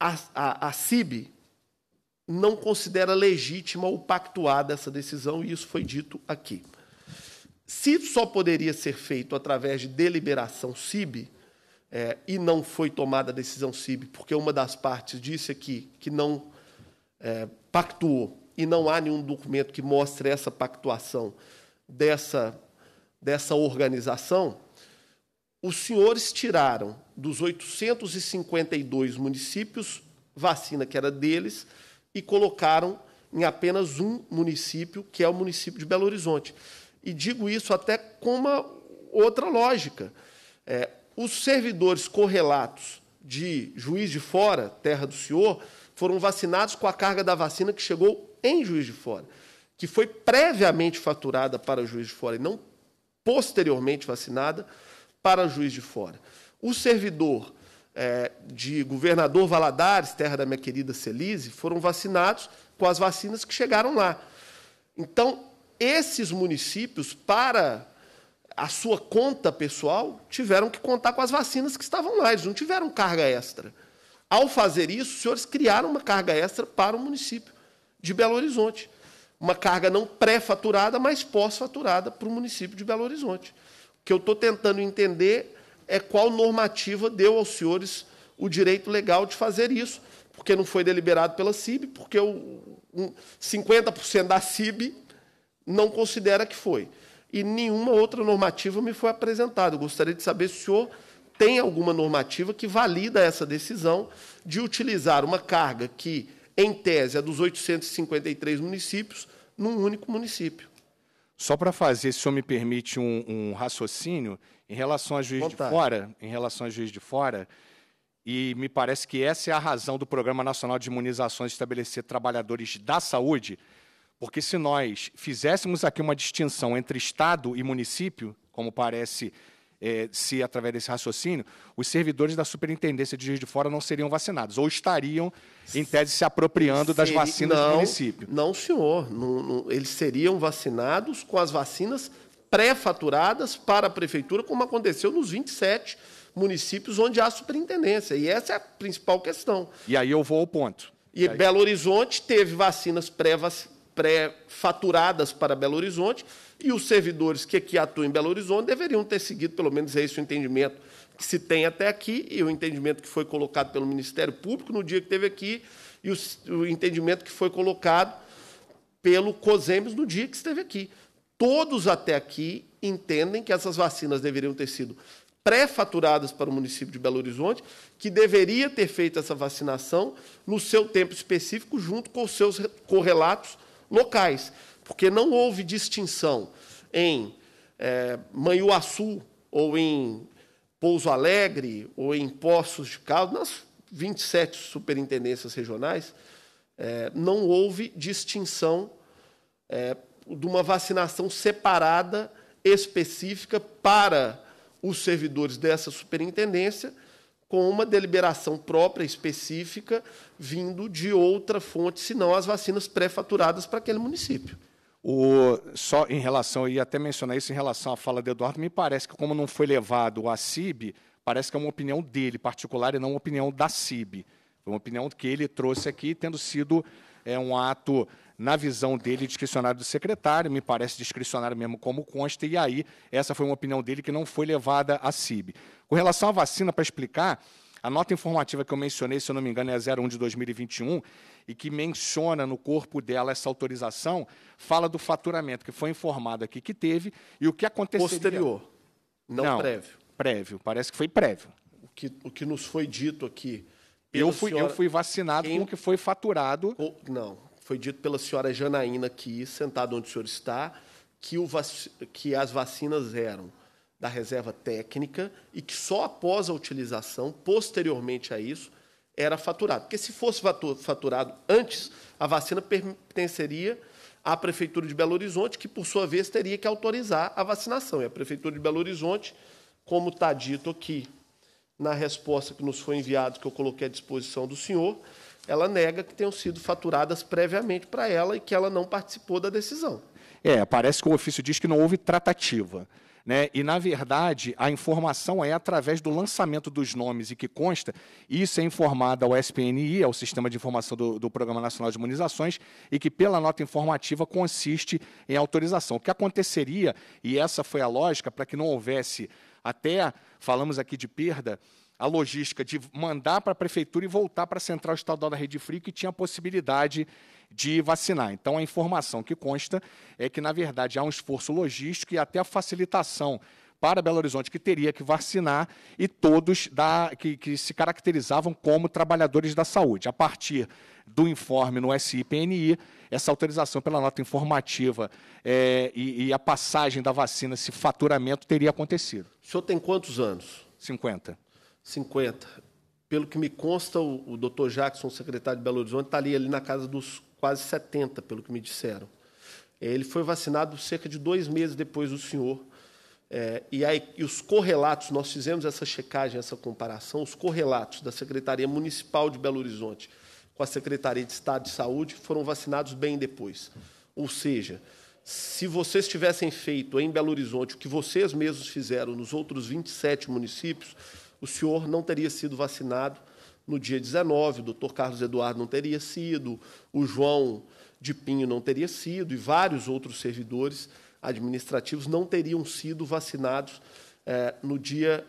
a, a, a CIB não considera legítima ou pactuada essa decisão, e isso foi dito aqui. Se só poderia ser feito através de deliberação CIB, é, e não foi tomada a decisão CIB, porque uma das partes disse aqui que não é, pactuou, e não há nenhum documento que mostre essa pactuação dessa, dessa organização, os senhores tiraram dos 852 municípios vacina que era deles e colocaram em apenas um município, que é o município de Belo Horizonte. E digo isso até com uma outra lógica. É, os servidores correlatos de Juiz de Fora, terra do senhor, foram vacinados com a carga da vacina que chegou em Juiz de Fora, que foi previamente faturada para Juiz de Fora e não posteriormente vacinada para Juiz de Fora. O servidor é, de governador Valadares, terra da minha querida Celise, foram vacinados com as vacinas que chegaram lá. Então, esses municípios, para a sua conta pessoal, tiveram que contar com as vacinas que estavam lá, eles não tiveram carga extra. Ao fazer isso, os senhores criaram uma carga extra para o município de Belo Horizonte. Uma carga não pré-faturada, mas pós-faturada para o município de Belo Horizonte. O que eu estou tentando entender é qual normativa deu aos senhores o direito legal de fazer isso, porque não foi deliberado pela CIB, porque o, um, 50% da CIB não considera que foi. E nenhuma outra normativa me foi apresentada. Eu gostaria de saber se o senhor tem alguma normativa que valida essa decisão de utilizar uma carga que, em tese, é dos 853 municípios, num único município. Só para fazer, se o senhor me permite, um, um raciocínio em relação a juiz Vontade. de fora, em relação a juiz de fora, e me parece que essa é a razão do Programa Nacional de Imunizações estabelecer trabalhadores da saúde, porque se nós fizéssemos aqui uma distinção entre Estado e município, como parece é, se através desse raciocínio, os servidores da Superintendência de Juiz de Fora não seriam vacinados, ou estariam, em tese, se apropriando das vacinas não, do município. Não, senhor. Não, não, eles seriam vacinados com as vacinas pré-faturadas para a prefeitura, como aconteceu nos 27 municípios onde há superintendência. E essa é a principal questão. E aí eu vou ao ponto. E, e aí... Belo Horizonte teve vacinas pré-vacinadas pré-faturadas para Belo Horizonte, e os servidores que aqui atuam em Belo Horizonte deveriam ter seguido, pelo menos é esse o entendimento que se tem até aqui, e o entendimento que foi colocado pelo Ministério Público no dia que teve aqui, e o, o entendimento que foi colocado pelo COSEMES no dia que esteve aqui. Todos até aqui entendem que essas vacinas deveriam ter sido pré-faturadas para o município de Belo Horizonte, que deveria ter feito essa vacinação no seu tempo específico, junto com os seus correlatos locais, porque não houve distinção em é, Manhuaçu, ou em Pouso Alegre, ou em Poços de Caldas, nas 27 superintendências regionais, é, não houve distinção é, de uma vacinação separada, específica para os servidores dessa superintendência com uma deliberação própria, específica, vindo de outra fonte, senão as vacinas pré-faturadas para aquele município. O, só em relação, e até mencionar isso em relação à fala de Eduardo, me parece que, como não foi levado a CIB, parece que é uma opinião dele particular e não uma opinião da CIB. Foi uma opinião que ele trouxe aqui, tendo sido é, um ato na visão dele, discricionário do secretário, me parece discricionário mesmo como consta, e aí essa foi uma opinião dele que não foi levada à CIB. Com relação à vacina, para explicar, a nota informativa que eu mencionei, se eu não me engano, é a 01 de 2021, e que menciona no corpo dela essa autorização, fala do faturamento que foi informado aqui que teve e o que aconteceu. Posterior, não, não prévio. Prévio, parece que foi prévio. O que, o que nos foi dito aqui. Eu fui, senhora, eu fui vacinado quem, com o que foi faturado. Ou, não, foi dito pela senhora Janaína aqui, sentada onde o senhor está, que, o vac... que as vacinas eram da reserva técnica e que só após a utilização, posteriormente a isso, era faturado. Porque se fosse faturado antes, a vacina pertenceria à Prefeitura de Belo Horizonte, que, por sua vez, teria que autorizar a vacinação. E a Prefeitura de Belo Horizonte, como está dito aqui na resposta que nos foi enviada, que eu coloquei à disposição do senhor, ela nega que tenham sido faturadas previamente para ela e que ela não participou da decisão. É, parece que o ofício diz que não houve tratativa. Né? E, na verdade, a informação é através do lançamento dos nomes e que consta, isso é informado ao SPNI, ao Sistema de Informação do, do, Programa Nacional de Imunizações, e que, pela nota informativa, consiste em autorização. O que aconteceria, e essa foi a lógica, para que não houvesse até, falamos aqui de perda, a logística de mandar para a prefeitura e voltar para a central estadual da Rede Frio, que tinha a possibilidade de vacinar. Então, a informação que consta é que, na verdade, há um esforço logístico e até a facilitação para Belo Horizonte, que teria que vacinar, e todos da, que, que se caracterizavam como trabalhadores da saúde. A partir do informe no SIPNI, essa autorização pela nota informativa é, e, e a passagem da vacina, esse faturamento, teria acontecido. O senhor tem quantos anos? 50. 50. Pelo que me consta, o, o doutor Jackson, secretário de Belo Horizonte, está ali, ali na casa dos quase 70, pelo que me disseram. É, ele foi vacinado cerca de dois meses depois do senhor. É, e, aí, e os correlatos, nós fizemos essa checagem, essa comparação, os correlatos da Secretaria Municipal de Belo Horizonte com a Secretaria de Estado de Saúde foram vacinados bem depois. Ou seja, se vocês tivessem feito em Belo Horizonte o que vocês mesmos fizeram nos outros 27 municípios, o senhor não teria sido vacinado no dia 19, o doutor Carlos Eduardo não teria sido, o João de Pinho não teria sido, e vários outros servidores administrativos não teriam sido vacinados eh, no dia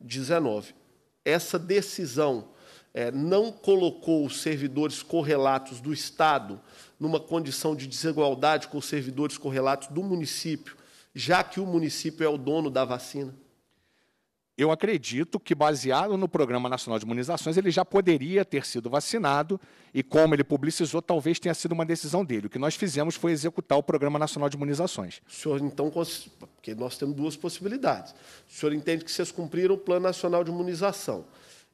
19. Essa decisão eh, não colocou os servidores correlatos do Estado numa condição de desigualdade com os servidores correlatos do município, já que o município é o dono da vacina eu acredito que, baseado no Programa Nacional de Imunizações, ele já poderia ter sido vacinado e, como ele publicizou, talvez tenha sido uma decisão dele. O que nós fizemos foi executar o Programa Nacional de Imunizações. O senhor, então, porque nós temos duas possibilidades. O senhor entende que vocês cumpriram o Plano Nacional de Imunização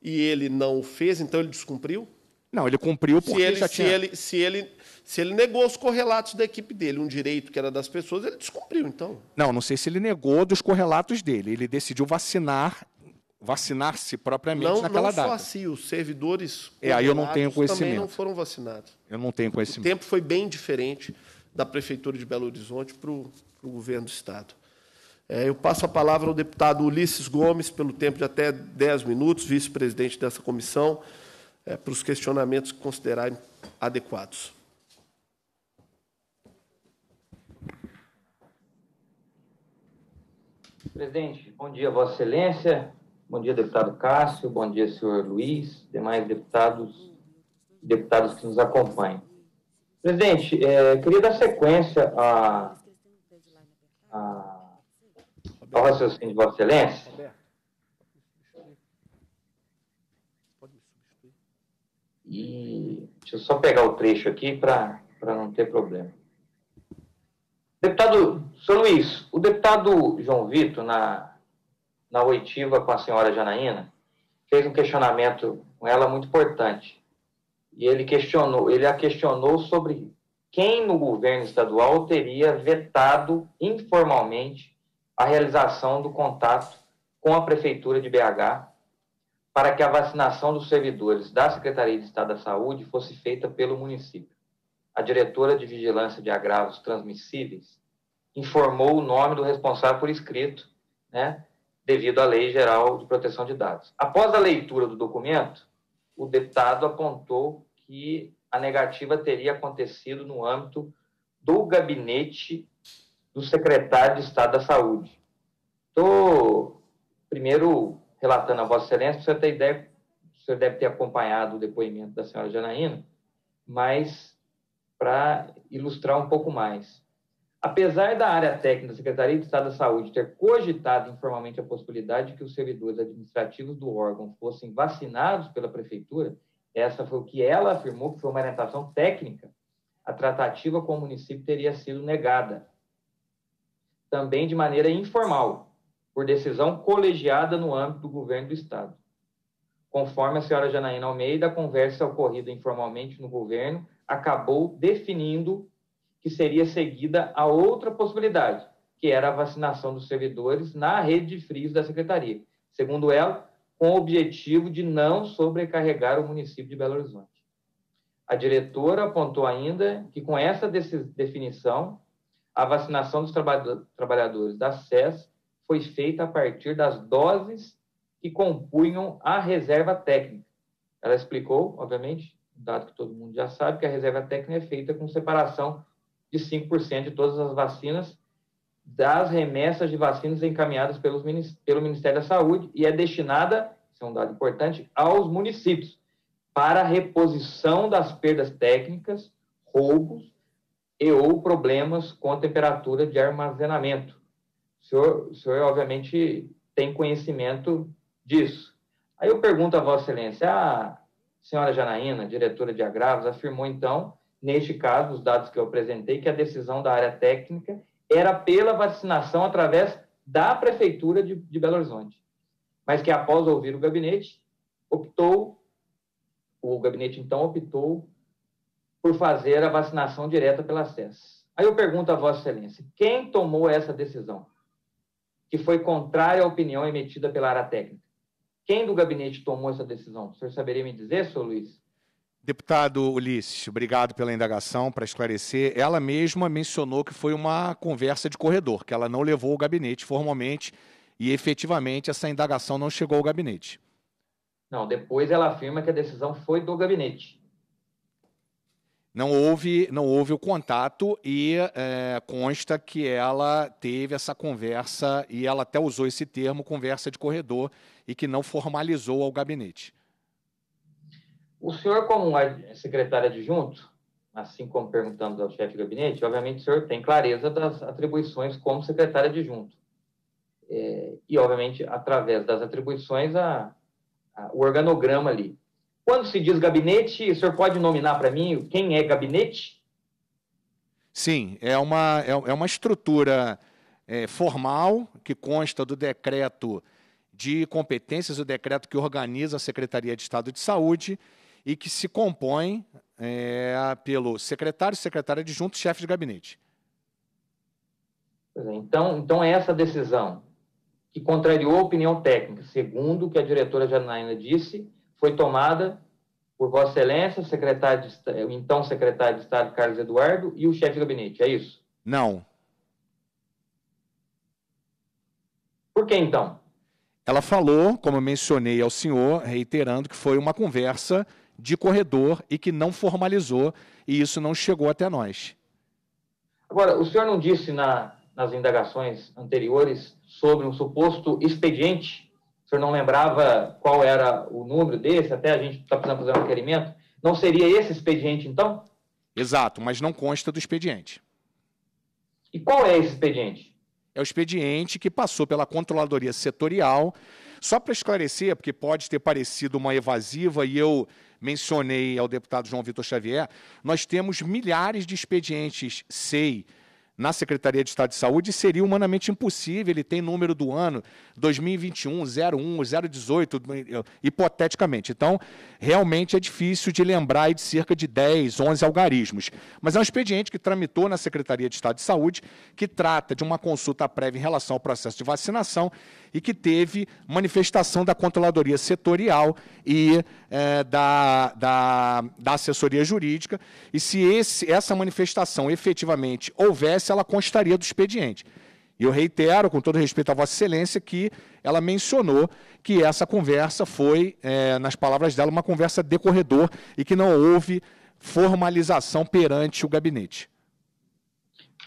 e ele não o fez, então ele descumpriu? Não, ele cumpriu porque se ele, já tinha... Se ele, se, ele, se ele negou os correlatos da equipe dele, um direito que era das pessoas, ele descumpriu, então. Não, não sei se ele negou dos correlatos dele. Ele decidiu vacinar vacinar-se propriamente não, naquela não data. Não só assim, os servidores é, aí eu não tenho conhecimento. também não foram vacinados. Eu não tenho conhecimento. O tempo foi bem diferente da Prefeitura de Belo Horizonte para o Governo do Estado. É, eu passo a palavra ao deputado Ulisses Gomes, pelo tempo de até 10 minutos, vice-presidente dessa comissão é, para os questionamentos que considerarem adequados. Presidente, bom dia, Vossa Excelência. Bom dia, deputado Cássio. Bom dia, senhor Luiz, demais deputados e deputadas que nos acompanham. Presidente, é, queria dar sequência a, a, ao raciocínio de Vossa Excelência. E deixa eu só pegar o trecho aqui para não ter problema. Deputado, senhor Luiz, o deputado João Vitor, na, na oitiva com a senhora Janaína, fez um questionamento com ela muito importante. E ele questionou, ele a questionou sobre quem no governo estadual teria vetado informalmente a realização do contato com a prefeitura de BH para que a vacinação dos servidores da Secretaria de Estado da Saúde fosse feita pelo município. A diretora de Vigilância de Agravos Transmissíveis informou o nome do responsável por escrito, né, devido à Lei Geral de Proteção de Dados. Após a leitura do documento, o deputado apontou que a negativa teria acontecido no âmbito do gabinete do secretário de Estado da Saúde. Estou, primeiro, relatando a Vossa Excelência, você tem ideia, você deve ter acompanhado o depoimento da senhora Janaína, mas para ilustrar um pouco mais. Apesar da área técnica da Secretaria de Estado da Saúde ter cogitado informalmente a possibilidade de que os servidores administrativos do órgão fossem vacinados pela Prefeitura, essa foi o que ela afirmou que foi uma orientação técnica, a tratativa com o município teria sido negada. Também de maneira informal, por decisão colegiada no âmbito do governo do Estado. Conforme a senhora Janaína Almeida, a conversa ocorrida informalmente no governo acabou definindo que seria seguida a outra possibilidade, que era a vacinação dos servidores na rede de frios da secretaria. Segundo ela, com o objetivo de não sobrecarregar o município de Belo Horizonte. A diretora apontou ainda que, com essa definição, a vacinação dos trabalhadores da SES foi feita a partir das doses que compunham a reserva técnica. Ela explicou, obviamente, um dado que todo mundo já sabe, que a reserva técnica é feita com separação de 5% de todas as vacinas das remessas de vacinas encaminhadas pelos, pelo Ministério da Saúde e é destinada, isso é um dado importante, aos municípios para reposição das perdas técnicas, roubos e ou problemas com a temperatura de armazenamento senhor, o senhor obviamente tem conhecimento disso. Aí eu pergunto a Vossa Excelência, a ah, senhora Janaína, diretora de agravos, afirmou então, neste caso, os dados que eu apresentei, que a decisão da área técnica era pela vacinação através da Prefeitura de, de Belo Horizonte, mas que após ouvir o gabinete, optou, o gabinete então optou por fazer a vacinação direta pela SES. Aí eu pergunto a Vossa Excelência, quem tomou essa decisão? que foi contrária à opinião emitida pela área técnica. Quem do gabinete tomou essa decisão? O senhor saberia me dizer, senhor Luiz? Deputado Ulisses, obrigado pela indagação, para esclarecer. Ela mesma mencionou que foi uma conversa de corredor, que ela não levou o gabinete formalmente e efetivamente essa indagação não chegou ao gabinete. Não, depois ela afirma que a decisão foi do gabinete. Não houve, não houve o contato e é, consta que ela teve essa conversa e ela até usou esse termo conversa de corredor e que não formalizou ao gabinete. O senhor, como é secretário adjunto, assim como perguntamos ao chefe de gabinete, obviamente o senhor tem clareza das atribuições como secretário adjunto. É, e, obviamente, através das atribuições, a, a, o organograma ali. Quando se diz gabinete, o senhor pode nominar para mim quem é gabinete? Sim, é uma, é, é, uma estrutura é, formal que consta do decreto de competências, o decreto que organiza a Secretaria de Estado de Saúde e que se compõe é, pelo secretário, secretário adjunto e chefe de gabinete. É, então, então é essa decisão que contrariou a opinião técnica, segundo o que a diretora Janaina disse, foi tomada por Vossa Excelência, o, secretário de, o então secretário de Estado Carlos Eduardo e o chefe de gabinete, é isso? Não. Por que então? Ela falou, como eu mencionei ao senhor, reiterando que foi uma conversa de corredor e que não formalizou, e isso não chegou até nós. Agora, o senhor não disse na, nas indagações anteriores sobre um suposto expediente senhor não lembrava qual era o número desse, até a gente está precisando fazer um requerimento. Não seria esse expediente, então? Exato, mas não consta do expediente. E qual é esse expediente? É o expediente que passou pela controladoria setorial. Só para esclarecer, porque pode ter parecido uma evasiva e eu mencionei ao deputado João Vitor Xavier, nós temos milhares de expedientes SEI na Secretaria de Estado de Saúde seria humanamente impossível. Ele tem número do ano 2021, 01, 018, hipoteticamente. Então, realmente é difícil de lembrar de cerca de 10, 11 algarismos. Mas é um expediente que tramitou na Secretaria de Estado de Saúde, que trata de uma consulta prévia em relação ao processo de vacinação e que teve manifestação da controladoria setorial e eh, da, da, da assessoria jurídica. E se esse, essa manifestação efetivamente houvesse, ela constaria do expediente. E eu reitero, com todo respeito à Vossa Excelência, que ela mencionou que essa conversa foi, eh, nas palavras dela, uma conversa de corredor e que não houve formalização perante o gabinete.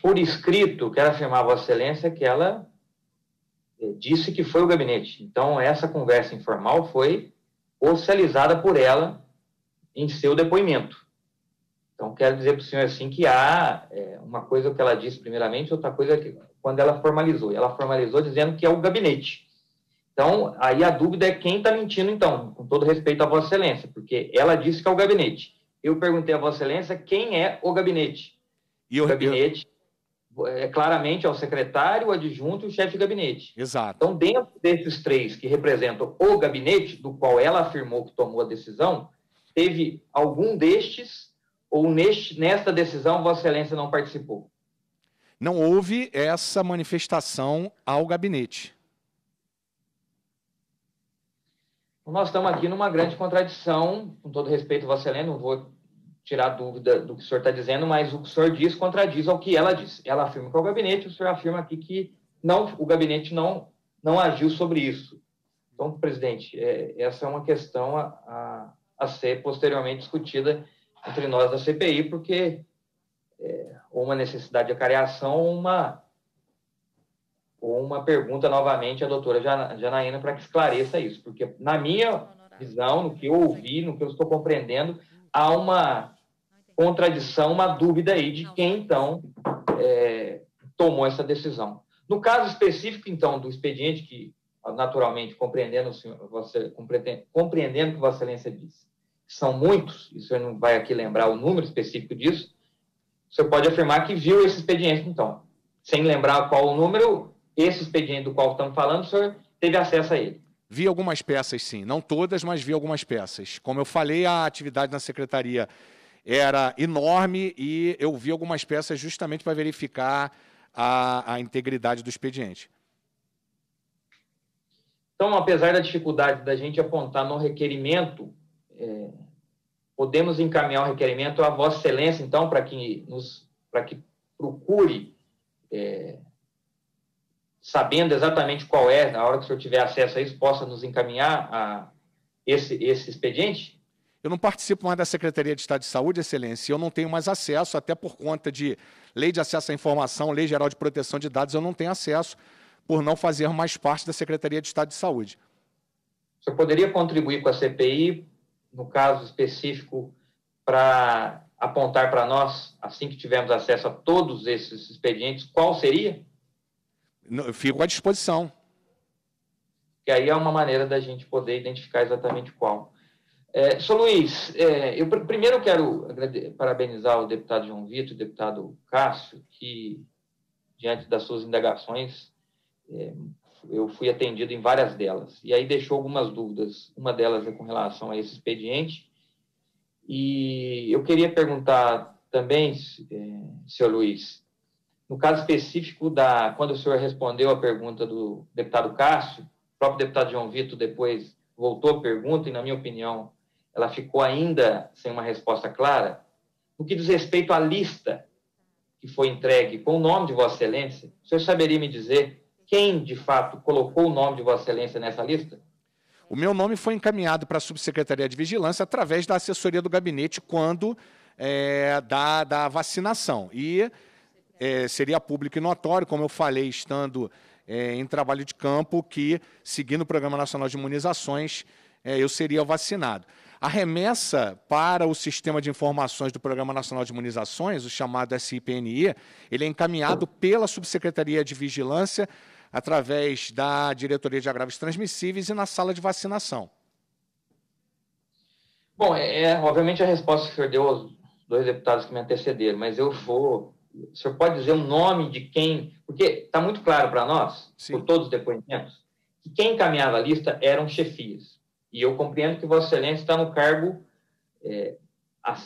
Por escrito, quero afirmar a Vossa Excelência que ela é, disse que foi o gabinete. Então, essa conversa informal foi oficializada por ela em seu depoimento. Então, quero dizer para o senhor assim que há é, uma coisa que ela disse primeiramente, outra coisa que quando ela formalizou. Ela formalizou dizendo que é o gabinete. Então, aí a dúvida é quem está mentindo, então, com todo respeito à Vossa Excelência, porque ela disse que é o gabinete. Eu perguntei à Vossa Excelência quem é o gabinete. E eu, o gabinete é, claramente ao é secretário, o adjunto e o chefe de gabinete. Exato. Então, dentro desses três que representam o gabinete, do qual ela afirmou que tomou a decisão, teve algum destes ou neste, nesta decisão Vossa Excelência não participou? Não houve essa manifestação ao gabinete. Nós estamos aqui numa grande contradição, com todo respeito, Vossa Excelência, não vou tirar dúvida do que o senhor está dizendo, mas o que o senhor diz contradiz ao que ela disse. Ela afirma que é o gabinete, o senhor afirma aqui que não, o gabinete não, não agiu sobre isso. Então, presidente, é, essa é uma questão a, a, a, ser posteriormente discutida entre nós da CPI, porque é, ou uma necessidade de acareação ou uma, ou uma pergunta novamente à doutora Janaína para que esclareça isso, porque na minha visão, no que eu ouvi, no que eu estou compreendendo, há uma contradição, uma dúvida aí de quem, então, é, tomou essa decisão. No caso específico, então, do expediente que, naturalmente, compreendendo, o você, compreendendo o que Vossa Excelência disse, são muitos, e o senhor não vai aqui lembrar o número específico disso, Você pode afirmar que viu esse expediente, então. Sem lembrar qual o número, esse expediente do qual estamos falando, o senhor teve acesso a ele. Vi algumas peças, sim. Não todas, mas vi algumas peças. Como eu falei, a atividade na Secretaria era enorme e eu vi algumas peças justamente para verificar a, a integridade do expediente. Então, apesar da dificuldade da gente apontar no requerimento, é, podemos encaminhar o requerimento à Vossa Excelência, então, para que, nos, que procure, é, sabendo exatamente qual é, na hora que o senhor tiver acesso a isso, possa nos encaminhar a esse, esse expediente? Eu não participo mais da Secretaria de Estado de Saúde, Excelência, e eu não tenho mais acesso, até por conta de Lei de Acesso à Informação, Lei Geral de Proteção de Dados, eu não tenho acesso por não fazer mais parte da Secretaria de Estado de Saúde. Você poderia contribuir com a CPI, no caso específico, para apontar para nós, assim que tivermos acesso a todos esses expedientes, qual seria? Eu fico à disposição. Que aí é uma maneira da gente poder identificar exatamente qual. É, Luiz, é, eu primeiro quero parabenizar o deputado João Vitor e o deputado Cássio, que, diante das suas indagações, é, eu fui atendido em várias delas. E aí deixou algumas dúvidas. Uma delas é com relação a esse expediente. E eu queria perguntar também, é, Luiz, no caso específico da. Quando o senhor respondeu a pergunta do deputado Cássio, o próprio deputado João Vitor depois voltou a pergunta, e, na minha opinião, ela ficou ainda sem uma resposta clara. No que diz respeito à lista que foi entregue com o nome de Vossa Excelência, o senhor saberia me dizer quem, de fato, colocou o nome de Vossa Excelência nessa lista? O meu nome foi encaminhado para a Subsecretaria de Vigilância através da assessoria do gabinete quando é, da, da vacinação. E é, seria público e notório, como eu falei, estando é, em trabalho de campo, que, seguindo o Programa Nacional de Imunizações, é, eu seria vacinado. A remessa para o Sistema de Informações do Programa Nacional de Imunizações, o chamado SIPNI, ele é encaminhado pela Subsecretaria de Vigilância através da Diretoria de Agravos Transmissíveis e na sala de vacinação. Bom, é, é, obviamente a resposta que o senhor deu aos dois deputados que me antecederam, mas eu vou. O senhor pode dizer o nome de quem? Porque está muito claro para nós, Sim. por todos os depoimentos, que quem encaminhava a lista eram chefias. E eu compreendo que Vossa Excelência está no cargo é,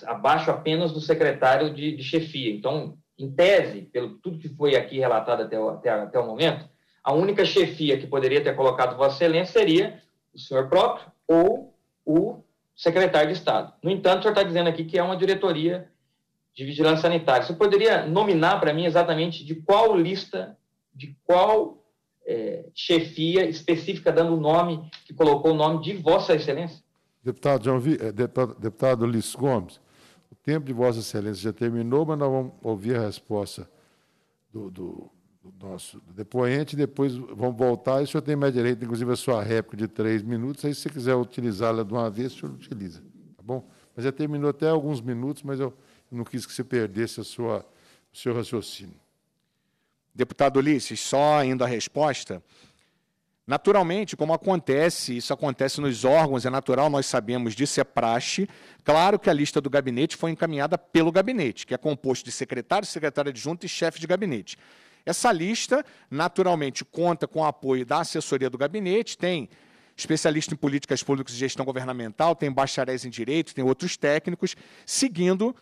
abaixo apenas do secretário de, de, chefia. Então, em tese, pelo tudo que foi aqui relatado até o, até, até o momento, a única chefia que poderia ter colocado Vossa Excelência seria o senhor próprio ou o secretário de Estado. No entanto, o senhor está dizendo aqui que é uma diretoria de vigilância sanitária. Você poderia nominar para mim exatamente de qual lista, de qual é, chefia específica, dando o nome, que colocou o nome de Vossa Excelência? Deputado, João é, deputado, deputado Gomes, o tempo de Vossa Excelência já terminou, mas nós vamos ouvir a resposta do, do, do nosso depoente, depois vamos voltar. E o senhor tem mais direito, inclusive, a sua réplica de três minutos. Aí, se você quiser utilizá-la de uma vez, o senhor utiliza, tá bom? Mas já terminou até alguns minutos, mas eu não quis que você perdesse a sua, o seu raciocínio. Deputado Ulisses, só indo à resposta, Naturalmente, como acontece, isso acontece nos órgãos, é natural, nós sabemos disso, é praxe. Claro que a lista do gabinete foi encaminhada pelo gabinete, que é composto de secretário, secretária adjunta e chefe de gabinete. Essa lista, naturalmente, conta com o apoio da assessoria do gabinete, tem especialista em políticas públicas e gestão governamental, tem bacharéis em direito, tem outros técnicos, seguindo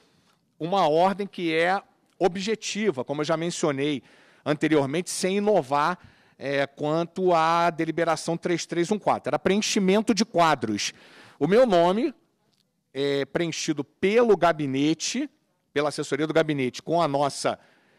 uma ordem que é objetiva, como eu já mencionei anteriormente, sem inovar é, quanto à deliberação 3314. Era preenchimento de quadros. O meu nome, é, preenchido pelo gabinete, pela assessoria do gabinete, com a nossa.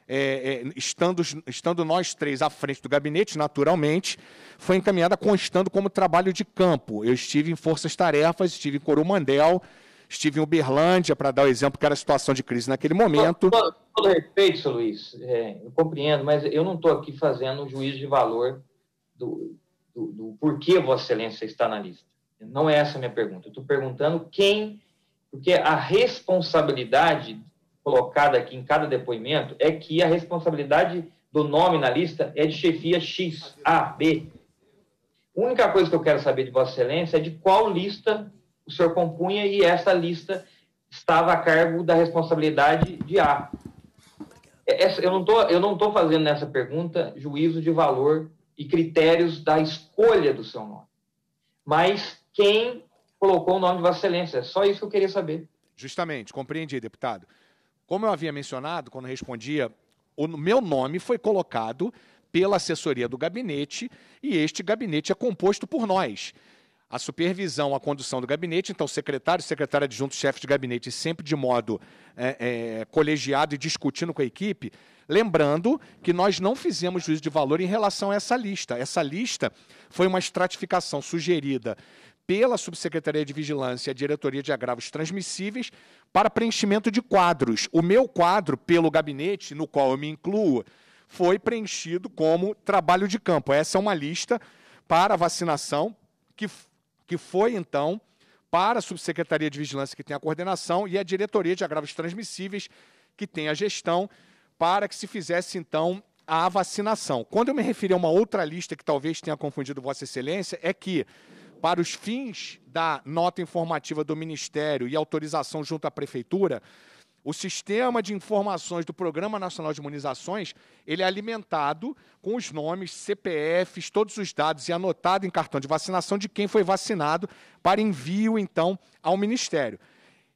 É, é, estando, estando nós três à frente do gabinete, naturalmente, foi encaminhada constando como trabalho de campo. Eu estive em Forças Tarefas, estive em Corumandel, estive em Uberlândia, para dar o exemplo que era a situação de crise naquele momento. Bom, bom todo respeito, seu Luiz, é, eu compreendo, mas eu não estou aqui fazendo um juízo de valor do, do, do, porquê Vossa Excelência está na lista. Não é essa a minha pergunta. Eu estou perguntando quem, porque a responsabilidade colocada aqui em cada depoimento é que a responsabilidade do nome na lista é de chefia X, A, B. A única coisa que eu quero saber de Vossa Excelência é de qual lista o senhor compunha e essa lista estava a cargo da responsabilidade de A essa, eu não tô, eu não estou fazendo nessa pergunta juízo de valor e critérios da escolha do seu nome, mas quem colocou o nome de Vossa Excelência. É só isso que eu queria saber. Justamente, compreendi, deputado. Como eu havia mencionado quando respondia, o meu nome foi colocado pela assessoria do gabinete e este gabinete é composto por nós a supervisão, a condução do gabinete, então secretário, secretário adjunto, chefe de gabinete, sempre de modo é, é, colegiado e discutindo com a equipe, lembrando que nós não fizemos juízo de valor em relação a essa lista. Essa lista foi uma estratificação sugerida pela Subsecretaria de Vigilância e a Diretoria de Agravos Transmissíveis para preenchimento de quadros. O meu quadro, pelo gabinete, no qual eu me incluo, foi preenchido como trabalho de campo. Essa é uma lista para vacinação que que foi então para a Subsecretaria de Vigilância, que tem a coordenação, e a Diretoria de Agravos Transmissíveis, que tem a gestão, para que se fizesse então a vacinação. Quando eu me referi a uma outra lista que talvez tenha confundido Vossa Excelência, é que para os fins da nota informativa do Ministério e autorização junto à Prefeitura, o sistema de informações do Programa Nacional de Imunizações, ele é alimentado com os nomes, CPFs, todos os dados e anotado em cartão de vacinação de quem foi vacinado para envio então ao ministério.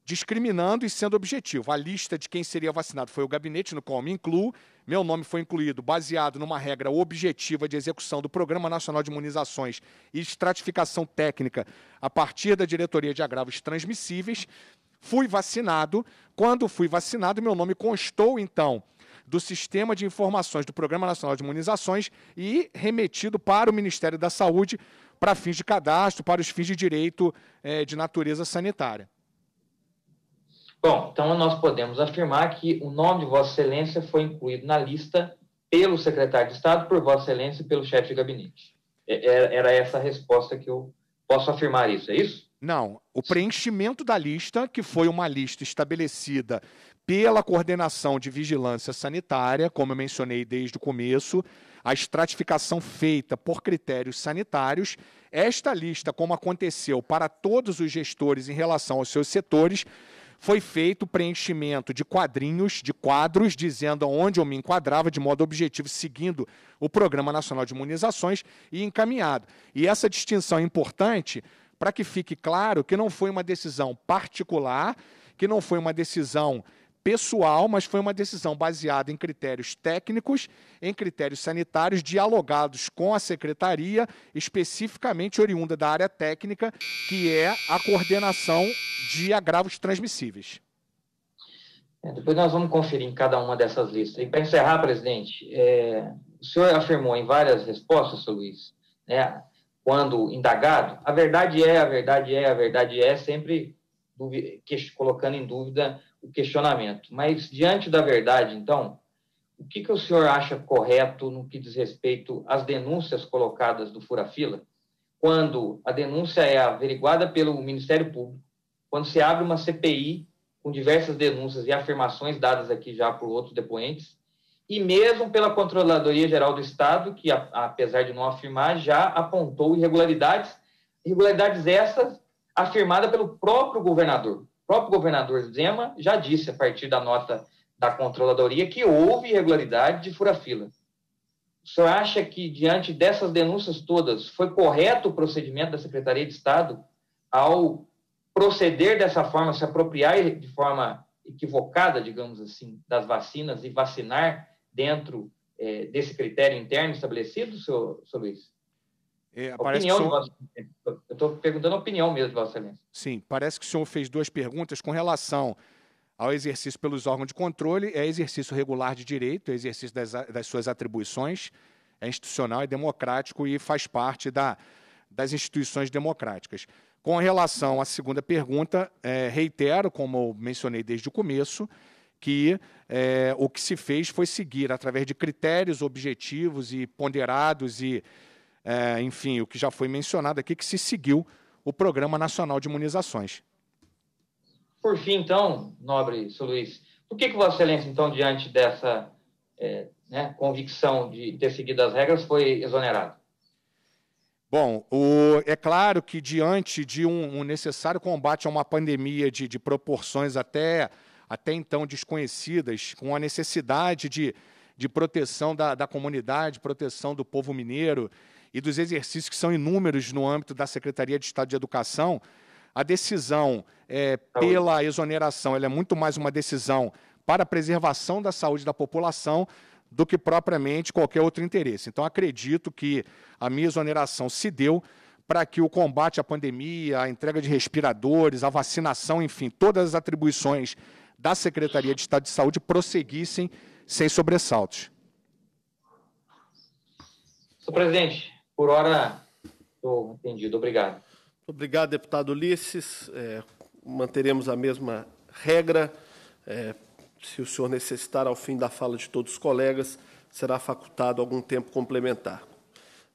Discriminando e sendo objetivo. A lista de quem seria vacinado foi o gabinete, no qual me incluo. Meu nome foi incluído baseado numa regra objetiva de execução do Programa Nacional de Imunizações e Estratificação Técnica a partir da Diretoria de Agravos Transmissíveis Fui vacinado. Quando fui vacinado, meu nome constou, então, do Sistema de Informações do Programa Nacional de Imunizações e remetido para o Ministério da Saúde para fins de cadastro, para os fins de direito eh, de natureza sanitária. Bom, então nós podemos afirmar que o nome de Vossa Excelência foi incluído na lista pelo secretário de Estado, por Vossa Excelência e pelo chefe de gabinete. É, é, era essa a resposta que eu posso afirmar isso, é isso? Não, o preenchimento da lista, que foi uma lista estabelecida pela coordenação de vigilância sanitária, como eu mencionei desde o começo, a estratificação feita por critérios sanitários. Esta lista, como aconteceu para todos os gestores em relação aos seus setores, foi feito o preenchimento de quadrinhos, de quadros, dizendo onde eu me enquadrava de modo objetivo, seguindo o Programa Nacional de Imunizações e encaminhado. E essa distinção é importante para que fique claro que não foi uma decisão particular, que não foi uma decisão pessoal, mas foi uma decisão baseada em critérios técnicos, em critérios sanitários, dialogados com a secretaria, especificamente oriunda da área técnica, que é a coordenação de agravos transmissíveis. É, depois nós vamos conferir em cada uma dessas listas. E para encerrar, presidente, é, o senhor afirmou em várias respostas, seu Luiz, né, quando indagado, a verdade é, a verdade é, a verdade é, sempre colocando em dúvida o questionamento. Mas, diante da verdade, então, o que, que o senhor acha correto no que diz respeito às denúncias colocadas do Furafila, quando a denúncia é averiguada pelo Ministério Público, quando se abre uma CPI com diversas denúncias e afirmações dadas aqui já por outros depoentes, e mesmo pela Controladoria Geral do Estado, que apesar de não afirmar, já apontou irregularidades, irregularidades essas afirmadas pelo próprio governador. O próprio governador Zema já disse, a partir da nota da Controladoria, que houve irregularidade de fura-fila. O senhor acha que, diante dessas denúncias todas, foi correto o procedimento da Secretaria de Estado ao proceder dessa forma, se apropriar de forma equivocada, digamos assim, das vacinas e vacinar dentro é, desse critério interno estabelecido, senhor, senhor Luiz? É, parece opinião que senhor... Eu estou perguntando a opinião mesmo, Vossa Excelência. Sim, parece que o senhor fez duas perguntas com relação ao exercício pelos órgãos de controle, é exercício regular de direito, é exercício das, das suas atribuições, é institucional, é democrático e faz parte da, das instituições democráticas. Com relação à segunda pergunta, é, reitero, como mencionei desde o começo, que é, o que se fez foi seguir, através de critérios objetivos e ponderados, e, é, enfim, o que já foi mencionado aqui, que se seguiu o Programa Nacional de Imunizações. Por fim, então, nobre Sr. Luiz, por que, que Vossa Excelência, então, diante dessa é, né, convicção de ter seguido as regras, foi exonerado? Bom, o, é claro que diante de um, um necessário combate a uma pandemia de, de proporções até até então desconhecidas, com a necessidade de, de proteção da, da comunidade, proteção do povo mineiro e dos exercícios que são inúmeros no âmbito da Secretaria de Estado de Educação, a decisão é, pela exoneração é muito mais uma decisão para a preservação da saúde da população do que propriamente qualquer outro interesse. Então, acredito que a minha exoneração se deu para que o combate à pandemia, a entrega de respiradores, a vacinação, enfim, todas as atribuições da Secretaria de Estado de Saúde prosseguissem sem sobressaltos. Senhor presidente, por hora estou entendido. Obrigado. Obrigado, deputado Ulisses. É, manteremos a mesma regra. É, se o senhor necessitar, ao fim da fala de todos os colegas, será facultado algum tempo complementar.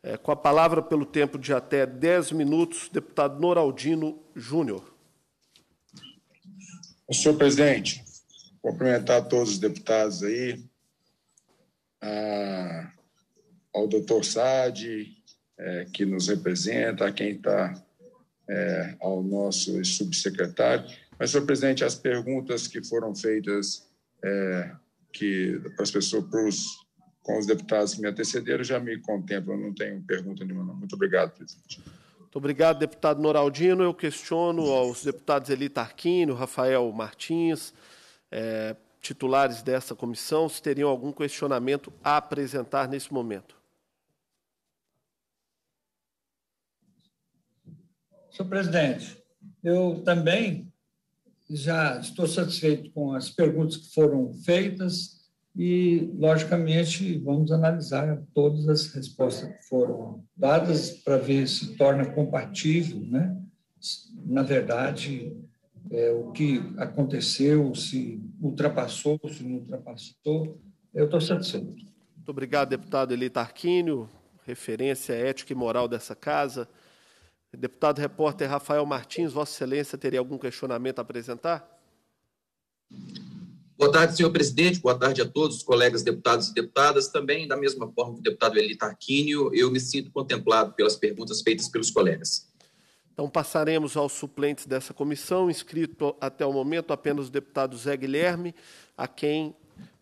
É, com a palavra, pelo tempo de até 10 minutos, deputado Noraldino Júnior. Senhor presidente, cumprimentar todos os deputados aí, a, ao doutor Sade, é, que nos representa, a quem está, é, ao nosso subsecretário. Mas, senhor presidente, as perguntas que foram feitas é, que, para as pessoas, para os, com os deputados que me antecederam, já me contemplam, não tenho pergunta nenhuma. Não. Muito obrigado, presidente obrigado, deputado Noraldino. Eu questiono aos deputados Eli Tarquino, Rafael Martins, é, titulares dessa comissão, se teriam algum questionamento a apresentar nesse momento. Senhor presidente, eu também já estou satisfeito com as perguntas que foram feitas e, logicamente, vamos analisar todas as respostas que foram dadas para ver se torna compatível, né? na verdade, é, o que aconteceu, se ultrapassou, se não ultrapassou. Eu estou satisfeito. Muito obrigado, deputado Elita Arquínio, referência ética e moral dessa casa. Deputado repórter Rafael Martins, Vossa Excelência teria algum questionamento a apresentar? Boa tarde, senhor presidente. Boa tarde a todos os colegas deputados e deputadas. Também, da mesma forma que o deputado Eli Tarquínio, eu me sinto contemplado pelas perguntas feitas pelos colegas. Então, passaremos aos suplentes dessa comissão. Inscrito até o momento apenas o deputado Zé Guilherme, a quem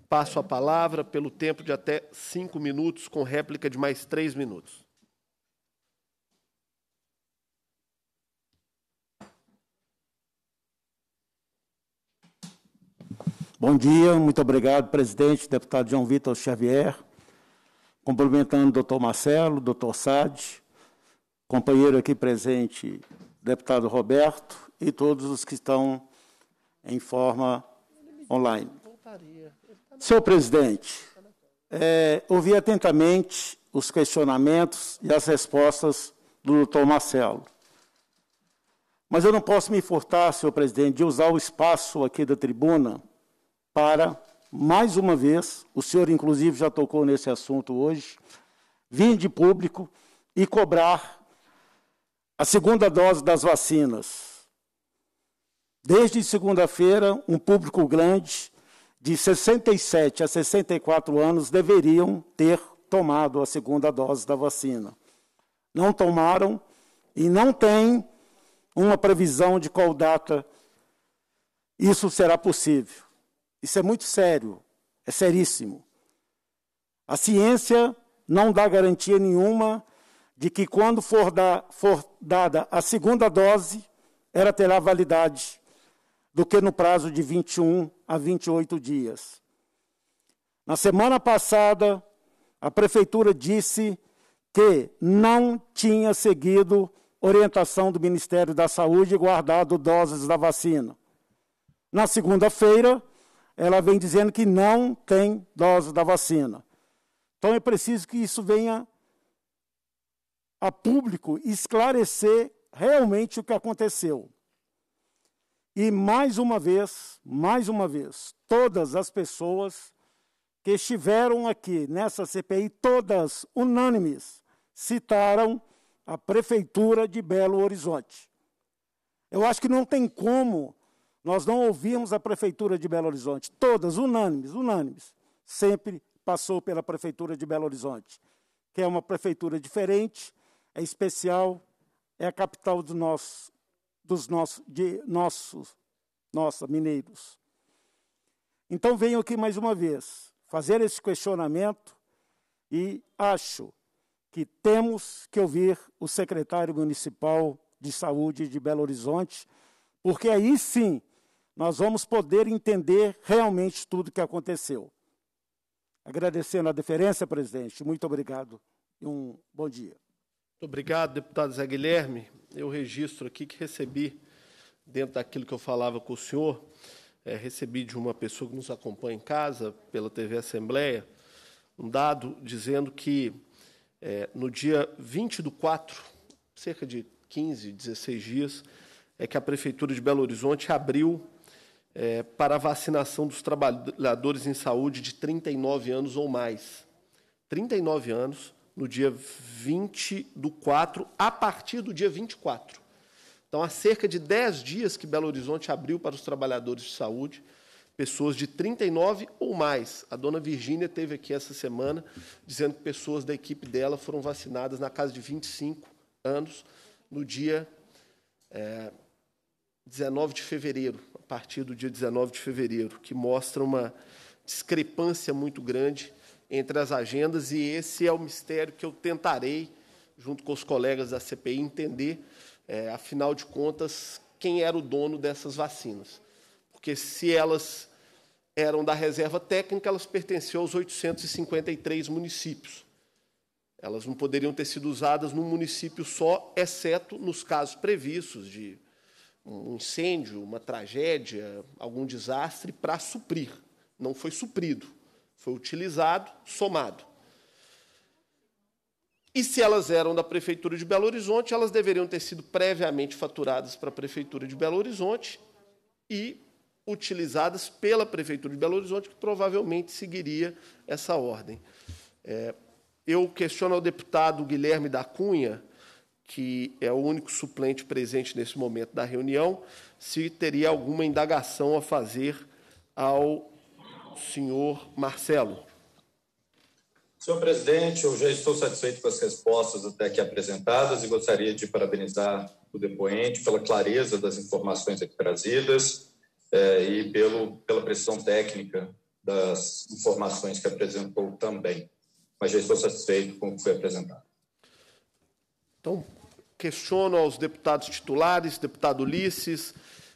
passo a palavra pelo tempo de até cinco minutos, com réplica de mais três minutos. Bom dia, muito obrigado, presidente, deputado João Vitor Xavier, cumprimentando o doutor Marcelo, doutor Sade, companheiro aqui presente, deputado Roberto, e todos os que estão em forma online. Senhor presidente, é, ouvi atentamente os questionamentos e as respostas do doutor Marcelo. Mas eu não posso me furtar, senhor presidente, de usar o espaço aqui da tribuna para, mais uma vez, o senhor inclusive já tocou nesse assunto hoje, vir de público e cobrar a segunda dose das vacinas. Desde segunda-feira, um público grande de 67 a 64 anos deveriam ter tomado a segunda dose da vacina. Não tomaram e não tem uma previsão de qual data isso será possível. Isso é muito sério, é seríssimo. A ciência não dá garantia nenhuma de que, quando for, da, for dada a segunda dose, ela terá validade, do que no prazo de 21 a 28 dias. Na semana passada, a prefeitura disse que não tinha seguido orientação do Ministério da Saúde e guardado doses da vacina. Na segunda-feira, ela vem dizendo que não tem dose da vacina. Então é preciso que isso venha a público esclarecer realmente o que aconteceu. E mais uma vez, mais uma vez, todas as pessoas que estiveram aqui nessa CPI, todas unânimes, citaram a Prefeitura de Belo Horizonte. Eu acho que não tem como nós não ouvimos a Prefeitura de Belo Horizonte, todas, unânimes, unânimes, sempre passou pela Prefeitura de Belo Horizonte, que é uma prefeitura diferente, é especial, é a capital do nosso, dos nossos, de nossos, nossa, mineiros. Então venho aqui mais uma vez fazer esse questionamento e acho que temos que ouvir o secretário municipal de saúde de Belo Horizonte, porque aí sim nós vamos poder entender realmente tudo o que aconteceu. Agradecendo a deferência, presidente, muito obrigado e um bom dia. Muito obrigado, deputado Zé Guilherme. Eu registro aqui que recebi, dentro daquilo que eu falava com o senhor, é, recebi de uma pessoa que nos acompanha em casa, pela TV Assembleia, um dado dizendo que é, no dia 20 do 4, cerca de 15, 16 dias, é que a Prefeitura de Belo Horizonte abriu é, para a vacinação dos trabalhadores em saúde de 39 anos ou mais. 39 anos no dia 20 do 4, a partir do dia 24. Então, há cerca de 10 dias que Belo Horizonte abriu para os trabalhadores de saúde, pessoas de 39 ou mais. A dona Virgínia teve aqui essa semana dizendo que pessoas da equipe dela foram vacinadas na casa de 25 anos no dia é, 19 de fevereiro, a partir do dia 19 de fevereiro, que mostra uma discrepância muito grande entre as agendas, e esse é o mistério que eu tentarei, junto com os colegas da CPI, entender, é, afinal de contas, quem era o dono dessas vacinas. Porque se elas eram da reserva técnica, elas pertenciam aos 853 municípios. Elas não poderiam ter sido usadas num município só, exceto nos casos previstos de um incêndio, uma tragédia, algum desastre para suprir. Não foi suprido, foi utilizado, somado. E se elas eram da Prefeitura de Belo Horizonte, elas deveriam ter sido previamente faturadas para a Prefeitura de Belo Horizonte e utilizadas pela Prefeitura de Belo Horizonte, que provavelmente seguiria essa ordem. É, eu questiono ao deputado Guilherme da Cunha que é o único suplente presente nesse momento da reunião, se teria alguma indagação a fazer ao senhor Marcelo. Senhor presidente, eu já estou satisfeito com as respostas até aqui apresentadas e gostaria de parabenizar o depoente pela clareza das informações aqui trazidas eh, e pelo, pela precisão técnica das informações que apresentou também. Mas já estou satisfeito com o que foi apresentado. Então, questiono aos deputados titulares, deputado Ulisses,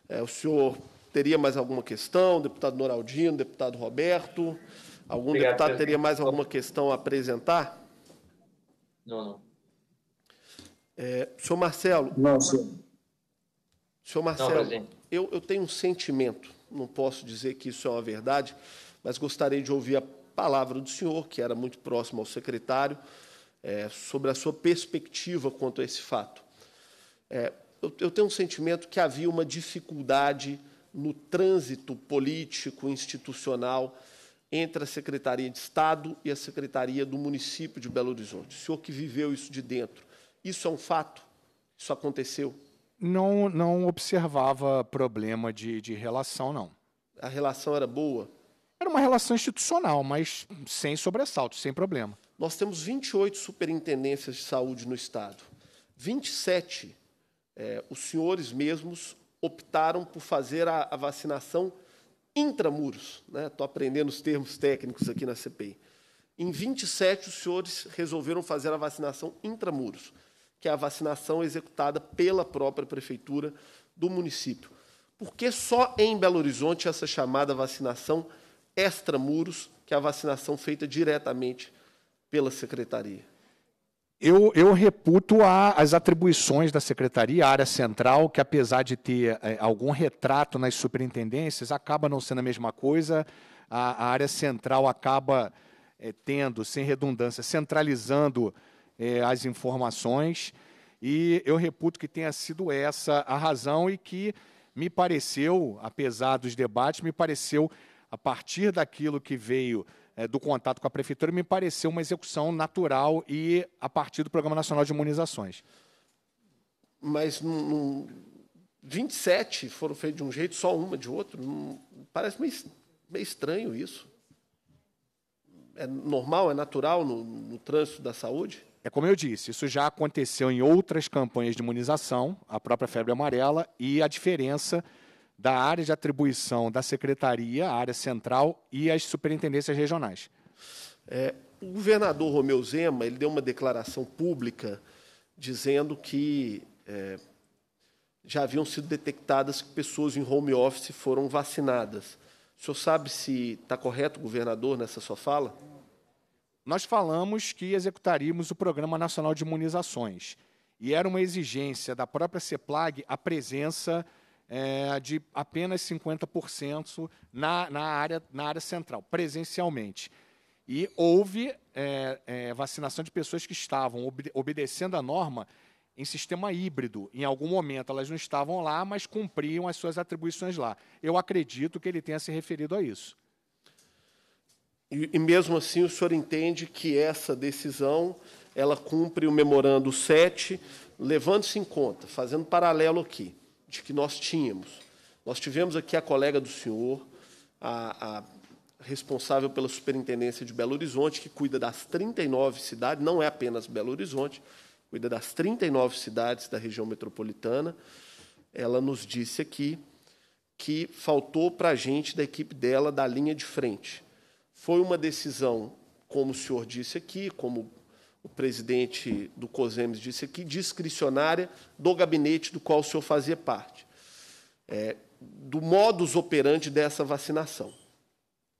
é, o senhor teria mais alguma questão? Deputado Noraldino, deputado Roberto, algum Obrigado, deputado presidente. teria mais alguma questão a apresentar? Não, não. É, senhor Marcelo. Não, senhor. Senhor Marcelo, não, eu, eu tenho um sentimento, não posso dizer que isso é uma verdade, mas gostaria de ouvir a palavra do senhor, que era muito próximo ao secretário, é, sobre a sua perspectiva quanto a esse fato. É, eu, eu tenho um sentimento que havia uma dificuldade no trânsito político, institucional, entre a Secretaria de Estado e a Secretaria do município de Belo Horizonte. O senhor que viveu isso de dentro, isso é um fato? Isso aconteceu? Não, não observava problema de, de relação, não. A relação era boa? Era uma relação institucional, mas sem sobressalto, sem problema nós temos 28 superintendências de saúde no Estado. 27, é, os senhores mesmos optaram por fazer a, a vacinação intramuros. Estou né? aprendendo os termos técnicos aqui na CPI. Em 27, os senhores resolveram fazer a vacinação intramuros, que é a vacinação executada pela própria prefeitura do município. Por que só em Belo Horizonte essa chamada vacinação extramuros, que é a vacinação feita diretamente pela secretaria? Eu, eu, reputo a, as atribuições da secretaria, a área central, que apesar de ter é, algum retrato nas superintendências, acaba não sendo a mesma coisa. A, a área central acaba é, tendo, sem redundância, centralizando é, as informações. E eu reputo que tenha sido essa a razão e que me pareceu, apesar dos debates, me pareceu, a partir daquilo que veio é, do contato com a prefeitura, me pareceu uma execução natural e a partir do Programa Nacional de Imunizações. Mas 27 foram feitos de um jeito, só uma de outro. parece meio, meio estranho isso. É normal, é natural no, no trânsito da saúde? É como eu disse, isso já aconteceu em outras campanhas de imunização, a própria febre amarela, e a diferença da área de atribuição da secretaria, a área central e as superintendências regionais. É, o governador Romeu Zema ele deu uma declaração pública dizendo que é, já haviam sido detectadas que pessoas em home office foram vacinadas. O senhor sabe se está correto o governador nessa sua fala? Nós falamos que executaríamos o Programa Nacional de Imunizações. E era uma exigência da própria CEPLAG a presença é, de apenas 50% na, na, área, na área central, presencialmente. E houve é, é, vacinação de pessoas que estavam obedecendo a norma em sistema híbrido. Em algum momento elas não estavam lá, mas cumpriam as suas atribuições lá. Eu acredito que ele tenha se referido a isso. E, e mesmo assim, o senhor entende que essa decisão ela cumpre o memorando 7, levando-se em conta, fazendo paralelo aqui, de que nós tínhamos. Nós tivemos aqui a colega do senhor, a, a responsável pela superintendência de Belo Horizonte, que cuida das 39 cidades, não é apenas Belo Horizonte, cuida das 39 cidades da região metropolitana. Ela nos disse aqui que faltou para a gente, da equipe dela, da linha de frente. Foi uma decisão, como o senhor disse aqui, como o presidente do COSEMES disse aqui, discricionária do gabinete do qual o senhor fazia parte, é, do modus operandi dessa vacinação.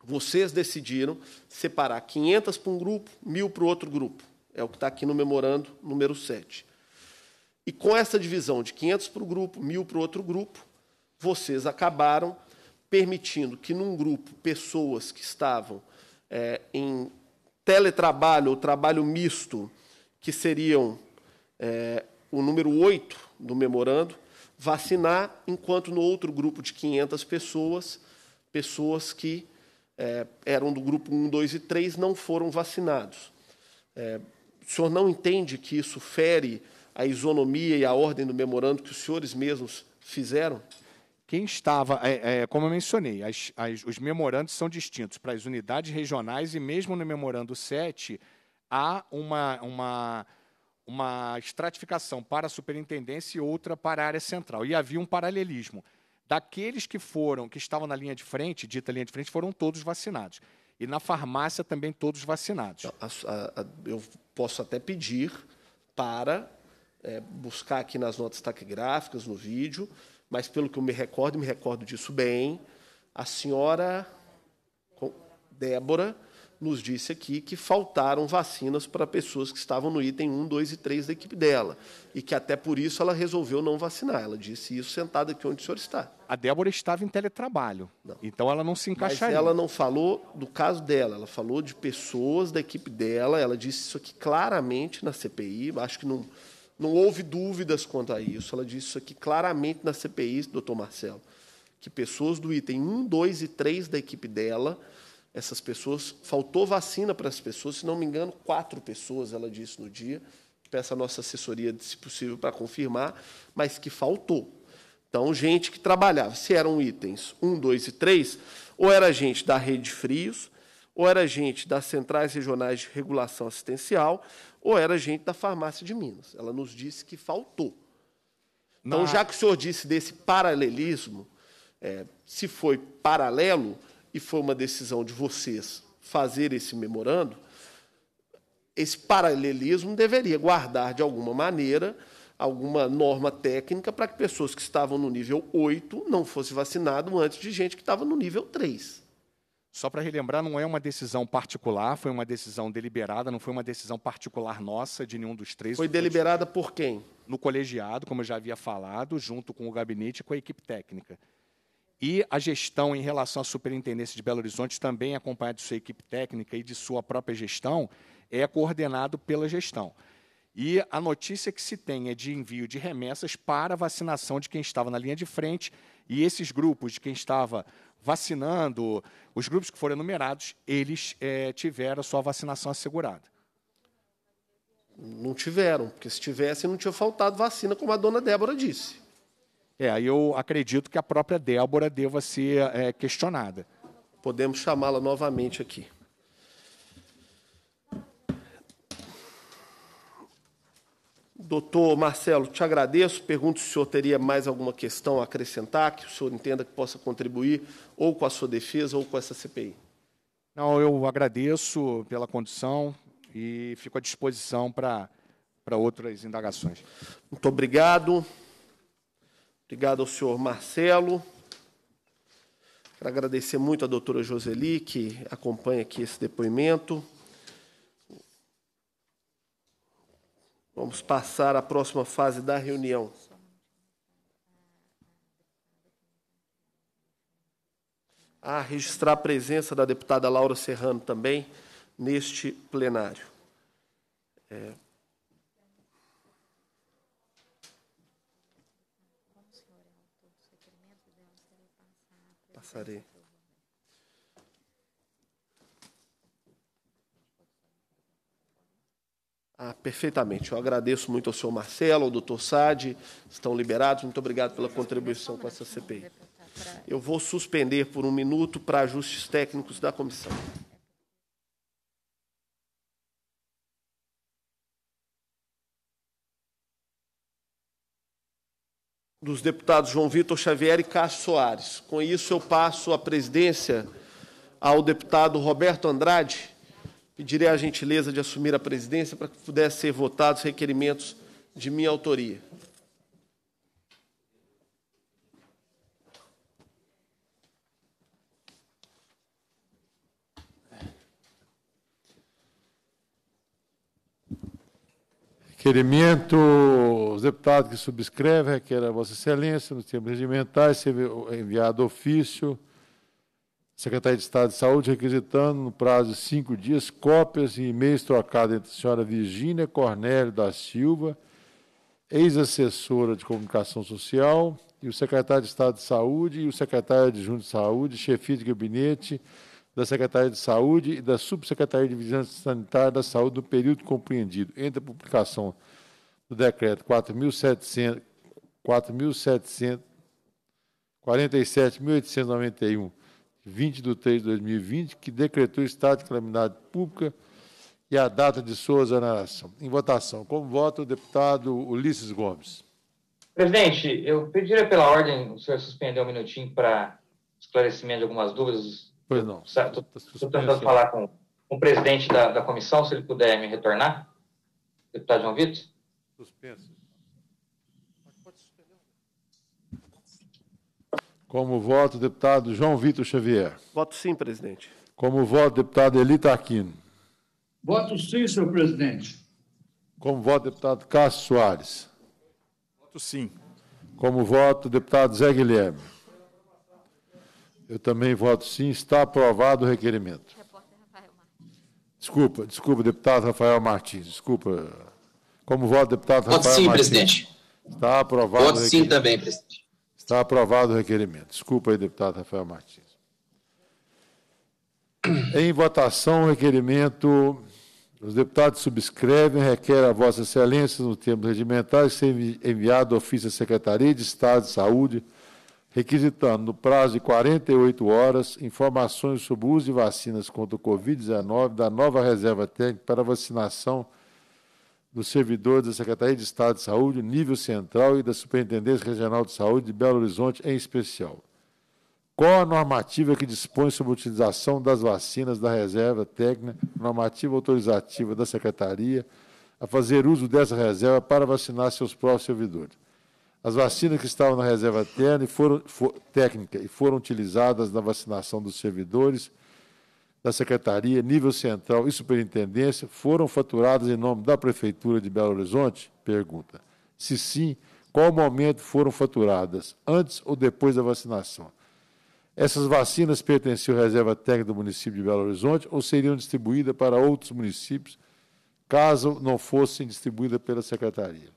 Vocês decidiram separar 500 para um grupo, 1.000 para o outro grupo. É o que está aqui no memorando número 7. E com essa divisão de 500 para o grupo, 1.000 para o outro grupo, vocês acabaram permitindo que num grupo pessoas que estavam é, em teletrabalho, o trabalho misto, que seriam é, o número 8 do memorando, vacinar, enquanto no outro grupo de 500 pessoas, pessoas que é, eram do grupo 1, 2 e 3 não foram vacinados. É, o senhor não entende que isso fere a isonomia e a ordem do memorando que os senhores mesmos fizeram? Quem estava, é, é, como eu mencionei, as, as, os memorandos são distintos para as unidades regionais e mesmo no memorando 7 há uma, uma, uma estratificação para a superintendência e outra para a área central. E havia um paralelismo. Daqueles que foram, que estavam na linha de frente, dita linha de frente, foram todos vacinados. E na farmácia também todos vacinados. Então, a, a, eu posso até pedir para é, buscar aqui nas notas taquigráficas, no vídeo, mas pelo que eu me recordo, me recordo disso bem, a senhora Débora nos disse aqui que faltaram vacinas para pessoas que estavam no item 1, 2 e 3 da equipe dela, e que até por isso ela resolveu não vacinar. Ela disse isso sentada aqui onde o senhor está. A Débora estava em teletrabalho, não. então ela não se encaixaria. Mas ela não falou do caso dela, ela falou de pessoas da equipe dela, ela disse isso aqui claramente na CPI, acho que não... Não houve dúvidas quanto a isso. Ela disse isso aqui claramente na CPI, doutor Marcelo, que pessoas do item 1, 2 e 3 da equipe dela, essas pessoas, faltou vacina para as pessoas, se não me engano, quatro pessoas, ela disse no dia. Peço a nossa assessoria, se possível, para confirmar, mas que faltou. Então, gente que trabalhava, se eram itens 1, 2 e 3, ou era gente da rede de frios, ou era gente das centrais regionais de regulação assistencial, ou era gente da farmácia de Minas. Ela nos disse que faltou. Então, já que o senhor disse desse paralelismo, é, se foi paralelo e foi uma decisão de vocês fazer esse memorando, esse paralelismo deveria guardar, de alguma maneira, alguma norma técnica para que pessoas que estavam no nível 8 não fossem vacinadas antes de gente que estava no nível 3. Só para relembrar, não é uma decisão particular, foi uma decisão deliberada, não foi uma decisão particular nossa de nenhum dos três. Foi deliberada por quem? No colegiado, como eu já havia falado, junto com o gabinete e com a equipe técnica. E a gestão em relação à Superintendência de Belo Horizonte, também acompanhada de sua equipe técnica e de sua própria gestão, é coordenado pela gestão. E a notícia que se tem é de envio de remessas para vacinação de quem estava na linha de frente, e esses grupos de quem estava vacinando, os grupos que foram enumerados, eles é, tiveram a sua vacinação assegurada. Não tiveram, porque se tivessem, não tinha faltado vacina, como a dona Débora disse. É, eu acredito que a própria Débora deva ser é, questionada. Podemos chamá-la novamente aqui. Doutor Marcelo, te agradeço. Pergunto se o senhor teria mais alguma questão a acrescentar, que o senhor entenda que possa contribuir ou com a sua defesa ou com essa CPI. Não, eu agradeço pela condição e fico à disposição para, para outras indagações. Muito obrigado. Obrigado ao senhor Marcelo. Quero agradecer muito à doutora Joseli, que acompanha aqui esse depoimento. Vamos passar à próxima fase da reunião. A registrar a presença da deputada Laura Serrano também neste plenário. É. Passarei. Ah, perfeitamente. Eu agradeço muito ao senhor Marcelo, ao doutor Sade, estão liberados. Muito obrigado pela contribuição com essa CPI. Eu vou suspender por um minuto para ajustes técnicos da comissão. Dos deputados João Vitor Xavier e Cássio Soares. Com isso, eu passo a presidência ao deputado Roberto Andrade Pedirei a gentileza de assumir a presidência para que pudessem ser votados requerimentos de minha autoria. Requerimento, os deputados que subscrevem, requer a Vossa Excelência, nos termos regimentais, ser enviado ofício Secretaria de Estado de Saúde requisitando, no prazo de cinco dias, cópias e e-mails trocados entre a senhora Virgínia Cornélio da Silva, ex-assessora de comunicação social, e o secretário de Estado de Saúde e o secretário adjunto de, saúde, chefia de gabinete da Secretaria de Saúde e da Subsecretaria de Vigilância Sanitária da Saúde no período compreendido entre a publicação do decreto 4.700, 4.747.891 20 de 3 de 2020, que decretou estado de calamidade pública e a data de sua exoneração. Em votação, como vota o deputado Ulisses Gomes? Presidente, eu pediria pela ordem o senhor suspender um minutinho para esclarecimento de algumas dúvidas. Pois não. Estou tá tentando falar com, com, o presidente da, da comissão, se ele puder me retornar. Deputado João Vitor. Suspenso. Como voto, deputado João Vitor Xavier. Voto sim, presidente. Como voto, deputado Elita Aquino. Voto sim, senhor presidente. Como voto, deputado Cássio Soares. Voto sim. Como voto, deputado Zé Guilherme. Eu também voto sim. Está aprovado o requerimento. Desculpa, desculpa, deputado Rafael Martins. Desculpa. Como voto, deputado voto Rafael sim, Martins. Voto sim, presidente. Está aprovado. Voto sim também, presidente. Está aprovado o requerimento. Desculpa aí, deputado Rafael Martins. Em votação, o requerimento. Os deputados subscrevem, requer a Vossa Excelência, no termos regimentais, ser enviado ofício à Secretaria de Estado de Saúde, requisitando, no prazo de 48 horas, informações sobre o uso de vacinas contra o Covid-19 da nova reserva técnica para vacinação do servidor da Secretaria de Estado de Saúde, nível central e da Superintendência Regional de Saúde de Belo Horizonte, em especial. Qual a normativa que dispõe sobre a utilização das vacinas da reserva técnica, normativa autorizativa da Secretaria, a fazer uso dessa reserva para vacinar seus próprios servidores? As vacinas que estavam na reserva e foram, for, técnica e foram utilizadas na vacinação dos servidores da Secretaria, nível central e superintendência foram faturadas em nome da Prefeitura de Belo Horizonte? Pergunta. Se sim, qual momento foram faturadas, antes ou depois da vacinação? Essas vacinas pertenciam à reserva técnica do município de Belo Horizonte ou seriam distribuídas para outros municípios, caso não fossem distribuídas pela Secretaria?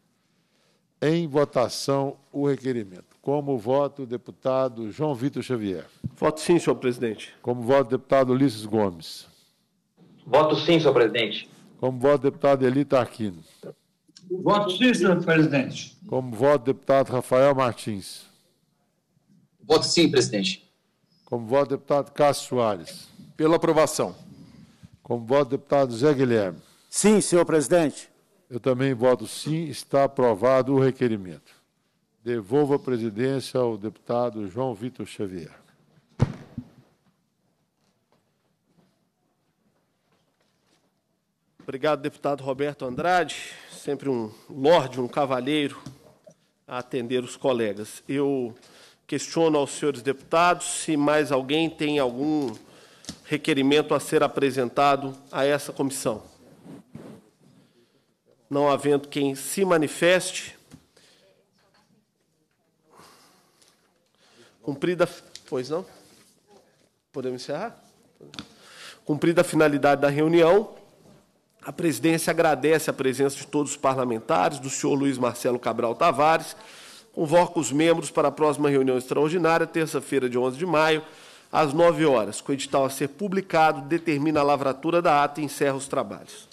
Em votação, o requerimento. Como voto deputado João Vitor Xavier. Voto sim, senhor presidente. Como voto deputado Ulisses Gomes. Voto sim, senhor presidente. Como voto deputado Elita Aquino. Voto sim, senhor presidente. Como voto deputado Rafael Martins. Voto sim, presidente. Como voto deputado Cássio Soares. Pela aprovação. Como voto deputado Zé Guilherme. Sim, senhor presidente. Eu também voto sim, está aprovado o requerimento. Devolvo a presidência ao deputado João Vitor Xavier. Obrigado, deputado Roberto Andrade, sempre um lorde, um cavalheiro a atender os colegas. Eu questiono aos senhores deputados se mais alguém tem algum requerimento a ser apresentado a essa comissão. Não havendo quem se manifeste, Cumprida, pois não? Podemos encerrar? Cumprida a finalidade da reunião, a presidência agradece a presença de todos os parlamentares, do senhor Luiz Marcelo Cabral Tavares, convoca os membros para a próxima reunião extraordinária, terça-feira de 11 de maio, às 9 horas, com o edital a ser publicado, determina a lavratura da ata e encerra os trabalhos.